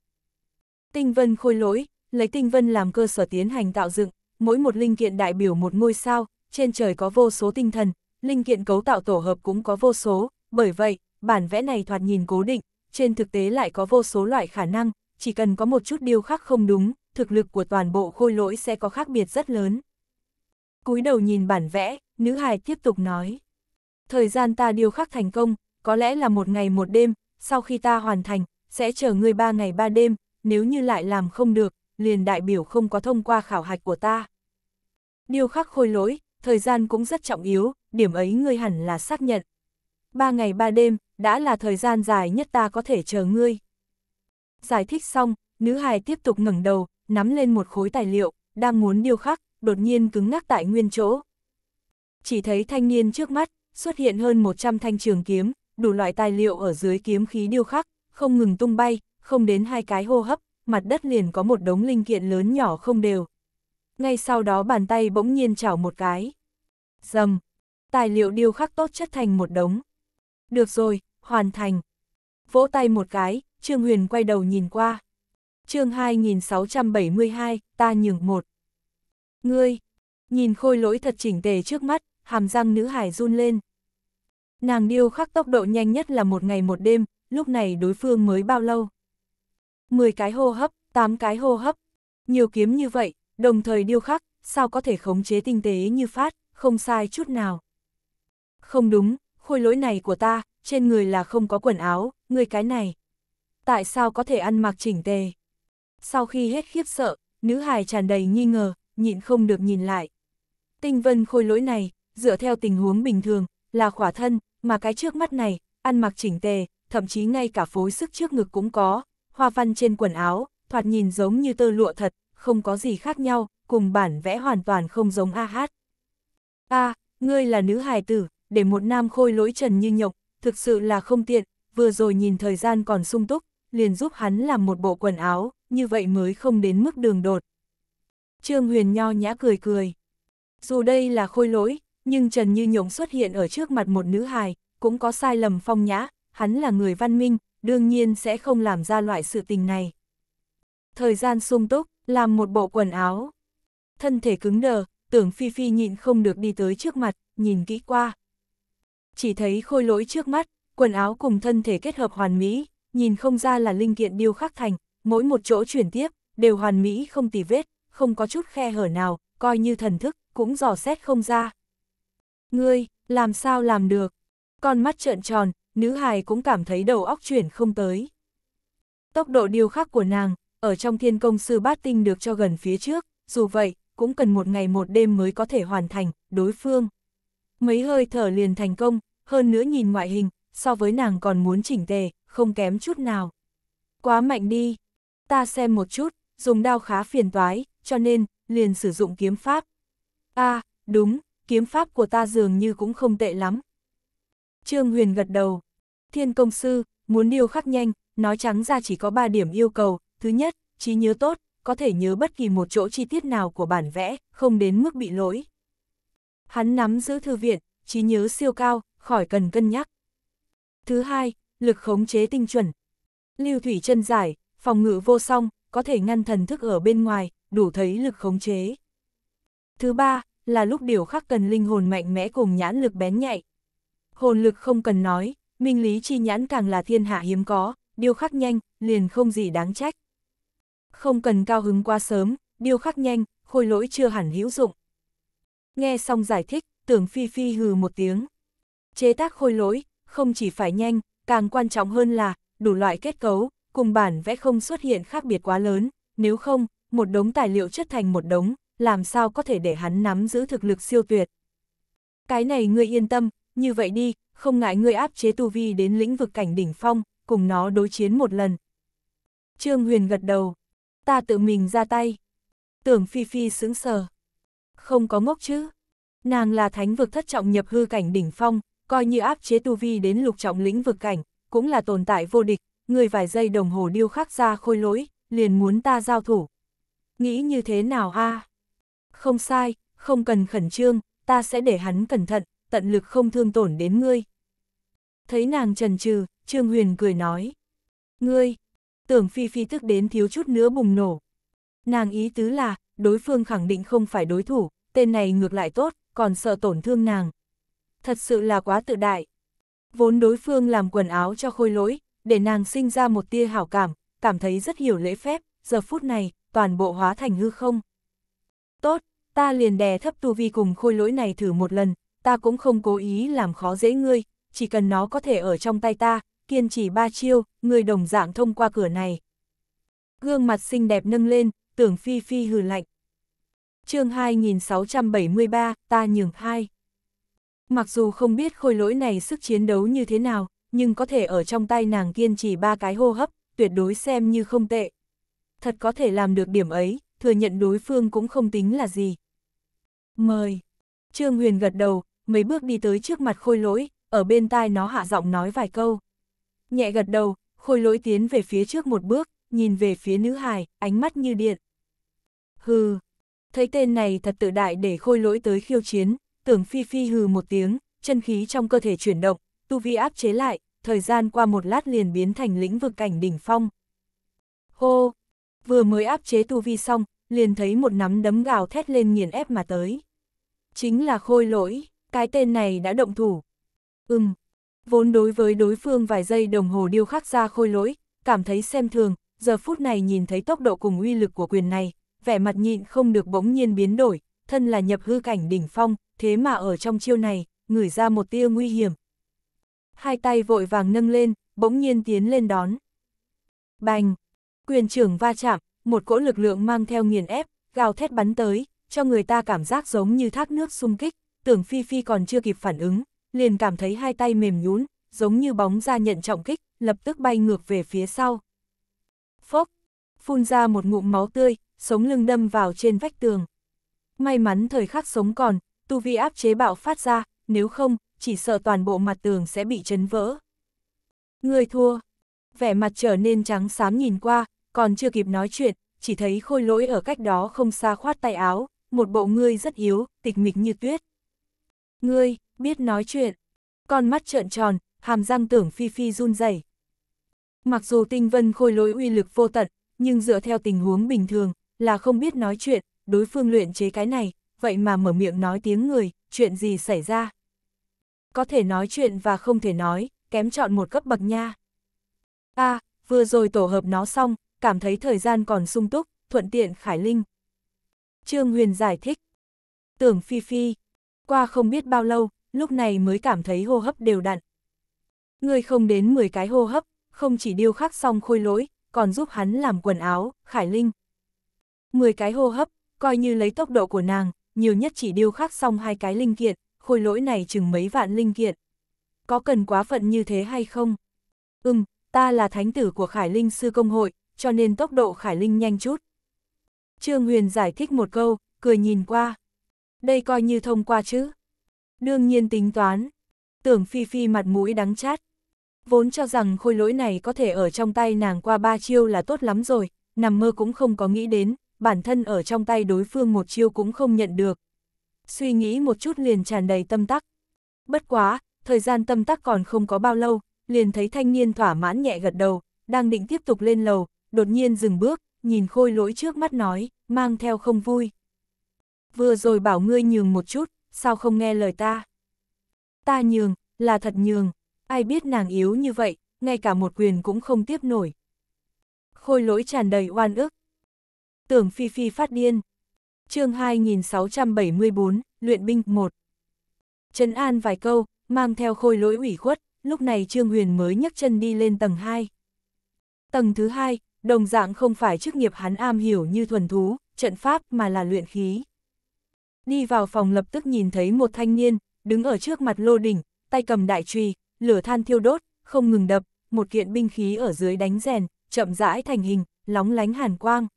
Tinh vân khôi lỗi, lấy tinh vân làm cơ sở tiến hành tạo dựng, mỗi một linh kiện đại biểu một ngôi sao, trên trời có vô số tinh thần, linh kiện cấu tạo tổ hợp cũng có vô số, bởi vậy, bản vẽ này thoạt nhìn cố định, trên thực tế lại có vô số loại khả năng, chỉ cần có một chút điều khắc không đúng, thực lực của toàn bộ khôi lỗi sẽ có khác biệt rất lớn. cúi đầu nhìn bản vẽ, nữ hài tiếp tục nói. Thời gian ta điều khắc thành công, có lẽ là một ngày một đêm, sau khi ta hoàn thành, sẽ chờ ngươi ba ngày ba đêm, nếu như lại làm không được, liền đại biểu không có thông qua khảo hạch của ta. Điều khắc khôi lỗi, thời gian cũng rất trọng yếu, điểm ấy ngươi hẳn là xác nhận. Ba ngày ba đêm, đã là thời gian dài nhất ta có thể chờ ngươi. Giải thích xong, nữ hài tiếp tục ngẩng đầu, nắm lên một khối tài liệu, đang muốn điêu khắc, đột nhiên cứng ngắc tại nguyên chỗ. Chỉ thấy thanh niên trước mắt, xuất hiện hơn 100 thanh trường kiếm, đủ loại tài liệu ở dưới kiếm khí điêu khắc, không ngừng tung bay, không đến hai cái hô hấp, mặt đất liền có một đống linh kiện lớn nhỏ không đều. Ngay sau đó bàn tay bỗng nhiên chảo một cái. Dầm! Tài liệu điêu khắc tốt chất thành một đống. Được rồi, hoàn thành. Vỗ tay một cái, Trương Huyền quay đầu nhìn qua. chương 2672, ta nhường một. Ngươi, nhìn khôi lỗi thật chỉnh tề trước mắt, hàm răng nữ hải run lên. Nàng điêu khắc tốc độ nhanh nhất là một ngày một đêm, lúc này đối phương mới bao lâu? Mười cái hô hấp, tám cái hô hấp. Nhiều kiếm như vậy, đồng thời điêu khắc, sao có thể khống chế tinh tế như phát, không sai chút nào. Không đúng, khôi lỗi này của ta, trên người là không có quần áo, người cái này. Tại sao có thể ăn mặc chỉnh tề? Sau khi hết khiếp sợ, nữ hài tràn đầy nghi ngờ, nhịn không được nhìn lại. Tinh vân khôi lỗi này, dựa theo tình huống bình thường, là khỏa thân, mà cái trước mắt này, ăn mặc chỉnh tề, thậm chí ngay cả phối sức trước ngực cũng có, hoa văn trên quần áo, thoạt nhìn giống như tơ lụa thật, không có gì khác nhau, cùng bản vẽ hoàn toàn không giống A hát. A, ngươi là nữ hài tử, để một nam khôi lỗi trần như nhộng, thực sự là không tiện, vừa rồi nhìn thời gian còn sung túc, liền giúp hắn làm một bộ quần áo, như vậy mới không đến mức đường đột. Trương Huyền nho nhã cười cười. Dù đây là khôi lỗi, nhưng Trần Như nhộng xuất hiện ở trước mặt một nữ hài, cũng có sai lầm phong nhã, hắn là người văn minh, đương nhiên sẽ không làm ra loại sự tình này. Thời gian sung túc, làm một bộ quần áo. Thân thể cứng đờ, tưởng Phi Phi nhịn không được đi tới trước mặt, nhìn kỹ qua chỉ thấy khôi lỗi trước mắt, quần áo cùng thân thể kết hợp hoàn mỹ, nhìn không ra là linh kiện điêu khắc thành, mỗi một chỗ chuyển tiếp, đều hoàn mỹ không tì vết, không có chút khe hở nào, coi như thần thức, cũng dò xét không ra. Ngươi, làm sao làm được? Con mắt trợn tròn, nữ hài cũng cảm thấy đầu óc chuyển không tới. Tốc độ điêu khắc của nàng, ở trong thiên công sư bát tinh được cho gần phía trước, dù vậy, cũng cần một ngày một đêm mới có thể hoàn thành, đối phương. Mấy hơi thở liền thành công, hơn nữa nhìn ngoại hình, so với nàng còn muốn chỉnh tề, không kém chút nào. Quá mạnh đi, ta xem một chút, dùng đao khá phiền toái, cho nên, liền sử dụng kiếm pháp. a à, đúng, kiếm pháp của ta dường như cũng không tệ lắm. Trương Huyền gật đầu. Thiên công sư, muốn điêu khắc nhanh, nói trắng ra chỉ có 3 điểm yêu cầu. Thứ nhất, trí nhớ tốt, có thể nhớ bất kỳ một chỗ chi tiết nào của bản vẽ, không đến mức bị lỗi. Hắn nắm giữ thư viện, trí nhớ siêu cao, khỏi cần cân nhắc. Thứ hai, lực khống chế tinh chuẩn. Lưu thủy chân giải, phòng ngự vô song, có thể ngăn thần thức ở bên ngoài, đủ thấy lực khống chế. Thứ ba, là lúc điều khắc cần linh hồn mạnh mẽ cùng nhãn lực bén nhạy. Hồn lực không cần nói, minh lý chi nhãn càng là thiên hạ hiếm có, điêu khắc nhanh, liền không gì đáng trách. Không cần cao hứng qua sớm, điêu khắc nhanh, khôi lỗi chưa hẳn hữu dụng. Nghe xong giải thích, tưởng phi phi hừ một tiếng chế tác khôi lỗi, không chỉ phải nhanh, càng quan trọng hơn là, đủ loại kết cấu, cùng bản vẽ không xuất hiện khác biệt quá lớn, nếu không, một đống tài liệu chất thành một đống, làm sao có thể để hắn nắm giữ thực lực siêu tuyệt. Cái này ngươi yên tâm, như vậy đi, không ngại ngươi áp chế tu vi đến lĩnh vực cảnh đỉnh phong, cùng nó đối chiến một lần. Trương Huyền gật đầu, ta tự mình ra tay. Tưởng Phi Phi sững sờ. Không có ngốc chứ. Nàng là thánh vực thất trọng nhập hư cảnh đỉnh phong, coi như áp chế tu vi đến lục trọng lĩnh vực cảnh, cũng là tồn tại vô địch, người vài giây đồng hồ điêu khắc ra khôi lỗi, liền muốn ta giao thủ. Nghĩ như thế nào a? Không sai, không cần khẩn trương, ta sẽ để hắn cẩn thận, tận lực không thương tổn đến ngươi. Thấy nàng trần trừ, Trương Huyền cười nói. Ngươi, tưởng Phi Phi tức đến thiếu chút nữa bùng nổ. Nàng ý tứ là, đối phương khẳng định không phải đối thủ, tên này ngược lại tốt, còn sợ tổn thương nàng, thật sự là quá tự đại. Vốn đối phương làm quần áo cho khôi lỗi, để nàng sinh ra một tia hảo cảm, cảm thấy rất hiểu lễ phép, giờ phút này, toàn bộ hóa thành hư không. Tốt, ta liền đè thấp tu vi cùng khôi lỗi này thử một lần, ta cũng không cố ý làm khó dễ ngươi, chỉ cần nó có thể ở trong tay ta, kiên trì ba chiêu, ngươi đồng dạng thông qua cửa này. Gương mặt xinh đẹp nâng lên, tưởng phi phi hừ lạnh. chương 2673, ta nhường hai. Mặc dù không biết khôi lỗi này sức chiến đấu như thế nào, nhưng có thể ở trong tay nàng kiên trì ba cái hô hấp, tuyệt đối xem như không tệ. Thật có thể làm được điểm ấy, thừa nhận đối phương cũng không tính là gì. Mời. Trương Huyền gật đầu, mấy bước đi tới trước mặt khôi lỗi, ở bên tai nó hạ giọng nói vài câu. Nhẹ gật đầu, khôi lỗi tiến về phía trước một bước, nhìn về phía nữ hài, ánh mắt như điện. Hừ, thấy tên này thật tự đại để khôi lỗi tới khiêu chiến, Tưởng Phi Phi hừ một tiếng, chân khí trong cơ thể chuyển động, tu vi áp chế lại, thời gian qua một lát liền biến thành lĩnh vực cảnh đỉnh phong. Hô! Vừa mới áp chế tu vi xong, liền thấy một nắm đấm gào thét lên nghiền ép mà tới. Chính là khôi lỗi, cái tên này đã động thủ. Ừm, vốn đối với đối phương vài giây đồng hồ điêu khắc ra khôi lỗi, cảm thấy xem thường, giờ phút này nhìn thấy tốc độ cùng uy lực của quyền này, vẻ mặt nhịn không được bỗng nhiên biến đổi, thân là nhập hư cảnh đỉnh phong, thế mà ở trong chiêu này, ngửi ra một tia nguy hiểm. Hai tay vội vàng nâng lên, bỗng nhiên tiến lên đón. Bành! Quyền trưởng va chạm, một cỗ lực lượng mang theo nghiền ép, gào thét bắn tới, cho người ta cảm giác giống như thác nước xung kích, tưởng Phi Phi còn chưa kịp phản ứng, liền cảm thấy hai tay mềm nhún, giống như bóng ra nhận trọng kích, lập tức bay ngược về phía sau. Phốc! Phun ra một ngụm máu tươi, sống lưng đâm vào trên vách tường may mắn thời khắc sống còn, tu vi áp chế bạo phát ra, nếu không, chỉ sợ toàn bộ mặt tường sẽ bị chấn vỡ. Người thua, vẻ mặt trở nên trắng xám nhìn qua, còn chưa kịp nói chuyện, chỉ thấy khôi lỗi ở cách đó không xa khoát tay áo, một bộ ngươi rất yếu, tịch mịch như tuyết. Ngươi, biết nói chuyện. Con mắt trợn tròn, hàm răng tưởng phi phi run rẩy. Mặc dù tinh vân khôi lỗi uy lực vô tận, nhưng dựa theo tình huống bình thường, là không biết nói chuyện, đối phương luyện chế cái này, vậy mà mở miệng nói tiếng người, chuyện gì xảy ra. Có thể nói chuyện và không thể nói, kém chọn một cấp bậc nha. a à, vừa rồi tổ hợp nó xong, cảm thấy thời gian còn sung túc, thuận tiện Khải Linh. Trương Huyền giải thích. Tưởng Phi Phi, qua không biết bao lâu, lúc này mới cảm thấy hô hấp đều đặn. Người không đến 10 cái hô hấp, không chỉ điêu khắc xong khôi lỗi, còn giúp hắn làm quần áo, Khải Linh. 10 cái hô hấp, coi như lấy tốc độ của nàng, nhiều nhất chỉ điêu khắc xong hai cái linh kiện, khôi lỗi này chừng mấy vạn linh kiện. Có cần quá phận như thế hay không? Ừm, ta là thánh tử của Khải Linh Sư Công Hội, cho nên tốc độ Khải Linh nhanh chút. Trương Huyền giải thích một câu, cười nhìn qua. Đây coi như thông qua chứ. Đương nhiên tính toán. Tưởng Phi Phi mặt mũi đắng chát. Vốn cho rằng khôi lỗi này có thể ở trong tay nàng qua ba chiêu là tốt lắm rồi, nằm mơ cũng không có nghĩ đến, bản thân ở trong tay đối phương một chiêu cũng không nhận được. Suy nghĩ một chút liền tràn đầy tâm tắc. Bất quá, thời gian tâm tắc còn không có bao lâu, liền thấy thanh niên thỏa mãn nhẹ gật đầu, đang định tiếp tục lên lầu, đột nhiên dừng bước, nhìn khôi lỗi trước mắt nói, mang theo không vui. Vừa rồi bảo ngươi nhường một chút, sao không nghe lời ta? Ta nhường, là thật nhường, ai biết nàng yếu như vậy, ngay cả một quyền cũng không tiếp nổi. Khôi lỗi tràn đầy oan ức, tưởng Phi Phi phát điên. chương 2674, Luyện binh 1 Trấn An vài câu, mang theo khôi lỗi ủy khuất, lúc này Trương Huyền mới nhấc chân đi lên tầng 2. Tầng thứ 2, đồng dạng không phải chức nghiệp hắn am hiểu như thuần thú, trận pháp mà là luyện khí. Đi vào phòng lập tức nhìn thấy một thanh niên, đứng ở trước mặt lô đỉnh, tay cầm đại trùy, lửa than thiêu đốt, không ngừng đập, một kiện binh khí ở dưới đánh rèn, chậm rãi thành hình, lóng lánh hàn quang.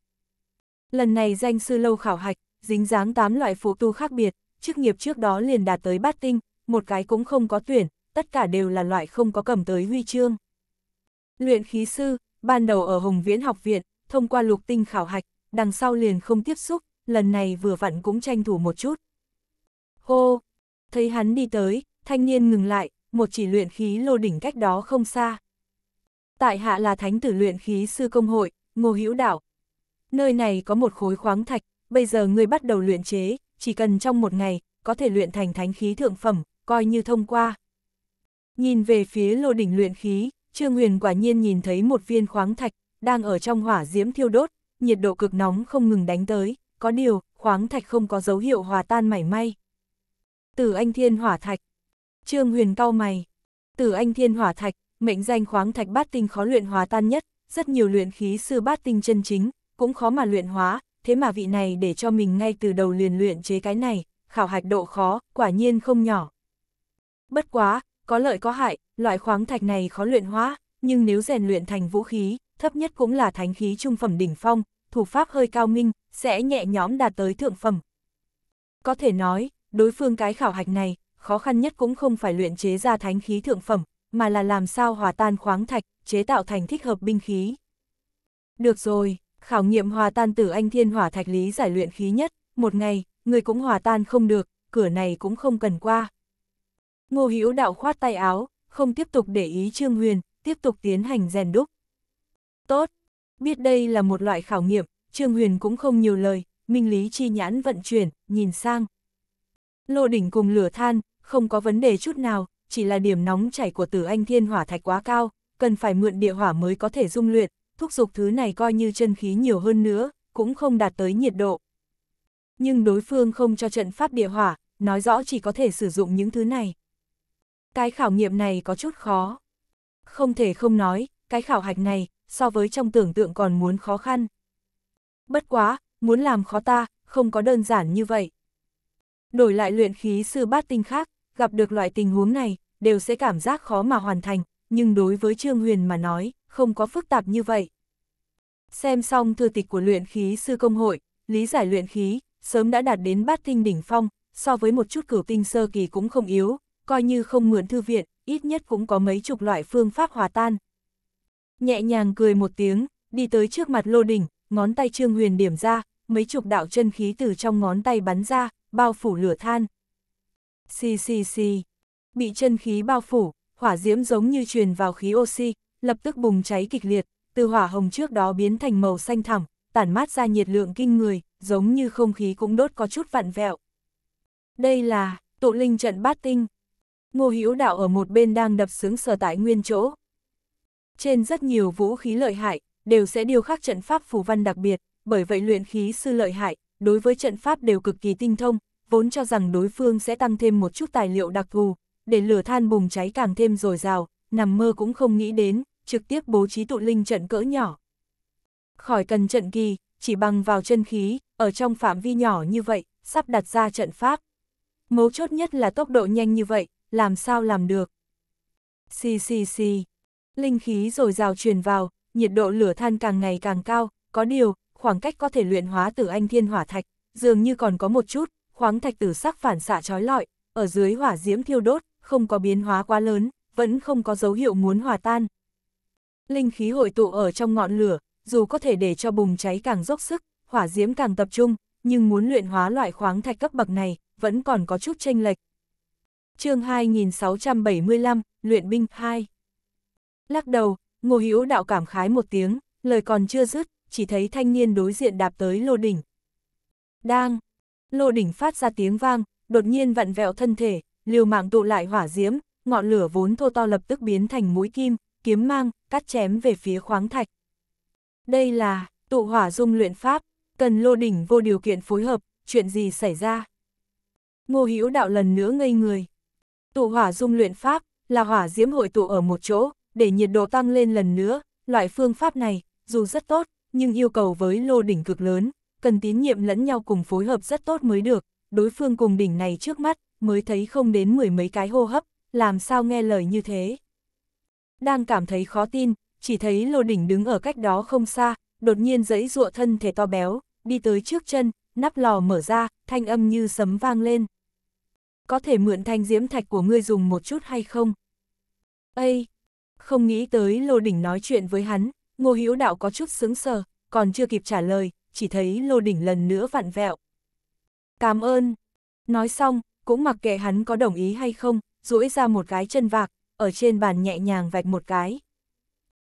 Lần này danh sư lâu khảo hạch, dính dáng 8 loại phụ tu khác biệt, chức nghiệp trước đó liền đạt tới bát tinh, một cái cũng không có tuyển, tất cả đều là loại không có cầm tới huy chương. Luyện khí sư, ban đầu ở Hồng Viễn học viện, thông qua lục tinh khảo hạch, đằng sau liền không tiếp xúc, lần này vừa vặn cũng tranh thủ một chút. Hô! Thấy hắn đi tới, thanh niên ngừng lại, một chỉ luyện khí lô đỉnh cách đó không xa. Tại hạ là thánh tử luyện khí sư công hội, Ngô Hữu đảo nơi này có một khối khoáng thạch, bây giờ ngươi bắt đầu luyện chế, chỉ cần trong một ngày, có thể luyện thành thánh khí thượng phẩm, coi như thông qua. Nhìn về phía lô đỉnh luyện khí, Trương Huyền quả nhiên nhìn thấy một viên khoáng thạch, đang ở trong hỏa diễm thiêu đốt, nhiệt độ cực nóng không ngừng đánh tới, có điều, khoáng thạch không có dấu hiệu hòa tan mảy may. tử anh thiên hỏa thạch, Trương Huyền cau mày, tử anh thiên hỏa thạch, mệnh danh khoáng thạch bát tinh khó luyện hòa tan nhất, rất nhiều luyện khí sư bát tinh chân chính, cũng khó mà luyện hóa, thế mà vị này để cho mình ngay từ đầu liền luyện chế cái này, khảo hạch độ khó, quả nhiên không nhỏ. Bất quá, có lợi có hại, loại khoáng thạch này khó luyện hóa, nhưng nếu rèn luyện thành vũ khí, thấp nhất cũng là thánh khí trung phẩm đỉnh phong, thủ pháp hơi cao minh, sẽ nhẹ nhõm đạt tới thượng phẩm. Có thể nói, đối phương cái khảo hạch này, khó khăn nhất cũng không phải luyện chế ra thánh khí thượng phẩm, mà là làm sao hòa tan khoáng thạch, chế tạo thành thích hợp binh khí. Được rồi, khảo nghiệm hòa tan tử anh thiên hỏa thạch lý giải luyện khí nhất, một ngày, người cũng hòa tan không được, cửa này cũng không cần qua. Ngô Hữu đạo khoát tay áo, không tiếp tục để ý Trương Huyền, tiếp tục tiến hành rèn đúc. Tốt, biết đây là một loại khảo nghiệm, Trương Huyền cũng không nhiều lời, minh lý chi nhãn vận chuyển, nhìn sang. lô đỉnh cùng lửa than, không có vấn đề chút nào, chỉ là điểm nóng chảy của tử anh thiên hỏa thạch quá cao, cần phải mượn địa hỏa mới có thể dung luyện, thúc giục thứ này coi như chân khí nhiều hơn nữa, cũng không đạt tới nhiệt độ. Nhưng đối phương không cho trận pháp địa hỏa, nói rõ chỉ có thể sử dụng những thứ này. Cái khảo nghiệm này có chút khó. Không thể không nói, cái khảo hạch này, so với trong tưởng tượng còn muốn khó khăn. Bất quá, muốn làm khó ta, không có đơn giản như vậy. Đổi lại luyện khí sư bát tinh khác, gặp được loại tình huống này, đều sẽ cảm giác khó mà hoàn thành, nhưng đối với Trương Huyền mà nói, không có phức tạp như vậy. Xem xong thư tịch của luyện khí sư công hội, lý giải luyện khí, sớm đã đạt đến bát tinh đỉnh phong, so với một chút cửu tinh sơ kỳ cũng không yếu, coi như không mượn thư viện, ít nhất cũng có mấy chục loại phương pháp hòa tan. Nhẹ nhàng cười một tiếng, đi tới trước mặt lô đỉnh, ngón tay trương huyền điểm ra, mấy chục đạo chân khí từ trong ngón tay bắn ra, bao phủ lửa than. Xì xì xì, bị chân khí bao phủ, hỏa diễm giống như truyền vào khí oxy, lập tức bùng cháy kịch liệt, từ hỏa hồng trước đó biến thành màu xanh thẳm, tản mát ra nhiệt lượng kinh người, giống như không khí cũng đốt có chút vặn vẹo. Đây là tụ linh trận bát tinh. Ngô Hữu Đạo ở một bên đang đập sướng sở tại nguyên chỗ. Trên rất nhiều vũ khí lợi hại, đều sẽ điều khắc trận pháp phù văn đặc biệt, bởi vậy luyện khí sư lợi hại, đối với trận pháp đều cực kỳ tinh thông, vốn cho rằng đối phương sẽ tăng thêm một chút tài liệu đặc thù, để lửa than bùng cháy càng thêm dồi dào, nằm mơ cũng không nghĩ đến, trực tiếp bố trí tụ linh trận cỡ nhỏ. Khỏi cần trận kỳ, chỉ bằng vào chân khí, ở trong phạm vi nhỏ như vậy, sắp đặt ra trận pháp. Mấu chốt nhất là tốc độ nhanh như vậy, làm sao làm được. Xì xì xì, linh khí rồi rào truyền vào, nhiệt độ lửa than càng ngày càng cao, có điều, khoảng cách có thể luyện hóa từ anh thiên hỏa thạch, dường như còn có một chút, khoáng thạch tử sắc phản xạ trói lọi, ở dưới hỏa diễm thiêu đốt, không có biến hóa quá lớn, vẫn không có dấu hiệu muốn hòa tan, Linh khí hội tụ ở trong ngọn lửa, dù có thể để cho bùng cháy càng dốc sức, hỏa diễm càng tập trung, nhưng muốn luyện hóa loại khoáng thạch cấp bậc này, vẫn còn có chút chênh lệch. chương 2675, Luyện binh 2 Lắc đầu, Ngô Hữu đạo cảm khái một tiếng, lời còn chưa dứt, chỉ thấy thanh niên đối diện đạp tới lô đỉnh. Đang! Lô đỉnh phát ra tiếng vang, đột nhiên vặn vẹo thân thể, liều mạng tụ lại hỏa diễm, ngọn lửa vốn thô to lập tức biến thành mũi kim, kiếm mang, cắt chém về phía khoáng thạch. Đây là tụ hỏa dung luyện pháp, cần lô đỉnh vô điều kiện phối hợp, chuyện gì xảy ra? Ngô Hữu Đạo lần nữa ngây người. Tụ hỏa dung luyện pháp là hỏa diễm hội tụ ở một chỗ, để nhiệt độ tăng lên lần nữa, loại phương pháp này, dù rất tốt, nhưng yêu cầu với lô đỉnh cực lớn, cần tín nhiệm lẫn nhau cùng phối hợp rất tốt mới được, đối phương cùng đỉnh này trước mắt, mới thấy không đến mười mấy cái hô hấp, làm sao nghe lời như thế đang cảm thấy khó tin, chỉ thấy lô đỉnh đứng ở cách đó không xa, đột nhiên giãy dụa thân thể to béo, đi tới trước chân, nắp lò mở ra, thanh âm như sấm vang lên. Có thể mượn thanh diễm thạch của ngươi dùng một chút hay không? Ây! Không nghĩ tới lô đỉnh nói chuyện với hắn, ngô Hữu đạo có chút sướng sờ, còn chưa kịp trả lời, chỉ thấy lô đỉnh lần nữa vặn vẹo. Cảm ơn! Nói xong, cũng mặc kệ hắn có đồng ý hay không, duỗi ra một cái chân vạc, ở trên bàn nhẹ nhàng vạch một cái.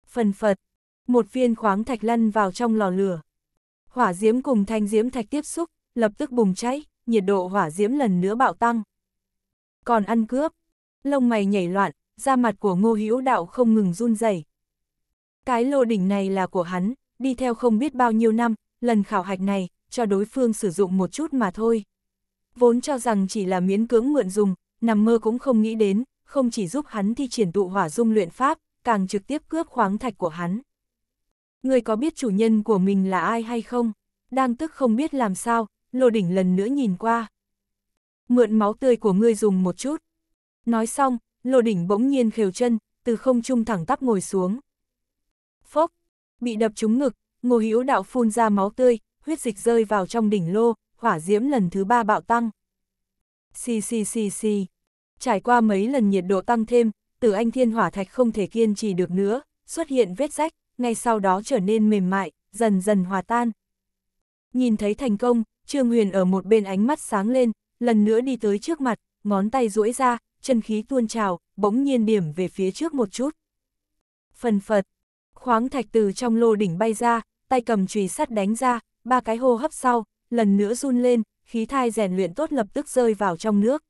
Phần phật, một viên khoáng thạch lăn vào trong lò lửa. Hỏa diễm cùng thanh diễm thạch tiếp xúc, lập tức bùng cháy, nhiệt độ hỏa diễm lần nữa bạo tăng. Còn ăn cướp, lông mày nhảy loạn, da mặt của ngô hữu đạo không ngừng run rẩy. Cái lô đỉnh này là của hắn, đi theo không biết bao nhiêu năm, lần khảo hạch này, cho đối phương sử dụng một chút mà thôi. Vốn cho rằng chỉ là miễn cưỡng mượn dùng, nằm mơ cũng không nghĩ đến, không chỉ giúp hắn thi triển tụ hỏa dung luyện pháp, càng trực tiếp cướp khoáng thạch của hắn. Người có biết chủ nhân của mình là ai hay không? Đang tức không biết làm sao, lô đỉnh lần nữa nhìn qua. Mượn máu tươi của ngươi dùng một chút. Nói xong, lô đỉnh bỗng nhiên khều chân, từ không trung thẳng tắp ngồi xuống. Phốc, bị đập trúng ngực, ngô hữu đạo phun ra máu tươi, huyết dịch rơi vào trong đỉnh lô, hỏa diễm lần thứ ba bạo tăng. Xì xì xì xì. Trải qua mấy lần nhiệt độ tăng thêm, tử anh thiên hỏa thạch không thể kiên trì được nữa, xuất hiện vết rách, ngay sau đó trở nên mềm mại, dần dần hòa tan. Nhìn thấy thành công, Trương Huyền ở một bên ánh mắt sáng lên, lần nữa đi tới trước mặt, ngón tay duỗi ra, chân khí tuôn trào, bỗng nhiên điểm về phía trước một chút. Phần phật, khoáng thạch từ trong lô đỉnh bay ra, tay cầm chùy sắt đánh ra, ba cái hô hấp sau, lần nữa run lên, khí thai rèn luyện tốt lập tức rơi vào trong nước.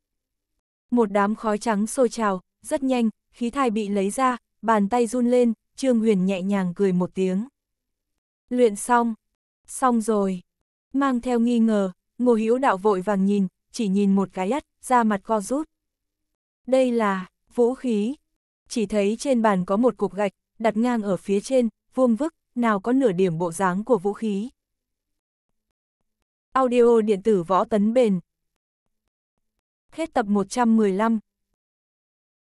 Một đám khói trắng sôi trào, rất nhanh, khí thai bị lấy ra, bàn tay run lên, Trương Huyền nhẹ nhàng cười một tiếng. Luyện xong, xong rồi. Mang theo nghi ngờ, Ngô Hữu Đạo vội vàng nhìn, chỉ nhìn một cái ắt, ra mặt co rút. Đây là vũ khí. Chỉ thấy trên bàn có một cục gạch, đặt ngang ở phía trên, vuông vức, nào có nửa điểm bộ dáng của vũ khí. Audio điện tử võ tấn bền, Hết tập 115